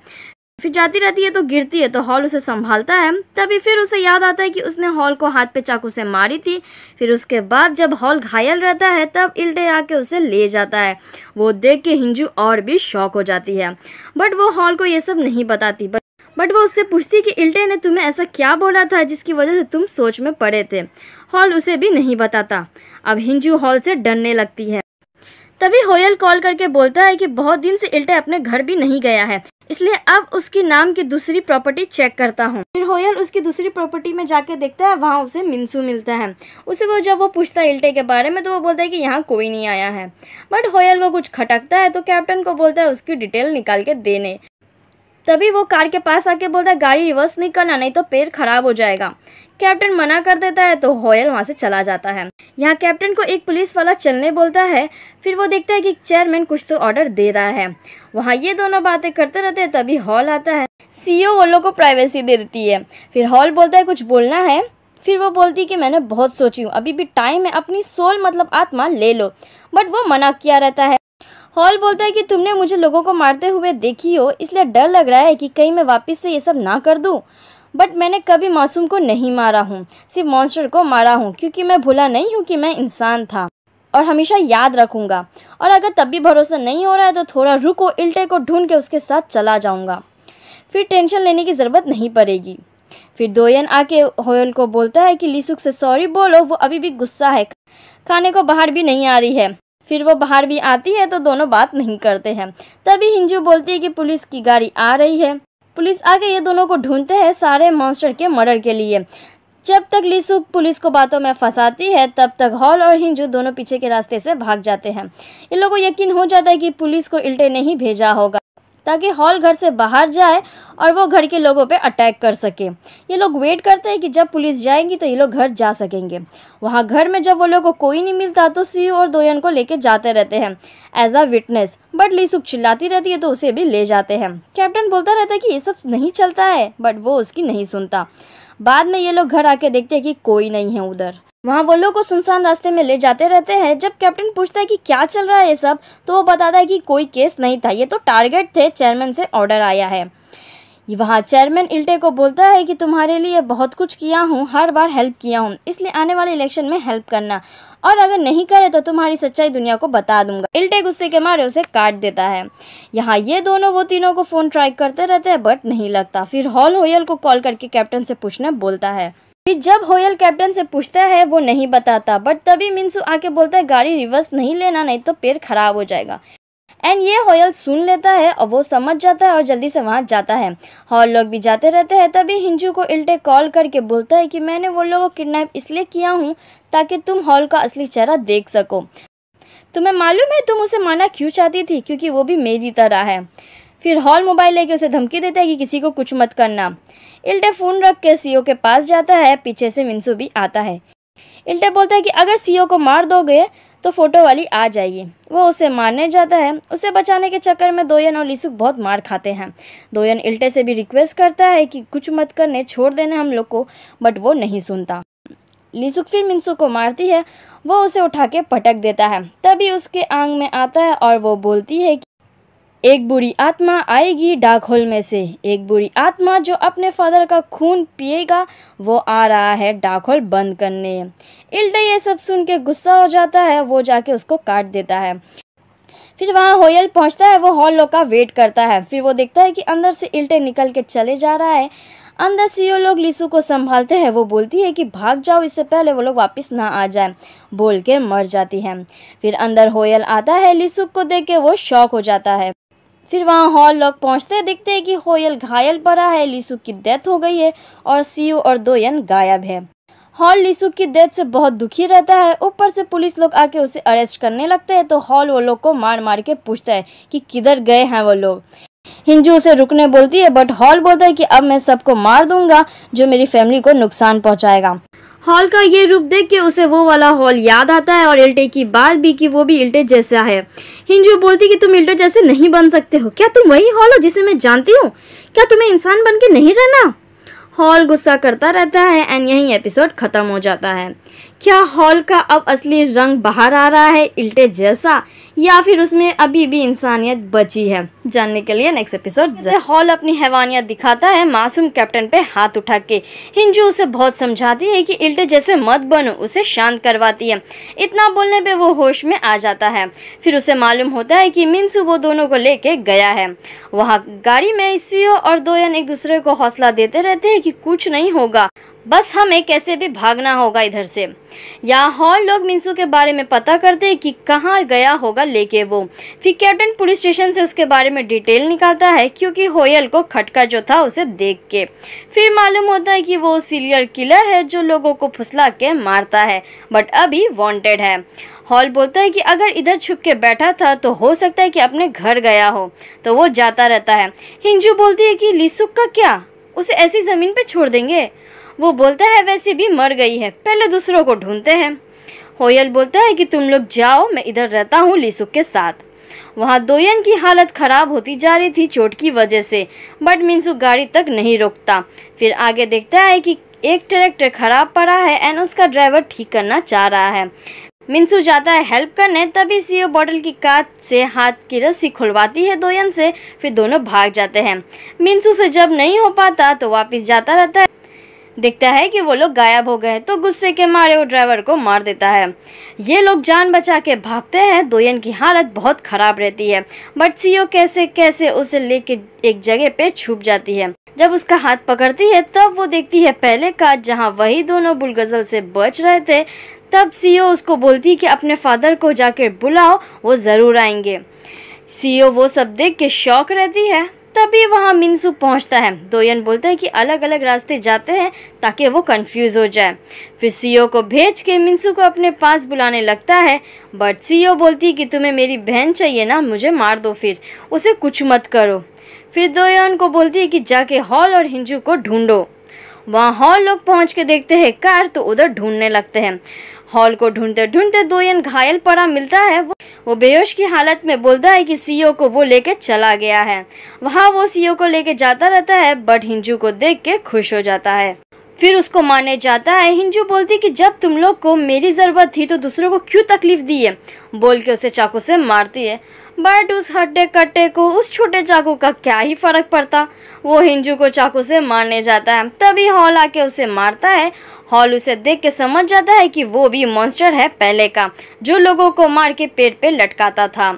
फिर जाती रहती है तो गिरती है तो हॉल उसे संभालता है तभी फिर उसे याद आता है कि उसने हॉल को हाथ पे चाकू से मारी थी फिर उसके बाद जब हॉल घायल रहता है तब इल्टे आके उसे ले जाता है वो देख के हिंजू और भी शौक हो जाती है बट वो हॉल को ये सब नहीं बताती बट बट वो उससे पूछती कि इल्टे ने तुम्हें ऐसा क्या बोला था जिसकी वजह से तुम सोच में पड़े थे हॉल उसे भी नहीं बताता अब हिंजू हॉल से डरने लगती है तभी होयल कॉल करके बोलता है कि बहुत दिन से इल्टा अपने घर भी नहीं गया है इसलिए अब उसके नाम की दूसरी प्रॉपर्टी चेक करता हूँ फिर होयल उसकी दूसरी प्रॉपर्टी में जाके देखता है वहाँ उसे मिनसू मिलता है उसे वो जब वो पूछता है इल्टे के बारे में तो वो बोलता है कि यहाँ कोई नहीं आया है बट होयल को कुछ खटकता है तो कैप्टन को बोलता है उसकी डिटेल निकाल के देने तभी वो कार के पास आके बोलता है गाड़ी रिवर्स नहीं करना नहीं तो पेड़ खराब हो जाएगा कैप्टन मना कर देता है तो होयल वहाँ से चला जाता है यहाँ कैप्टन को एक पुलिस वाला चलने बोलता है फिर वो देखता है कि चेयरमैन कुछ तो ऑर्डर दे रहा है वहाँ ये दोनों बातें करते रहते हैं तभी हॉल आता है सीईओ ओ लोग को प्राइवेसी दे देती है फिर हॉल बोलता है कुछ बोलना है फिर वो बोलती है कि मैंने बहुत सोची हूँ अभी भी टाइम है अपनी सोल मतलब आत्मा ले लो बट वो मना किया रहता है हॉल बोलता है कि तुमने मुझे लोगों को मारते हुए देखी हो इसलिए डर लग रहा है कि कहीं मैं वापस से ये सब ना कर दूँ बट मैंने कभी मासूम को नहीं मारा हूँ सिर्फ मॉन्स्टर को मारा हूँ क्योंकि मैं भूला नहीं हूँ कि मैं इंसान था और हमेशा याद रखूँगा और अगर तब भी भरोसा नहीं हो रहा है तो थोड़ा रुको इल्टे को ढूंढ के उसके साथ चला जाऊँगा फिर टेंशन लेने की ज़रूरत नहीं पड़ेगी फिर दोयन आके होयल को बोलता है कि लीसुक से सॉरी बोलो वो अभी भी गुस्सा है खाने को बाहर भी नहीं आ रही है फिर वो बाहर भी आती है तो दोनों बात नहीं करते हैं तभी हिंजू बोलती है कि पुलिस की गाड़ी आ रही है पुलिस आगे ये दोनों को ढूंढते हैं सारे मॉन्स्टर के मर्डर के लिए जब तक लिसु पुलिस को बातों में फंसाती है तब तक हॉल और हिंजू दोनों पीछे के रास्ते से भाग जाते हैं इन लोगों को यकीन हो जाता है कि पुलिस को इल्टे नहीं भेजा होगा ताकि हॉल घर से बाहर जाए और वो घर के लोगों पे अटैक कर सके ये लोग वेट करते हैं कि जब पुलिस जाएंगी तो ये लोग घर जा सकेंगे वहाँ घर में जब वो लोगों को कोई नहीं मिलता तो सी और दोयन को लेके जाते रहते हैं एज अ विटनेस बट लीसुक चिल्लाती रहती है तो उसे भी ले जाते हैं कैप्टन बोलता रहता है कि ये सब नहीं चलता है बट वो उसकी नहीं सुनता बाद में ये लोग घर आके देखते हैं कि कोई नहीं है उधर वहाँ वो लोग को सुनसान रास्ते में ले जाते रहते हैं जब कैप्टन पूछता है कि क्या चल रहा है ये सब तो वो बताता है कि कोई केस नहीं था ये तो टारगेट थे चेयरमैन से ऑर्डर आया है वहाँ चेयरमैन इल्टे को बोलता है कि तुम्हारे लिए बहुत कुछ किया हूँ हर बार हेल्प किया हूँ इसलिए आने वाले इलेक्शन में हेल्प करना और अगर नहीं करे तो तुम्हारी सच्चाई दुनिया को बता दूंगा इल्टे गुस्से के मारे उसे काट देता है यहाँ ये दोनों वो तीनों को फ़ोन ट्राई करते रहते हैं बट नहीं लगता फिर हॉल होयल को कॉल करके कैप्टन से पूछने बोलता है फिर जब होयल कैप्टन से पूछता है वो नहीं बताता बट तभी मिनसू आके बोलता है गाड़ी रिवर्स नहीं लेना नहीं तो पेड़ खराब हो जाएगा एंड ये होयल सुन लेता है और वो समझ जाता है और जल्दी से वहाँ जाता है हॉल लोग भी जाते रहते हैं तभी हिंजू को इल्टे कॉल करके बोलता है कि मैंने वो लोगों को किडनैप इसलिए किया हूँ ताकि तुम हॉल का असली चेहरा देख सको तुम्हें मालूम है तुम उसे माना क्यों चाहती थी क्योंकि वो भी मेरी तरह है फिर हॉल मोबाइल लेके उसे धमकी देता है कि किसी को कुछ मत करना इल्टे फ़ोन रख के सीओ के पास जाता है पीछे से मिनसू भी आता है इल्टे बोलता है कि अगर सीओ को मार दोगे तो फोटो वाली आ जाएगी वो उसे मारने जाता है उसे बचाने के चक्कर में दोयन और लिसुक बहुत मार खाते हैं दोयन इल्टे से भी रिक्वेस्ट करता है कि कुछ मत करने छोड़ देना हम लोग को बट वो नहीं सुनता लिसुक फिर मिनसु को मारती है वो उसे उठा के पटक देता है तभी उसके आंग में आता है और वो बोलती है कि एक बुरी आत्मा आएगी डाक होल में से एक बुरी आत्मा जो अपने फादर का खून पिएगा वो आ रहा है डाक होल बंद करने इल्टे ये सब सुन के गुस्सा हो जाता है वो जाके उसको काट देता है फिर वहाँ होयल पहुँचता है वो हॉल लोग का वेट करता है फिर वो देखता है कि अंदर से इल्टे निकल के चले जा रहा है अंदर से ये लोग लिसू को संभालते हैं वो बोलती है कि भाग जाओ इससे पहले वो लोग वापस ना आ जाए बोल के मर जाती है फिर अंदर होयल आता है लिसू को देख के वो शौक हो जाता है फिर वहाँ हॉल लोग पहुँचते दिखते हैं कि होयल घायल पड़ा है लिसु की डेथ हो गई है और सीयू और दोयन गायब है हॉल लिसु की डेथ से बहुत दुखी रहता है ऊपर से पुलिस लोग आके उसे अरेस्ट करने लगते हैं तो हॉल वो लोग को मार मार के पूछता है कि किधर गए हैं वो लोग हिंजू उसे रुकने बोलती है बट हॉल बोलता है कि अब मैं सबको मार दूंगा जो मेरी फैमिली को नुकसान पहुंचाएगा हॉल का ये रूप देख के उसे वो वाला हॉल याद आता है और इल्टे की बात भी कि वो भी इल्टे जैसा है हिंजू बोलती कि तुम इल्टे जैसे नहीं बन सकते हो क्या तुम वही हॉल हो जिसे मैं जानती हूँ क्या तुम्हें इंसान बन के नहीं रहना हॉल गुस्सा करता रहता है एंड यही एपिसोड ख़त्म हो जाता है क्या हॉल का अब असली रंग बाहर आ रहा है इल्टे जैसा या फिर उसमें अभी भी इंसानियत बची है जानने के लिए नेक्स्ट एपिसोड हॉल अपनी हैवानियत दिखाता है मासूम कैप्टन पे हाथ उठा के हिंजू उसे बहुत समझाती है कि इल्टे जैसे मत बनो उसे शांत करवाती है इतना बोलने पे वो होश में आ जाता है फिर उसे मालूम होता है कि मिनसू वो दोनों को लेके गया है वहाँ गाड़ी में सीओ और दोयन एक दूसरे को हौसला देते रहते हैं कि कुछ नहीं होगा बस हमें कैसे भी भागना होगा इधर से यहाँ हॉल लोग मिंसू के बारे में पता करते कि कहाँ गया होगा लेके वो फिर कैप्टन पुलिस स्टेशन से उसके बारे में डिटेल निकालता है क्योंकि होयल को खटका जो था उसे देख के फिर मालूम होता है कि वो सीरियल किलर है जो लोगों को फुसला के मारता है बट अभी वॉन्टेड है हॉल बोलता है कि अगर इधर छुप के बैठा था तो हो सकता है कि अपने घर गया हो तो वो जाता रहता है हिंजू बोलती है कि लिसुक का क्या उसे ऐसी ज़मीन पे छोड़ देंगे वो बोलता है वैसे भी मर गई है पहले दूसरों को ढूंढते हैं होयल बोलता है कि तुम लोग जाओ मैं इधर रहता हूँ लीसुक के साथ वहाँ दोयन की हालत खराब होती जा रही थी चोट की वजह से बट मीनसु गाड़ी तक नहीं रोकता फिर आगे देखता है कि एक ट्रैक्टर खराब पड़ा है एंड उसका ड्राइवर ठीक करना चाह रहा है मिनसू जाता है हेल्प करने तभी सीओ बॉटल की काट से हाथ की रस्सी खुलवाती है दोयन से फिर दोनों भाग जाते हैं मिनसू से जब नहीं हो पाता तो वापस जाता रहता है देखता है कि वो लोग गायब हो गए तो गुस्से के मारे वो ड्राइवर को मार देता है ये लोग जान बचा के भागते हैं दोयन की हालत बहुत ख़राब रहती है बट सीओ e कैसे कैसे उसे लेके एक जगह पे छुप जाती है जब उसका हाथ पकड़ती है तब वो देखती है पहले का जहाँ वही दोनों बुलगजल से बच रहे थे तब सीओ e उसको बोलती है कि अपने फादर को जाके बुलाओ वो ज़रूर आएंगे सीओ e वो सब देख के शौक रहती है तभी वहाँ मिनसू पहुँचता है दोयन बोलता है कि अलग अलग रास्ते जाते हैं ताकि वो कंफ्यूज हो जाए फिर सीओ को भेज के मिनसू को अपने पास बुलाने लगता है बट सीओ बोलती है कि तुम्हें मेरी बहन चाहिए ना मुझे मार दो फिर उसे कुछ मत करो फिर दोयन को बोलती है कि जाके हॉल और हिंजू को ढूंढो वहाँ हॉल लोग पहुँच के देखते हैं कार तो उधर ढूंढने लगते हैं हॉल को ढूंढते ढूंढते यन घायल पड़ा मिलता है वो वो बेहोश की हालत में बोलता है कि सीईओ को वो लेके चला गया है वहाँ वो सीईओ को लेके जाता रहता है बट हिंजू को देख के खुश हो जाता है फिर उसको माने जाता है हिंजू बोलती कि जब तुम लोग को मेरी ज़रूरत थी तो दूसरों को क्यों तकलीफ दी है बोल के उसे चाकू से मारती है बट उस हड्डे कट्टे को उस छोटे चाकू का क्या ही फर्क पड़ता वो हिंजू को चाकू से मारने जाता है तभी हॉल आके उसे मारता है हॉल उसे देख के समझ जाता है कि वो भी मॉन्स्टर है पहले का जो लोगों को मार के पेड़ पे लटकाता था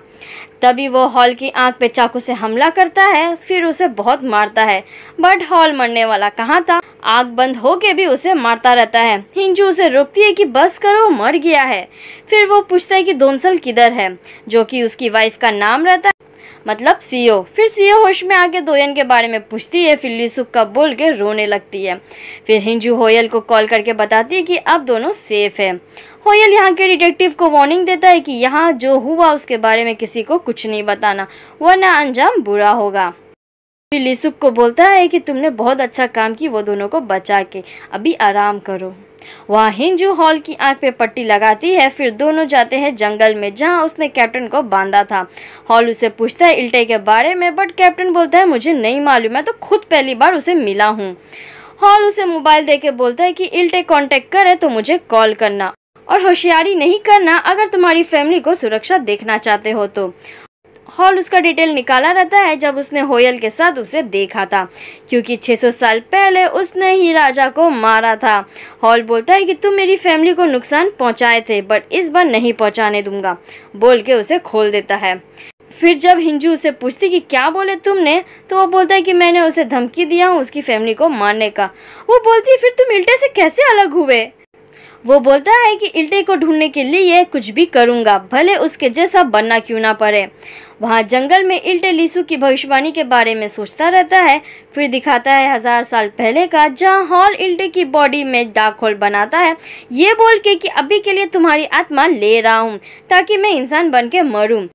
तभी वो हॉल की आंख पे चाकू से हमला करता है फिर उसे बहुत मारता है बट हॉल मरने वाला कहाँ था आग बंद होके भी उसे मारता रहता है हिंजू उसे रोकती है कि बस करो मर गया है फिर वो पूछता है कि दोनसल किधर है जो कि उसकी वाइफ का नाम रहता है मतलब सीओ फिर सीओ होश में आके दोयन के बारे में पूछती है फिर लीसुक का बोल के रोने लगती है फिर हिंजू होयल को कॉल करके बताती है कि अब दोनों सेफ है होयल यहाँ के डिटेक्टिव को वार्निंग देता है कि यहाँ जो हुआ उसके बारे में किसी को कुछ नहीं बताना वरना अंजाम बुरा होगा फिर लिसुक को बोलता है कि तुमने बहुत अच्छा काम की वो दोनों को बचा के अभी आराम करो वहाँ हिंजू हॉल की आंख पे पट्टी लगाती है फिर दोनों जाते हैं जंगल में जहाँ उसने कैप्टन को बांधा था हॉल उसे पूछता है इल्टे के बारे में बट कैप्टन बोलता है मुझे नहीं मालूम मैं तो खुद पहली बार उसे मिला हूँ हॉल उसे मोबाइल दे के बोलता है कि इल्टे कांटेक्ट करे तो मुझे कॉल करना और होशियारी नहीं करना अगर तुम्हारी फैमिली को सुरक्षा देखना चाहते हो तो हॉल उसका डिटेल निकाला रहता है जब उसने होयल के साथ उसे देखा था क्योंकि 600 साल पहले उसने ही राजा को मारा था हॉल बोलता है कि तुम मेरी फैमिली को नुकसान पहुंचाए थे बट इस बार नहीं पहुंचाने दूंगा बोल के उसे खोल देता है फिर जब हिंजू उसे पूछती कि क्या बोले तुमने तो वो बोलता है कि मैंने उसे धमकी दिया हूँ उसकी फैमिली को मारने का वो बोलती है फिर तुम इल्टे से कैसे अलग हुए वो बोलता है कि इल्टे को ढूंढने के लिए कुछ भी करूँगा भले उसके जैसा बनना क्यों ना पड़े वहाँ जंगल में इल्टे लीसू की भविष्यवाणी के बारे में सोचता रहता है फिर दिखाता है हज़ार साल पहले का जहाँ हॉल इल्टे की बॉडी में डार्क होल बनाता है ये बोल के कि अभी के लिए तुम्हारी आत्मा ले रहा हूँ ताकि मैं इंसान बन के मरूँ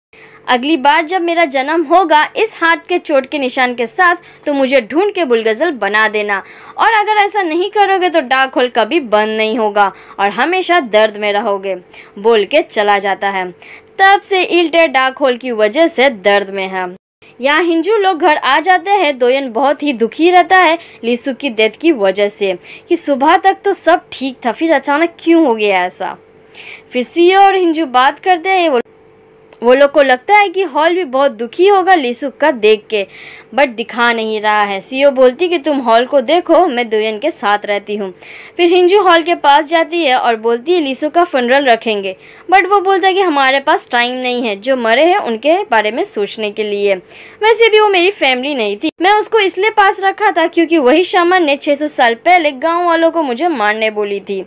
अगली बार जब मेरा जन्म होगा इस हाथ के चोट के निशान के साथ तो मुझे ढूंढ के बुलगजल बना देना और अगर ऐसा नहीं करोगे तो डार्क होल कभी बंद नहीं होगा और हमेशा दर्द में रहोगे बोल के चला जाता है तब से इल्टे डार्क होल की वजह से दर्द में है यहाँ हिंजू लोग घर आ जाते हैं दोयन बहुत ही दुखी रहता है लिसु की डेथ की वजह से कि सुबह तक तो सब ठीक था फिर अचानक क्यों हो गया ऐसा फिर सीओ और हिंजू बात करते हैं वो वो लोग को लगता है कि हॉल भी बहुत दुखी होगा लिसुक का देख के बट दिखा नहीं रहा है सीओ बोलती कि तुम हॉल को देखो मैं दुयन के साथ रहती हूँ फिर हिंजू हॉल के पास जाती है और बोलती है लिसुक का फनरल रखेंगे बट वो बोलता है कि हमारे पास टाइम नहीं है जो मरे हैं उनके बारे में सोचने के लिए वैसे भी वो मेरी फैमिली नहीं थी मैं उसको इसलिए पास रखा था क्योंकि वही शामन ने सौ साल पहले गाँव वालों को मुझे मारने बोली थी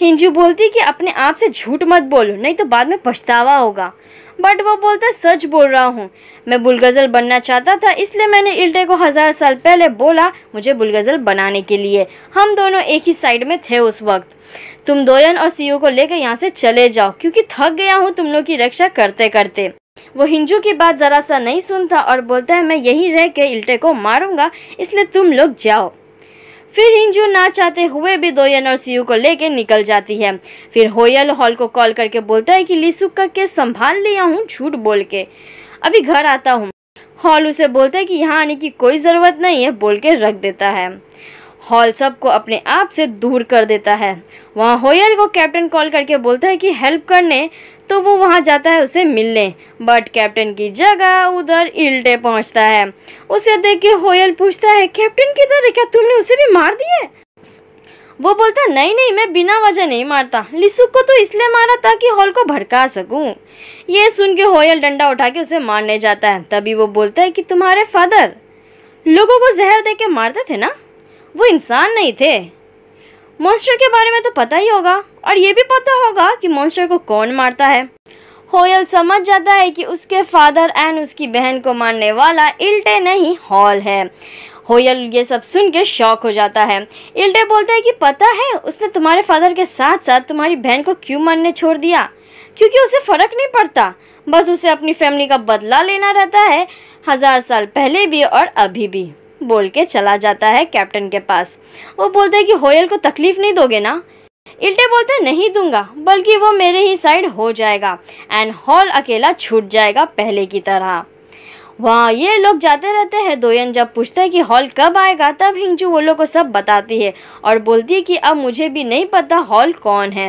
हिंजू बोलती कि अपने आप से झूठ मत बोलो नहीं तो बाद में पछतावा होगा बट वो बोलते सच बोल रहा हूँ मैं बुलगज़ल बनना चाहता था इसलिए मैंने इल्टे को हज़ार साल पहले बोला मुझे बुलगज़ल बनाने के लिए हम दोनों एक ही साइड में थे उस वक्त तुम दोयन और सीओ को लेकर यहाँ से चले जाओ क्योंकि थक गया हूँ तुम लोग की रक्षा करते करते वो हिंजू की बात ज़रा सा नहीं सुनता और बोलता है मैं यहीं रह के इल्टे को मारूंगा इसलिए तुम लोग जाओ फिर हिंजू ना चाहते हुए भी दोयन और सीयू को लेके निकल जाती है फिर होयल हॉल को कॉल करके बोलता है कि लीसुक का केस संभाल लिया हूँ झूठ बोल के अभी घर आता हूँ हॉल उसे बोलता है कि यहाँ आने की कोई ज़रूरत नहीं है बोल के रख देता है हॉल सब को अपने आप से दूर कर देता है वहाँ होयल को कैप्टन कॉल करके बोलता है कि हेल्प करने तो वो वहाँ जाता है उसे मिलने बट कैप्टन की जगह उधर इल्टे पहुँचता है उसे देख के होयल पूछता है कैप्टन किधर है क्या तुमने उसे भी मार दिया वो बोलता नहीं नहीं मैं बिना वजह नहीं मारता लिसुक को तो इसलिए मारा ताकि हॉल को भड़का सकूं। ये सुन के होयल डंडा उठा के उसे मारने जाता है तभी वो बोलता है कि तुम्हारे फादर लोगों को जहर दे के मारते थे ना वो इंसान नहीं थे मॉन्स्टर के बारे में तो पता ही होगा और ये भी पता होगा कि मॉन्स्टर को कौन मारता है होयल समझ जाता है कि उसके फादर एंड उसकी बहन को मारने वाला इल्टे नहीं हॉल है होयल ये सब सुन के शौक हो जाता है इल्टे बोलता है कि पता है उसने तुम्हारे फादर के साथ साथ तुम्हारी बहन को क्यों मारने छोड़ दिया क्योंकि उसे फ़र्क नहीं पड़ता बस उसे अपनी फैमिली का बदला लेना रहता है हज़ार साल पहले भी और अभी भी बोल के चला जाता है कैप्टन के पास वो बोलता है कि होयल को तकलीफ नहीं दोगे ना इल्टे बोलते हैं नहीं दूंगा बल्कि वो मेरे ही साइड हो जाएगा एंड हॉल अकेला छूट जाएगा पहले की तरह वहाँ ये लोग जाते रहते हैं दोयन जब पूछता है कि हॉल कब आएगा तब हिंजू वो लोग को सब बताती है और बोलती है कि अब मुझे भी नहीं पता हॉल कौन है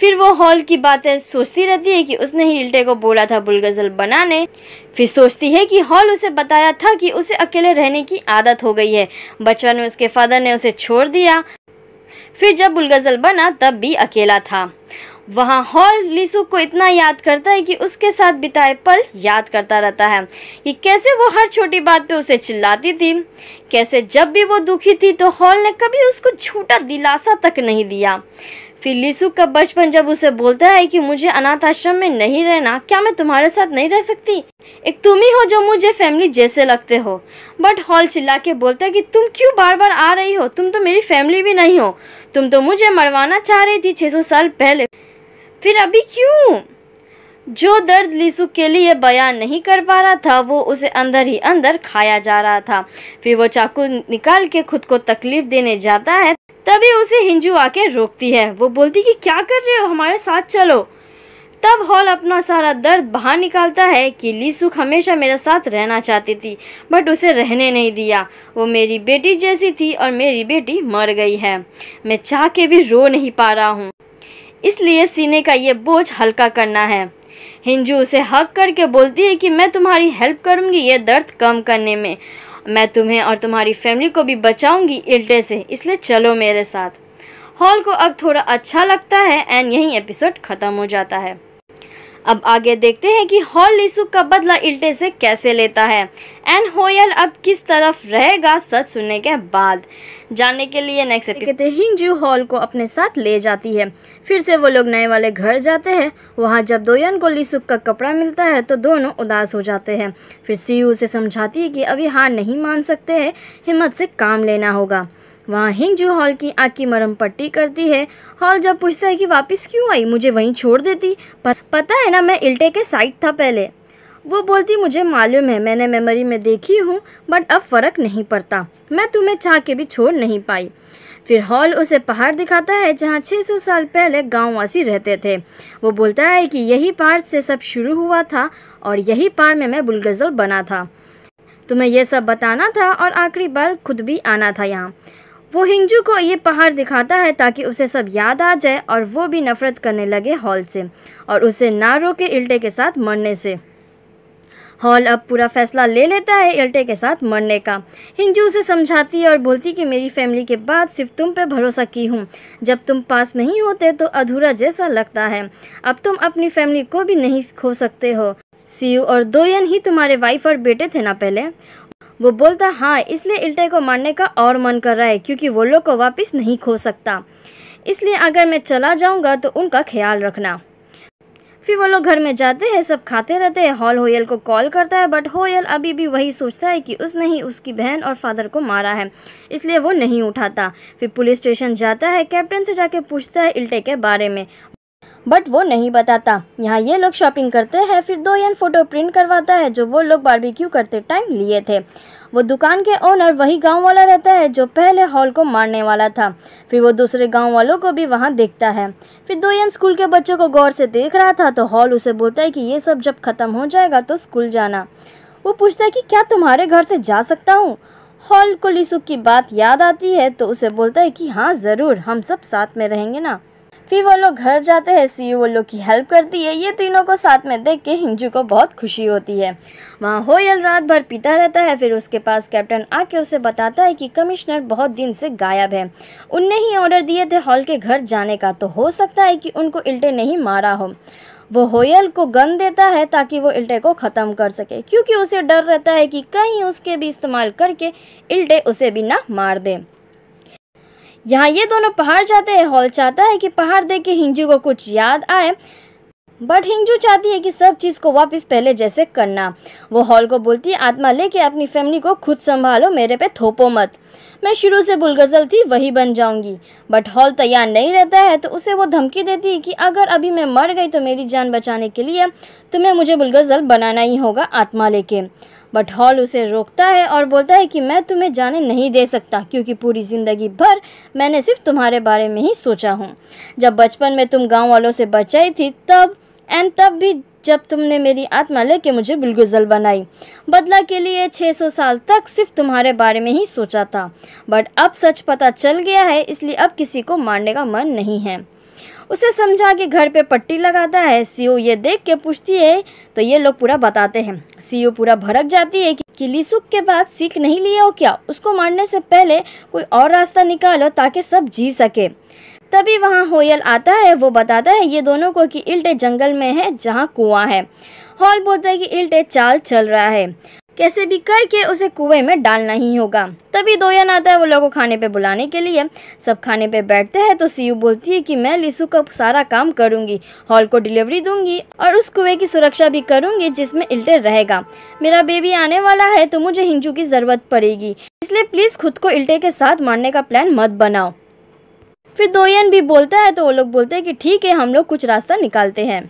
फिर वो हॉल की बातें सोचती रहती है कि उसने ही इल्टे को बोला था बुलगजल बनाने फिर सोचती है कि हॉल उसे बताया था कि उसे अकेले रहने की आदत हो गई है बचपन में उसके फादर ने उसे छोड़ दिया फिर जब बुलगजल बना तब भी अकेला था वहाँ हॉल लिसु को इतना याद करता है कि उसके साथ बिताए पल याद करता रहता है कि कैसे वो हर छोटी बात पे उसे चिल्लाती थी कैसे जब भी वो दुखी थी तो हॉल ने कभी उसको झूठा दिलासा तक नहीं दिया फिर लिसु का बचपन जब उसे बोलता है कि मुझे अनाथ आश्रम में नहीं रहना क्या मैं तुम्हारे साथ नहीं रह सकती एक तुम ही हो जो मुझे फैमिली जैसे लगते हो बट हॉल चिल्ला के बोलता है कि तुम क्यों बार बार आ रही हो तुम तो मेरी फैमिली भी नहीं हो तुम तो मुझे मरवाना चाह रही थी छः साल पहले फिर अभी क्यों जो दर्द लिसु के लिए बयान नहीं कर पा रहा था वो उसे अंदर ही अंदर खाया जा रहा था फिर वो चाकू निकाल के खुद को तकलीफ देने जाता है तभी उसे हिंजू आके रोकती है वो बोलती कि क्या कर रहे हो हमारे साथ चलो तब हॉल अपना सारा दर्द बाहर निकालता है कि लीसुक हमेशा मेरे साथ रहना चाहती थी बट उसे रहने नहीं दिया वो मेरी बेटी जैसी थी और मेरी बेटी मर गई है मैं चाह के भी रो नहीं पा रहा हूँ इसलिए सीने का ये बोझ हल्का करना है हिंजू उसे हक करके बोलती है कि मैं तुम्हारी हेल्प करूँगी ये दर्द कम करने में मैं तुम्हें और तुम्हारी फैमिली को भी बचाऊंगी इल्टे से इसलिए चलो मेरे साथ हॉल को अब थोड़ा अच्छा लगता है एंड यही एपिसोड ख़त्म हो जाता है अब आगे देखते हैं कि हॉल लिसु का बदला इल्टे से कैसे लेता है एन होयल अब किस तरफ रहेगा सच सुनने के बाद जाने के लिए नेक्स्ट एपिसोड हिंग जू हॉल को अपने साथ ले जाती है फिर से वो लोग नए वाले घर जाते हैं वहाँ जब दोयन को लिसुक का कपड़ा मिलता है तो दोनों उदास हो जाते हैं फिर सीयू उसे समझाती है कि अभी हार नहीं मान सकते हैं हिम्मत से काम लेना होगा वहाँ हिंग जो हॉल की आँख की मरम पट्टी करती है हॉल जब पूछता है कि वापस क्यों आई मुझे वहीं छोड़ देती पर पता है ना मैं इल्टे के साइड था पहले वो बोलती मुझे मालूम है मैंने मेमोरी में देखी हूँ बट अब फ़र्क नहीं पड़ता मैं तुम्हें चाह के भी छोड़ नहीं पाई फिर हॉल उसे पहाड़ दिखाता है जहाँ 600 साल पहले गांववासी रहते थे वो बोलता है कि यही पहाड़ से सब शुरू हुआ था और यही पहाड़ में मैं बुलगजल बना था तुम्हें यह सब बताना था और आखिरी बार खुद भी आना था यहाँ वो हिंजू को ये पहाड़ दिखाता है ताकि उसे सब याद आ जाए और वो भी नफरत करने लगे हॉल से और उसे ना रोके इल्टे के साथ मरने से हॉल अब पूरा फैसला ले लेता है इल्टे के साथ मरने का हिंजू उसे समझाती है और बोलती कि मेरी फैमिली के बाद सिर्फ तुम पे भरोसा की हूँ जब तुम पास नहीं होते तो अधूरा जैसा लगता है अब तुम अपनी फैमिली को भी नहीं खो सकते हो सीयू और दोयन ही तुम्हारे वाइफ और बेटे थे ना पहले वो बोलता हाँ इसलिए इल्टे को मारने का और मन कर रहा है क्योंकि वो लोग को वापस नहीं खो सकता इसलिए अगर मैं चला जाऊँगा तो उनका ख्याल रखना फिर वो लोग घर में जाते हैं सब खाते रहते हैं हॉल होयल को कॉल करता है बट होयल अभी भी वही सोचता है कि उसने ही उसकी बहन और फादर को मारा है इसलिए वो नहीं उठाता फिर पुलिस स्टेशन जाता है कैप्टन से जाके पूछता है इल्टे के बारे में बट वो नहीं बताता यहाँ ये लोग शॉपिंग करते हैं फिर दो यन फ़ोटो प्रिंट करवाता है जो वो लोग बारबेक्यू करते टाइम लिए थे वो दुकान के ओनर वही गांव वाला रहता है जो पहले हॉल को मारने वाला था फिर वो दूसरे गांव वालों को भी वहाँ देखता है फिर दोयन स्कूल के बच्चों को गौर से देख रहा था तो हॉल उसे बोलता है कि ये सब जब ख़त्म हो जाएगा तो स्कूल जाना वो पूछता है कि क्या तुम्हारे घर से जा सकता हूँ हॉल को लिसुक की बात याद आती है तो उसे बोलता है कि हाँ ज़रूर हम सब साथ में रहेंगे ना फिर वो लोग घर जाते हैं सी वो लोग की हेल्प करती है ये तीनों को साथ में देख के हिंजू को बहुत खुशी होती है वहाँ होयल रात भर पीता रहता है फिर उसके पास कैप्टन आके उसे बताता है कि कमिश्नर बहुत दिन से गायब है उनने ही ऑर्डर दिए थे हॉल के घर जाने का तो हो सकता है कि उनको इल्टे नहीं मारा हो वो होयल को गन देता है ताकि वो इल्टे को ख़त्म कर सके क्योंकि उसे डर रहता है कि कहीं उसके भी इस्तेमाल करके इल्टे उसे भी ना मार दे यहाँ ये दोनों पहाड़ जाते हैं हॉल चाहता है कि पहाड़ देख के हिंजू को कुछ याद आए बट हिंजू चाहती है कि सब चीज़ को वापस पहले जैसे करना वो हॉल को बोलती है आत्मा लेके अपनी फैमिली को खुद संभालो मेरे पे थोपो मत मैं शुरू से बुलगजल थी वही बन जाऊंगी बट हॉल तैयार नहीं रहता है तो उसे वो धमकी देती है कि अगर अभी मैं मर गई तो मेरी जान बचाने के लिए तुम्हें मुझे बुलगजल बनाना ही होगा आत्मा लेके बट हॉल उसे रोकता है और बोलता है कि मैं तुम्हें जाने नहीं दे सकता क्योंकि पूरी ज़िंदगी भर मैंने सिर्फ तुम्हारे बारे में ही सोचा हूँ जब बचपन में तुम गाँव वालों से बचाई थी तब एंड तब भी जब तुमने मेरी आत्मा लेके मुझे बिलगुजल बनाई बदला के लिए 600 साल तक सिर्फ तुम्हारे बारे में ही सोचा था बट अब सच पता चल गया है इसलिए अब किसी को मारने का मन नहीं है उसे समझा कि घर पे पट्टी लगाता है सीओ ये देख के पूछती है तो ये लोग पूरा बताते हैं सीओ पूरा भड़क जाती है कि लिसुक के बाद सीख नहीं लिया हो क्या उसको मारने से पहले कोई और रास्ता निकालो ताकि सब जी सके तभी वहाँ होयल आता है वो बताता है ये दोनों को कि इल्टे जंगल में है जहाँ कुआं है हॉल बोलता है कि इल्टे चाल चल रहा है कैसे भी करके उसे कुएं में डालना ही होगा तभी दोयन आता है वो लोगों को खाने पे बुलाने के लिए सब खाने पे बैठते हैं तो सीयू बोलती है कि मैं लिसु का सारा काम करूँगी हॉल को डिलीवरी दूंगी और उस कुएं की सुरक्षा भी करूँगी जिसमें इल्टे रहेगा मेरा बेबी आने वाला है तो मुझे हिंजू की ज़रूरत पड़ेगी इसलिए प्लीज़ खुद को इल्टे के साथ मारने का प्लान मत बनाओ फिर दोयन भी बोलता है तो वो लोग बोलते हैं कि ठीक है हम लोग कुछ रास्ता निकालते हैं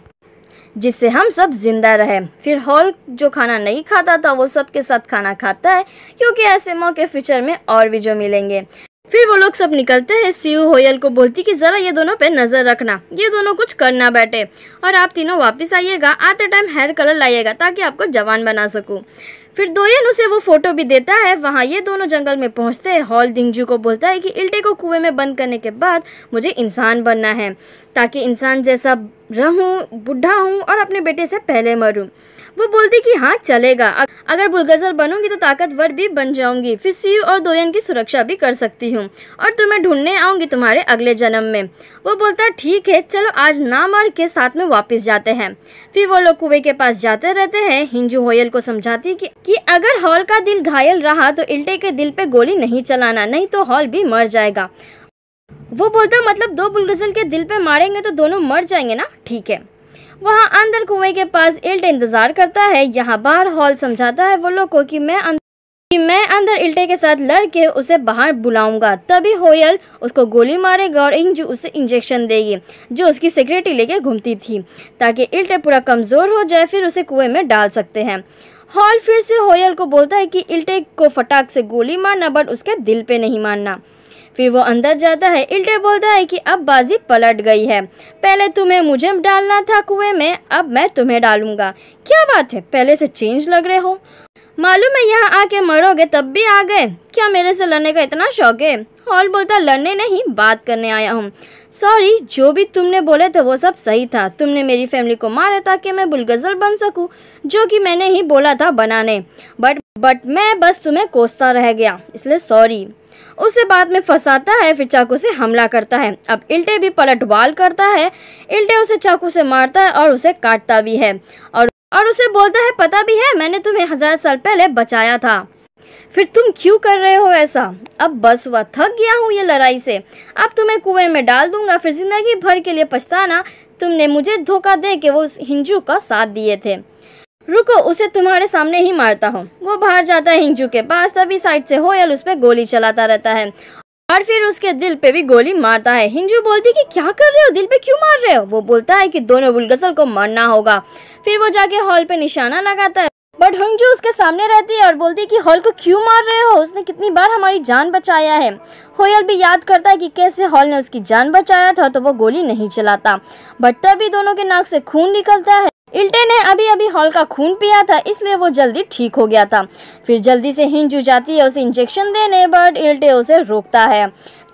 जिससे हम सब जिंदा रहे फिर हॉल जो खाना नहीं खाता था वो सबके साथ खाना खाता है क्योंकि ऐसे मौके फ्यूचर में और भी जो मिलेंगे फिर वो लोग सब निकलते हैं शिव होयल को बोलती कि ज़रा ये दोनों पे नज़र रखना ये दोनों कुछ करना बैठे और आप तीनों वापस आइएगा आते टाइम हेयर कलर लाइएगा ताकि आपको जवान बना सकूँ फिर दोयन उसे वो फोटो भी देता है वहाँ ये दोनों जंगल में पहुँचते हैं हॉल दिंगजू को बोलता है कि इल्टे को कुएं में बंद करने के बाद मुझे इंसान बनना है ताकि इंसान जैसा रहूँ बुढ़ा हूँ और अपने बेटे से पहले मरूँ वो बोलती कि हाँ चलेगा अगर बुलगजर बनूंगी तो ताकतवर भी बन जाऊंगी फिर सीयू और दोयन की सुरक्षा भी कर सकती हूँ और तुम्हें ढूंढने आऊंगी तुम्हारे अगले जन्म में वो बोलता ठीक है चलो आज ना मर के साथ में वापिस जाते हैं फिर वो लोग कुएं के पास जाते रहते हैं हिंजू होयल को समझाती कि, कि अगर हॉल का दिल घायल रहा तो इल्टे के दिल पे गोली नहीं चलाना नहीं तो हॉल भी मर जाएगा वो बोलता मतलब दो बुलगजल के दिल पे मारेंगे तो दोनों मर जाएंगे ना ठीक है वहाँ अंदर कुएं के पास इल्टे इंतजार करता है यहाँ बाहर हॉल समझाता है वो लोग को की मैं अंदर कि मैं अंदर इल्टे के साथ लड़ के उसे बाहर बुलाऊंगा तभी होयल उसको गोली मारेगा और इंजु उसे इंजेक्शन देगी जो उसकी सिक्योरिटी लेके घूमती थी ताकि इल्टे पूरा कमज़ोर हो जाए फिर उसे कुएं में डाल सकते हैं हॉल फिर से होयल को बोलता है कि इल्टे को फटाक से गोली मारना बट उसके दिल पे नहीं मारना फिर वो अंदर जाता है इल्टे बोलता है कि अब बाजी पलट गई है पहले तुम्हें मुझे डालना था कुएं में अब मैं तुम्हें डालूंगा क्या बात है पहले से चेंज लग रहे हो मालूम है यहाँ आके मरोगे तब भी आ गए क्या मेरे से लड़ने का इतना शौक है हॉल बोलता लड़ने नहीं बात करने आया हूँ सॉरी जो भी तुमने बोले थे वो सब सही था तुमने मेरी फैमिली को मारा कि मैं बुलगजल बन सकूँ जो कि मैंने ही बोला था बनाने बट बट मैं बस तुम्हें कोसता रह गया इसलिए सॉरी उसे बाद में फंसाता है फिर चाकू से हमला करता है अब इल्टे भी पलटवाल करता है इल्टे उसे चाकू से मारता है और उसे काटता भी है और और उसे बोलता है पता भी है मैंने तुम्हें हजार साल पहले बचाया था फिर तुम क्यों कर रहे हो ऐसा अब बस हुआ थक गया हूँ ये लड़ाई से अब तुम्हें कुएं में डाल दूंगा फिर जिंदगी भर के लिए पछताना तुमने मुझे धोखा दे के वो हिंजू का साथ दिए थे रुको उसे तुम्हारे सामने ही मारता हूँ वो बाहर जाता है हिंजू के पास तभी साइड से होयल उस पर गोली चलाता रहता है और फिर उसके दिल पे भी गोली मारता है हिंजू बोलती कि क्या कर रहे हो दिल पे क्यों मार रहे हो वो बोलता है कि दोनों बुलगसल को मारना होगा फिर वो जाके हॉल पे निशाना लगाता है बट हिंजू उसके सामने रहती है और बोलती है कि हॉल को क्यों मार रहे हो उसने कितनी बार हमारी जान बचाया है होयल भी याद करता है कि कैसे हॉल ने उसकी जान बचाया था तो वो गोली नहीं चलाता बट तभी दोनों के नाक से खून निकलता है इल्टे ने अभी अभी हॉल का खून पिया था इसलिए वो जल्दी ठीक हो गया था फिर जल्दी से हिंजू जाती है उसे इंजेक्शन देने बट इल्टे उसे रोकता है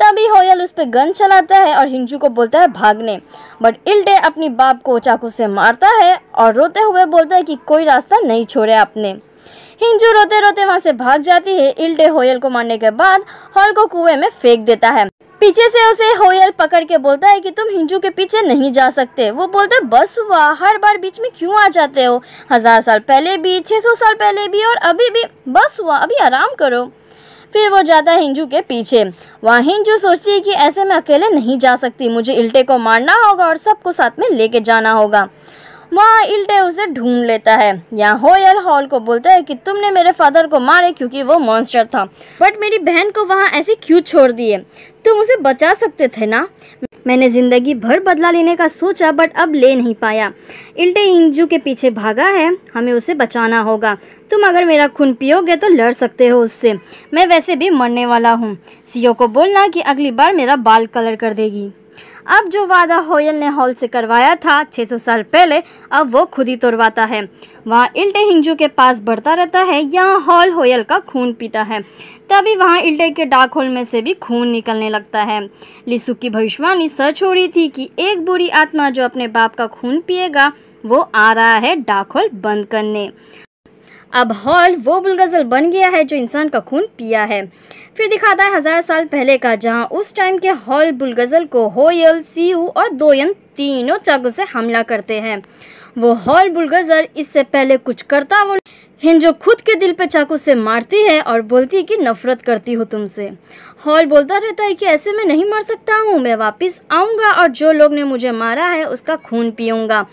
तभी होयल उस पर गन चलाता है और हिंजू को बोलता है भागने बट इल्टे अपनी बाप को चाकू से मारता है और रोते हुए बोलता है कि कोई रास्ता नहीं छोड़े आपने हिंजू रोते रोते वहाँ से भाग जाती है इल्टे होयल को मारने के बाद हॉल को कुएं में फेंक देता है पीछे से उसे होयल पकड़ के बोलता है कि तुम हिंजू के पीछे नहीं जा सकते वो बोलता है बस हुआ हर बार बीच में क्यों आ जाते हो हज़ार साल पहले भी छः सौ साल पहले भी और अभी भी बस हुआ अभी आराम करो फिर वो जाता है हिंजू के पीछे वहाँ हिंजू सोचती है कि ऐसे में अकेले नहीं जा सकती मुझे इल्टे को मारना होगा और सबको साथ में लेके जाना होगा वहाँ इल्टे उसे ढूंढ लेता है यहाँ होयल हॉल को बोलता है कि तुमने मेरे फादर को मारे क्योंकि वो मॉन्स्टर था बट मेरी बहन को वहाँ ऐसे क्यों छोड़ दिए तुम उसे बचा सकते थे ना मैंने ज़िंदगी भर बदला लेने का सोचा बट अब ले नहीं पाया इल्टे इंजू के पीछे भागा है हमें उसे बचाना होगा तुम अगर मेरा खून पियोगे तो लड़ सकते हो उससे मैं वैसे भी मरने वाला हूँ सीओ को बोलना कि अगली बार मेरा बाल कलर कर देगी अब जो वादा होयल ने हॉल से करवाया था 600 साल पहले अब वो खुद ही तोड़वाता है वहाँ इल्टे हिंजू के पास बढ़ता रहता है यहाँ हॉल होयल का खून पीता है तभी वहाँ इल्टे के डाक होल में से भी खून निकलने लगता है लिसु की भविष्यवाणी सच हो रही थी कि एक बुरी आत्मा जो अपने बाप का खून पिएगा वो आ रहा है डाक होल बंद करने अब हॉल वो बुलगजल बन गया है जो इंसान का खून पिया है फिर दिखाता है हज़ार साल पहले का जहां उस टाइम के हॉल बुलगजल को होयल सीयू और दोयन तीनों चाकू से हमला करते हैं वो हॉल बुलगज़ल इससे पहले कुछ करता वो हिंजो खुद के दिल पे चाकू से मारती है और बोलती है कि नफरत करती हूँ तुमसे हॉल बोलता रहता है कि ऐसे मैं नहीं मर सकता हूँ मैं वापस आऊँगा और जो लोग ने मुझे मारा है उसका खून पीऊँगा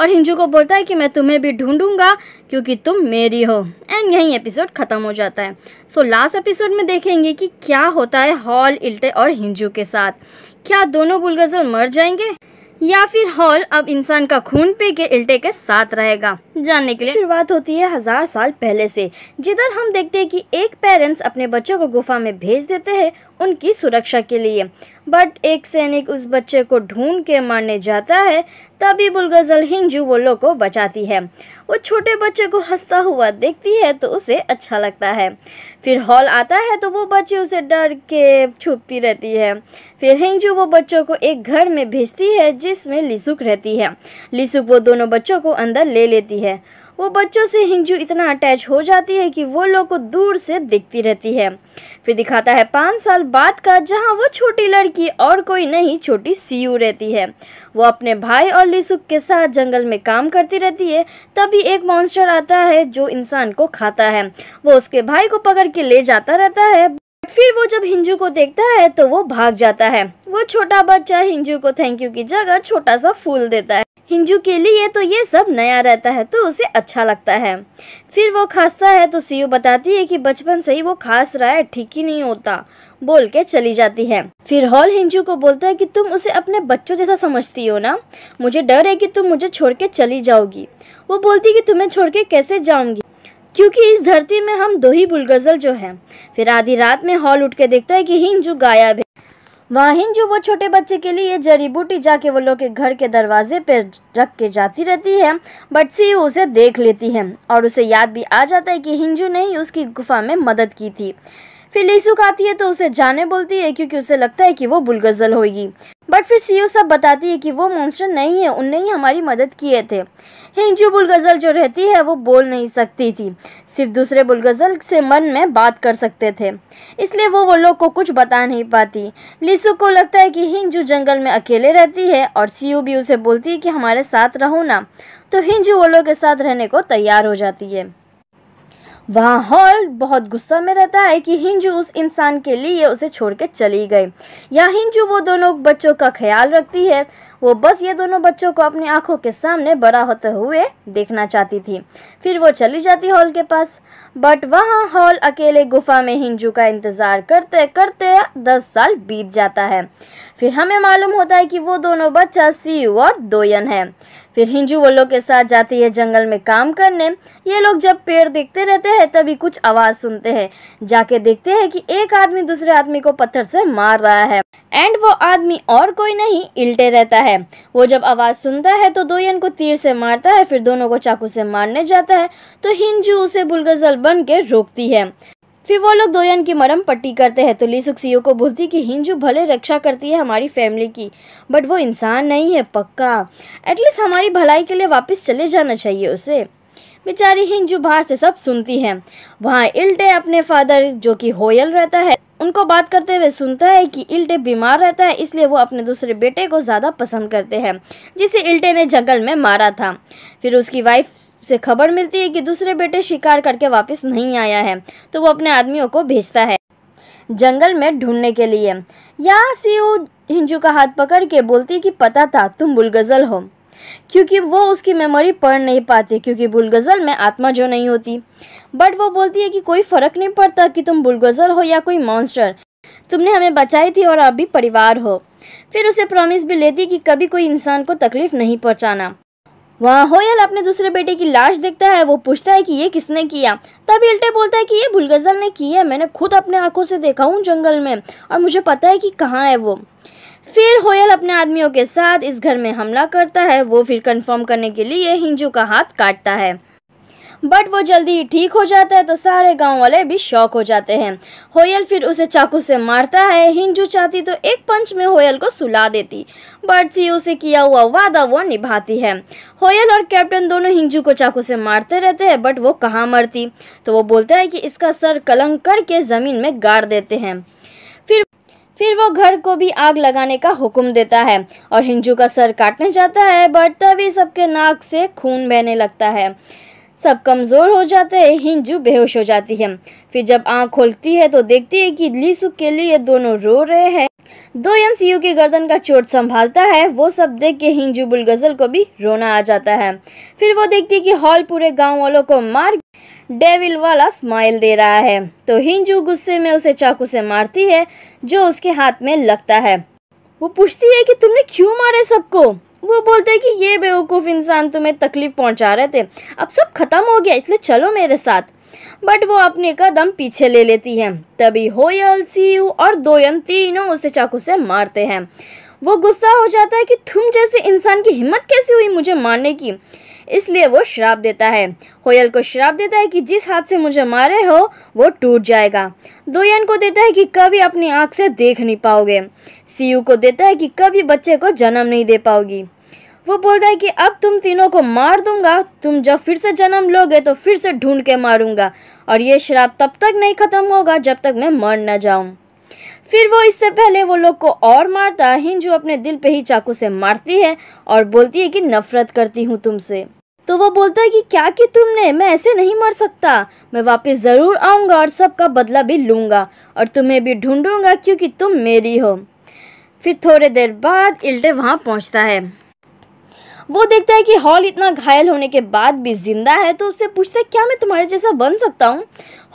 और हिंजू को बोलता है कि मैं तुम्हें भी ढूंढूंगा क्योंकि तुम मेरी हो एंड यही एपिसोड ख़त्म हो जाता है सो लास्ट एपिसोड में देखेंगे कि क्या होता है हॉल इल्टे और हिंजू के साथ क्या दोनों बुलगजर मर जाएंगे या फिर हॉल अब इंसान का खून पी के इल्टे के साथ रहेगा जानने के लिए शुरुआत होती है हजार साल पहले से जिधर हम देखते हैं कि एक पेरेंट्स अपने बच्चों को गुफा में भेज देते हैं उनकी सुरक्षा के लिए बट एक सैनिक उस बच्चे को ढूंढ के मारने जाता है तभी बुलगजल हिंजू वो लोग को बचाती है वो छोटे बच्चे को हंसता हुआ देखती है तो उसे अच्छा लगता है फिर हॉल आता है तो वो बच्चे उसे डर के छुपती रहती है फिर हिंजू वो बच्चों को एक घर में भेजती है जिसमें लिसुक रहती है लिसुक वो दोनों बच्चों को अंदर ले लेती है वो बच्चों से हिंजू इतना अटैच हो जाती है कि वो लोग को दूर से दिखती रहती है फिर दिखाता है पाँच साल बाद का जहाँ वो छोटी लड़की और कोई नहीं छोटी सीयू रहती है वो अपने भाई और लिसुक के साथ जंगल में काम करती रहती है तभी एक मॉन्स्टर आता है जो इंसान को खाता है वो उसके भाई को पकड़ के ले जाता रहता है फिर वो जब हिंजू को देखता है तो वो भाग जाता है वो छोटा बच्चा हिंजू को थैंक यू की जगह छोटा सा फूल देता है हिंजू के लिए तो ये सब नया रहता है तो उसे अच्छा लगता है फिर वो खासता है तो सीयू बताती है कि बचपन से ही वो खास रहा है ठीक ही नहीं होता बोल के चली जाती है फिर हॉल हिंजू को बोलता है कि तुम उसे अपने बच्चों जैसा समझती हो ना मुझे डर है कि तुम मुझे छोड़ के चली जाओगी वो बोलती कि तुम्हें छोड़ के कैसे जाऊंगी क्योंकि इस धरती में हम दो ही बुलगजल जो हैं फिर आधी रात में हॉल उठ के देखता है कि हिंजू गायब है वाहिन जो वो छोटे बच्चे के लिए जड़ी बूटी जाके वो लोग के घर के दरवाजे पर रख के जाती रहती है बट सी उसे देख लेती है और उसे याद भी आ जाता है कि हिंजू ने ही उसकी गुफा में मदद की थी फिर लीसुक आती है तो उसे जाने बोलती है क्योंकि उसे लगता है कि वो बुलगजल होगी बट फिर सी e सब बताती है कि वो मॉन्स्टर नहीं है उनने ही हमारी मदद किए थे हिंजू बुलगजल जो रहती है वो बोल नहीं सकती थी सिर्फ दूसरे बुलगजल से मन में बात कर सकते थे इसलिए वो वो लोग को कुछ बता नहीं पाती लिसु को लगता है कि हिंजू जंगल में अकेले रहती है और सी e भी उसे बोलती है कि हमारे साथ रहो ना तो हिंजू वो लोग के साथ रहने को तैयार हो जाती है वहाँ हॉल बहुत गुस्सा में रहता है कि हिंजू उस इंसान के लिए उसे छोड़ के चली गई या हिंजू वो दोनों बच्चों का ख्याल रखती है वो बस ये दोनों बच्चों को अपनी आंखों के सामने बड़ा होते हुए देखना चाहती थी फिर वो चली जाती हॉल के पास बट वहाँ हॉल अकेले गुफा में हिंजू का इंतज़ार करते करते दस साल बीत जाता है फिर हमें मालूम होता है कि वो दोनों बच्चा सीयू और दोयन है फिर हिंजू वो लोग के साथ जाती है जंगल में काम करने ये लोग जब पेड़ देखते रहते हैं तभी कुछ आवाज़ सुनते हैं जाके देखते हैं कि एक आदमी दूसरे आदमी को पत्थर से मार रहा है एंड वो आदमी और कोई नहीं इल्टे रहता है वो जब आवाज़ सुनता है तो दोयन को तीर से मारता है फिर दोनों को चाकू से मारने जाता है तो हिंजू उसे बुलगजल बन के रोकती है फिर वो लोग दोयन की मरम पट्टी करते हैं तो ली सीओ को बोलती कि हिंजू भले रक्षा करती है हमारी फैमिली की बट वो इंसान नहीं है पक्का एटलीस्ट हमारी भलाई के लिए वापस चले जाना चाहिए उसे बेचारी हिंग जो बाहर से सब सुनती है वहाँ इल्टे अपने फादर जो कि होयल रहता है उनको बात करते हुए सुनता है कि इल्टे बीमार रहता है इसलिए वो अपने दूसरे बेटे को ज़्यादा पसंद करते हैं जिसे इल्टे ने जंगल में मारा था फिर उसकी वाइफ से खबर मिलती है कि दूसरे बेटे शिकार करके वापस नहीं आया है तो वो अपने आदमियों को भेजता है जंगल में ढूंढने के लिए यहाँ से वो हिंजू का हाथ पकड़ के बोलती कि पता था तुम बुलगजल हो क्योंकि वो उसकी मेमोरी पढ़ नहीं पाती क्योंकि बुलगज़ल में आत्मा जो नहीं होती बट वो बोलती है कि कोई फ़र्क नहीं पड़ता कि तुम बुलगज़ल हो या कोई मॉन्स्टर तुमने हमें बचाई थी और अभी परिवार हो फिर उसे प्रॉमिस भी लेती कि कभी कोई इंसान को तकलीफ नहीं पहुँचाना वहाँ होयल अपने दूसरे बेटे की लाश देखता है वो पूछता है कि ये किसने किया तब इल्टे बोलता है कि ये भुलगजल ने किया मैंने खुद अपने आंखों से देखा हूँ जंगल में और मुझे पता है कि कहाँ है वो फिर होयल अपने आदमियों के साथ इस घर में हमला करता है वो फिर कंफर्म करने के लिए हिंजू का हाथ काटता है बट वो जल्दी ही ठीक हो जाता है तो सारे गांव वाले भी शौक हो जाते हैं होयल फिर उसे चाकू से मारता है हिंजू चाहती तो एक पंच में होयल को सुला देती बट सी उसे किया हुआ वादा वो निभाती है होयल और कैप्टन दोनों हिंजू को चाकू से मारते रहते हैं बट वो कहाँ मरती तो वो बोलता है कि इसका सर कलंक करके ज़मीन में गाड़ देते हैं फिर वो घर को भी आग लगाने का हुक्म देता है और हिंजू का सर काटने जाता है बट तभी सबके नाक से खून बहने लगता है सब कमज़ोर हो जाते हैं हिंजू बेहोश हो जाती है फिर जब आँख खोलती है तो देखती है कि लीसुक के लिए दोनों रो रहे हैं दो एमसीयू के गर्दन का चोट संभालता है वो सब देख के हिंजुबुल गजल को भी रोना आ जाता है फिर वो देखती कि हॉल पूरे गांव वालों को मार डेविल वाला स्माइल दे रहा है तो हिंजू गुस्से में उसे चाकू से मारती है जो उसके हाथ में लगता है वो पूछती है कि तुमने क्यों मारे सबको वो बोलते हैं कि ये बेवकूफ़ इंसान तुम्हें तकलीफ पहुंचा रहे थे अब सब खत्म हो गया इसलिए चलो मेरे साथ बट वो अपने कदम पीछे ले लेती है तभी होयल सीयू और दोयन तीनों उसे चाकू से मारते हैं वो गुस्सा हो जाता है कि तुम जैसे इंसान की हिम्मत कैसे हुई मुझे मारने की इसलिए वो श्राप देता है होयल को श्राप देता है कि जिस हाथ से मुझे मारे हो वो टूट जाएगा दोयन को देता है कि कभी अपनी आँख से देख नहीं पाओगे सीयू को देता है कि कभी बच्चे को जन्म नहीं दे पाओगी वो बोलता है कि अब तुम तीनों को मार दूंगा तुम जब फिर से जन्म लोगे तो फिर से ढूंढ के मारूंगा और ये शराब तब तक नहीं ख़त्म होगा जब तक मैं मर ना जाऊँ फिर वो इससे पहले वो लोग को और मारता हिंजू अपने दिल पे ही चाकू से मारती है और बोलती है कि नफरत करती हूँ तुमसे तो वो बोलता है कि क्या कि तुमने मैं ऐसे नहीं मर सकता मैं वापस ज़रूर आऊँगा और सबका बदला भी लूँगा और तुम्हें भी ढूंढूंगा क्योंकि तुम मेरी हो फिर थोड़ी देर बाद इल्टे वहाँ पहुँचता है वो देखता है कि हॉल इतना घायल होने के बाद भी जिंदा है तो उससे पूछता है क्या मैं तुम्हारे जैसा बन सकता हूँ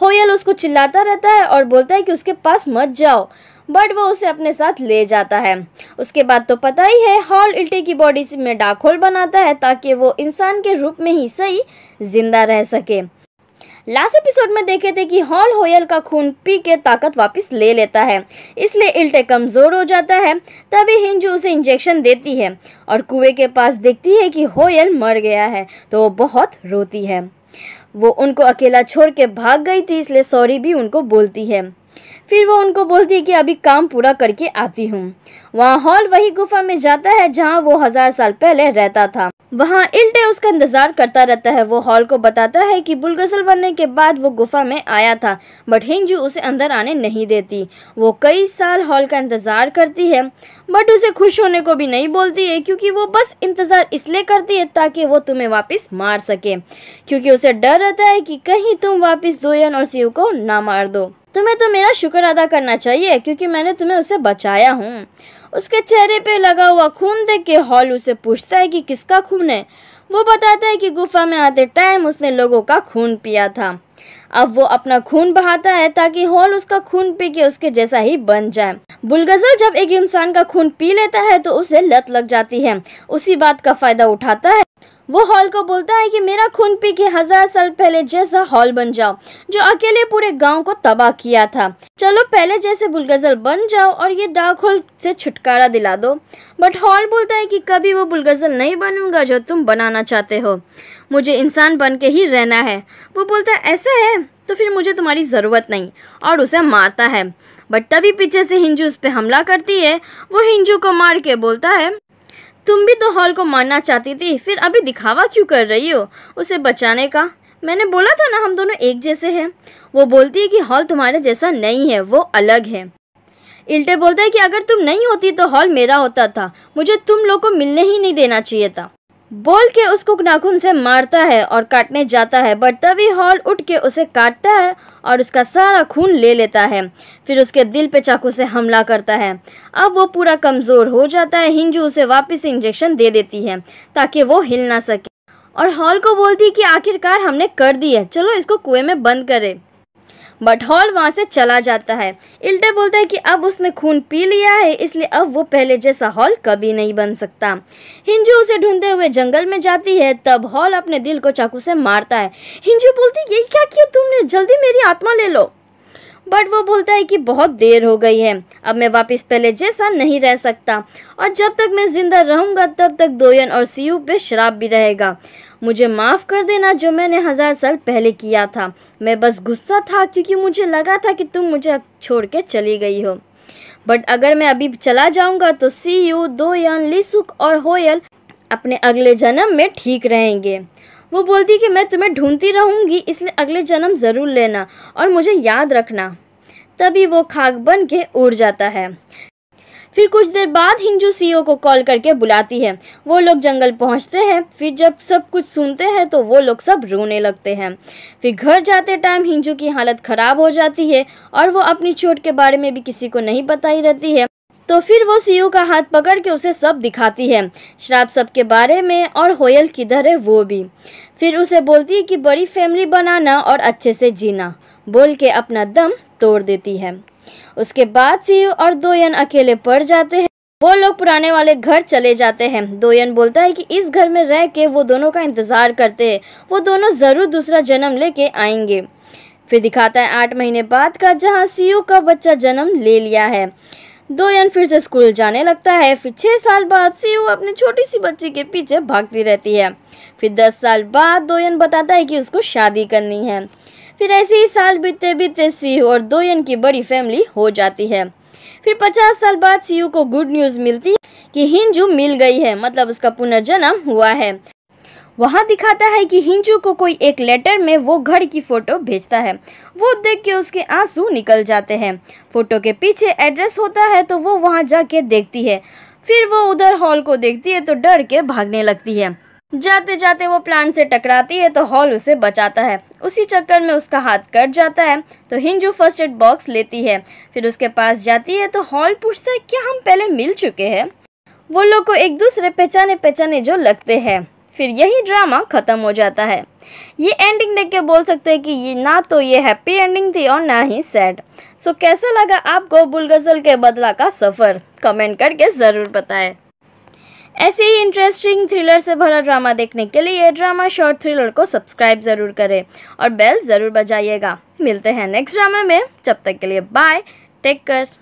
होयल उसको चिल्लाता रहता है और बोलता है कि उसके पास मत जाओ बट वो उसे अपने साथ ले जाता है उसके बाद तो पता ही है हॉल इल्टे की बॉडी में डाक होल बनाता है ताकि वो इंसान के रूप में ही सही जिंदा रह सके लास्ट एपिसोड में देखे थे कि हॉल होयल का खून पी के ताकत वापस ले लेता है इसलिए इल्टे कमज़ोर हो जाता है तभी हिंजू उसे इंजेक्शन देती है और कुएं के पास देखती है कि होयल मर गया है तो वो बहुत रोती है वो उनको अकेला छोड़ के भाग गई थी इसलिए सॉरी भी उनको बोलती है फिर वो उनको बोलती है कि अभी काम पूरा करके आती हूँ वहाँ हॉल वही गुफा में जाता है जहाँ वो हजार साल पहले रहता था वहाँ इल्टे उसका इंतजार करता रहता है वो हॉल को बताता है कि बुलगसल बनने के बाद वो गुफा में आया था बट हिंजू उसे अंदर आने नहीं देती वो कई साल हॉल का इंतजार करती है बट उसे खुश होने को भी नहीं बोलती है क्योंकि वो बस इंतज़ार इसलिए करती है ताकि वो तुम्हें वापस मार सके क्योंकि उसे डर रहता है कि कहीं तुम वापस दोयन और शिव को ना मार दो तुम्हें तो मेरा शुक्र अदा करना चाहिए क्योंकि मैंने तुम्हें उसे बचाया हूँ उसके चेहरे पे लगा हुआ खून देख के हॉल उसे पूछता है कि किसका खून है वो बताता है कि गुफा में आते टाइम उसने लोगों का खून पिया था अब वो अपना खून बहाता है ताकि हॉल उसका खून पी के उसके जैसा ही बन जाए बुलगजल जब एक इंसान का खून पी लेता है तो उसे लत लग जाती है उसी बात का फायदा उठाता है वो हॉल को बोलता है कि मेरा खून पी के हजार साल पहले जैसा हॉल बन जाओ जो अकेले पूरे गांव को तबाह किया था चलो पहले जैसे बुलगजल बन जाओ और ये डार्क हॉल से छुटकारा दिला दो बट हॉल बोलता है कि कभी वो बुलगजल नहीं बनूंगा जो तुम बनाना चाहते हो मुझे इंसान बन के ही रहना है वो बोलता है ऐसा है तो फिर मुझे तुम्हारी ज़रूरत नहीं और उसे मारता है बट तभी पीछे से हिंजू उस पर हमला करती है वो हिंजू को मार के बोलता है तुम भी तो हॉल को मारना चाहती थी फिर अभी दिखावा क्यों कर रही हो उसे बचाने का मैंने बोला था ना हम दोनों एक जैसे हैं वो बोलती है कि हॉल तुम्हारे जैसा नहीं है वो अलग है इल्टे बोलता है कि अगर तुम नहीं होती तो हॉल मेरा होता था मुझे तुम लोग को मिलने ही नहीं देना चाहिए था बोल के उसको नाखून से मारता है और काटने जाता है बट तभी हॉल उठ के उसे काटता है और उसका सारा खून ले लेता है फिर उसके दिल पे चाकू से हमला करता है अब वो पूरा कमज़ोर हो जाता है हिंजू उसे वापस इंजेक्शन दे देती है ताकि वो हिल ना सके और हॉल को बोलती है कि आखिरकार हमने कर दी है चलो इसको कुएं में बंद करें हॉल वहाँ से चला जाता है इल्टे बोलता है कि अब उसने खून पी लिया है इसलिए अब वो पहले जैसा हॉल कभी नहीं बन सकता हिंजू उसे ढूंढते हुए जंगल में जाती है तब हॉल अपने दिल को चाकू से मारता है हिंजू बोलती यही क्या किया तुमने जल्दी मेरी आत्मा ले लो बट वो बोलता है कि बहुत देर हो गई है अब मैं वापस पहले जैसा नहीं रह सकता और जब तक मैं ज़िंदा रहूंगा तब तक दोयन और सीयू पे शराब भी रहेगा मुझे माफ़ कर देना जो मैंने हज़ार साल पहले किया था मैं बस गुस्सा था क्योंकि मुझे लगा था कि तुम मुझे छोड़ के चली गई हो बट अगर मैं अभी चला जाऊंगा तो सी यू दो लिसुक और होयल अपने अगले जन्म में ठीक रहेंगे वो बोलती कि मैं तुम्हें ढूंढती रहूँगी इसलिए अगले जन्म ज़रूर लेना और मुझे याद रखना तभी वो खाक बन के उड़ जाता है फिर कुछ देर बाद हिंजू सीओ को कॉल करके बुलाती है वो लोग जंगल पहुंचते हैं फिर जब सब कुछ सुनते हैं तो वो लोग सब रोने लगते हैं फिर घर जाते टाइम हिंजू की हालत ख़राब हो जाती है और वो अपनी चोट के बारे में भी किसी को नहीं बताई रहती है तो फिर वो सीयू का हाथ पकड़ के उसे सब दिखाती है शराब सब के बारे में और होयल किधर है वो भी फिर उसे बोलती है कि बड़ी फैमिली बनाना और अच्छे से जीना बोल के अपना दम तोड़ देती है उसके बाद सीयू और दोयन अकेले पड़ जाते हैं वो लोग पुराने वाले घर चले जाते हैं दोयन बोलता है कि इस घर में रह के वो दोनों का इंतज़ार करते हैं वो दोनों ज़रूर दूसरा जन्म लेके आएंगे फिर दिखाता है आठ महीने बाद का जहाँ सीयू का बच्चा जन्म ले लिया है दोयन फिर से स्कूल जाने लगता है फिर छः साल बाद से वो अपनी छोटी सी बच्ची के पीछे भागती रहती है फिर दस साल बाद दोयन बताता है कि उसको शादी करनी है फिर ऐसे ही साल बीतते बीतते सी और दोयन की बड़ी फैमिली हो जाती है फिर पचास साल बाद सीयू को गुड न्यूज़ मिलती है कि हिंजू मिल गई है मतलब उसका पुनर्जन्म हुआ है वहाँ दिखाता है कि हिंजू को कोई एक लेटर में वो घर की फ़ोटो भेजता है वो देख के उसके आंसू निकल जाते हैं फ़ोटो के पीछे एड्रेस होता है तो वो वहाँ जाके देखती है फिर वो उधर हॉल को देखती है तो डर के भागने लगती है जाते जाते वो प्लांट से टकराती है तो हॉल उसे बचाता है उसी चक्कर में उसका हाथ कट जाता है तो हिंजू फर्स्ट एड बॉक्स लेती है फिर उसके पास जाती है तो हॉल पूछता है क्या हम पहले मिल चुके हैं वो लोग को एक दूसरे पहचाने पहचाने जो लगते हैं फिर यही ड्रामा ख़त्म हो जाता है ये एंडिंग देख के बोल सकते हैं कि ये ना तो ये हैप्पी एंडिंग थी और ना ही सैड सो कैसा लगा आपको बुलगजल के बदला का सफ़र कमेंट करके ज़रूर बताएं ऐसे ही इंटरेस्टिंग थ्रिलर से भरा ड्रामा देखने के लिए ये ड्रामा शॉर्ट थ्रिलर को सब्सक्राइब ज़रूर करें और बेल ज़रूर बजाइएगा मिलते हैं नेक्स्ट ड्रामा में जब तक के लिए बाय टेक केयर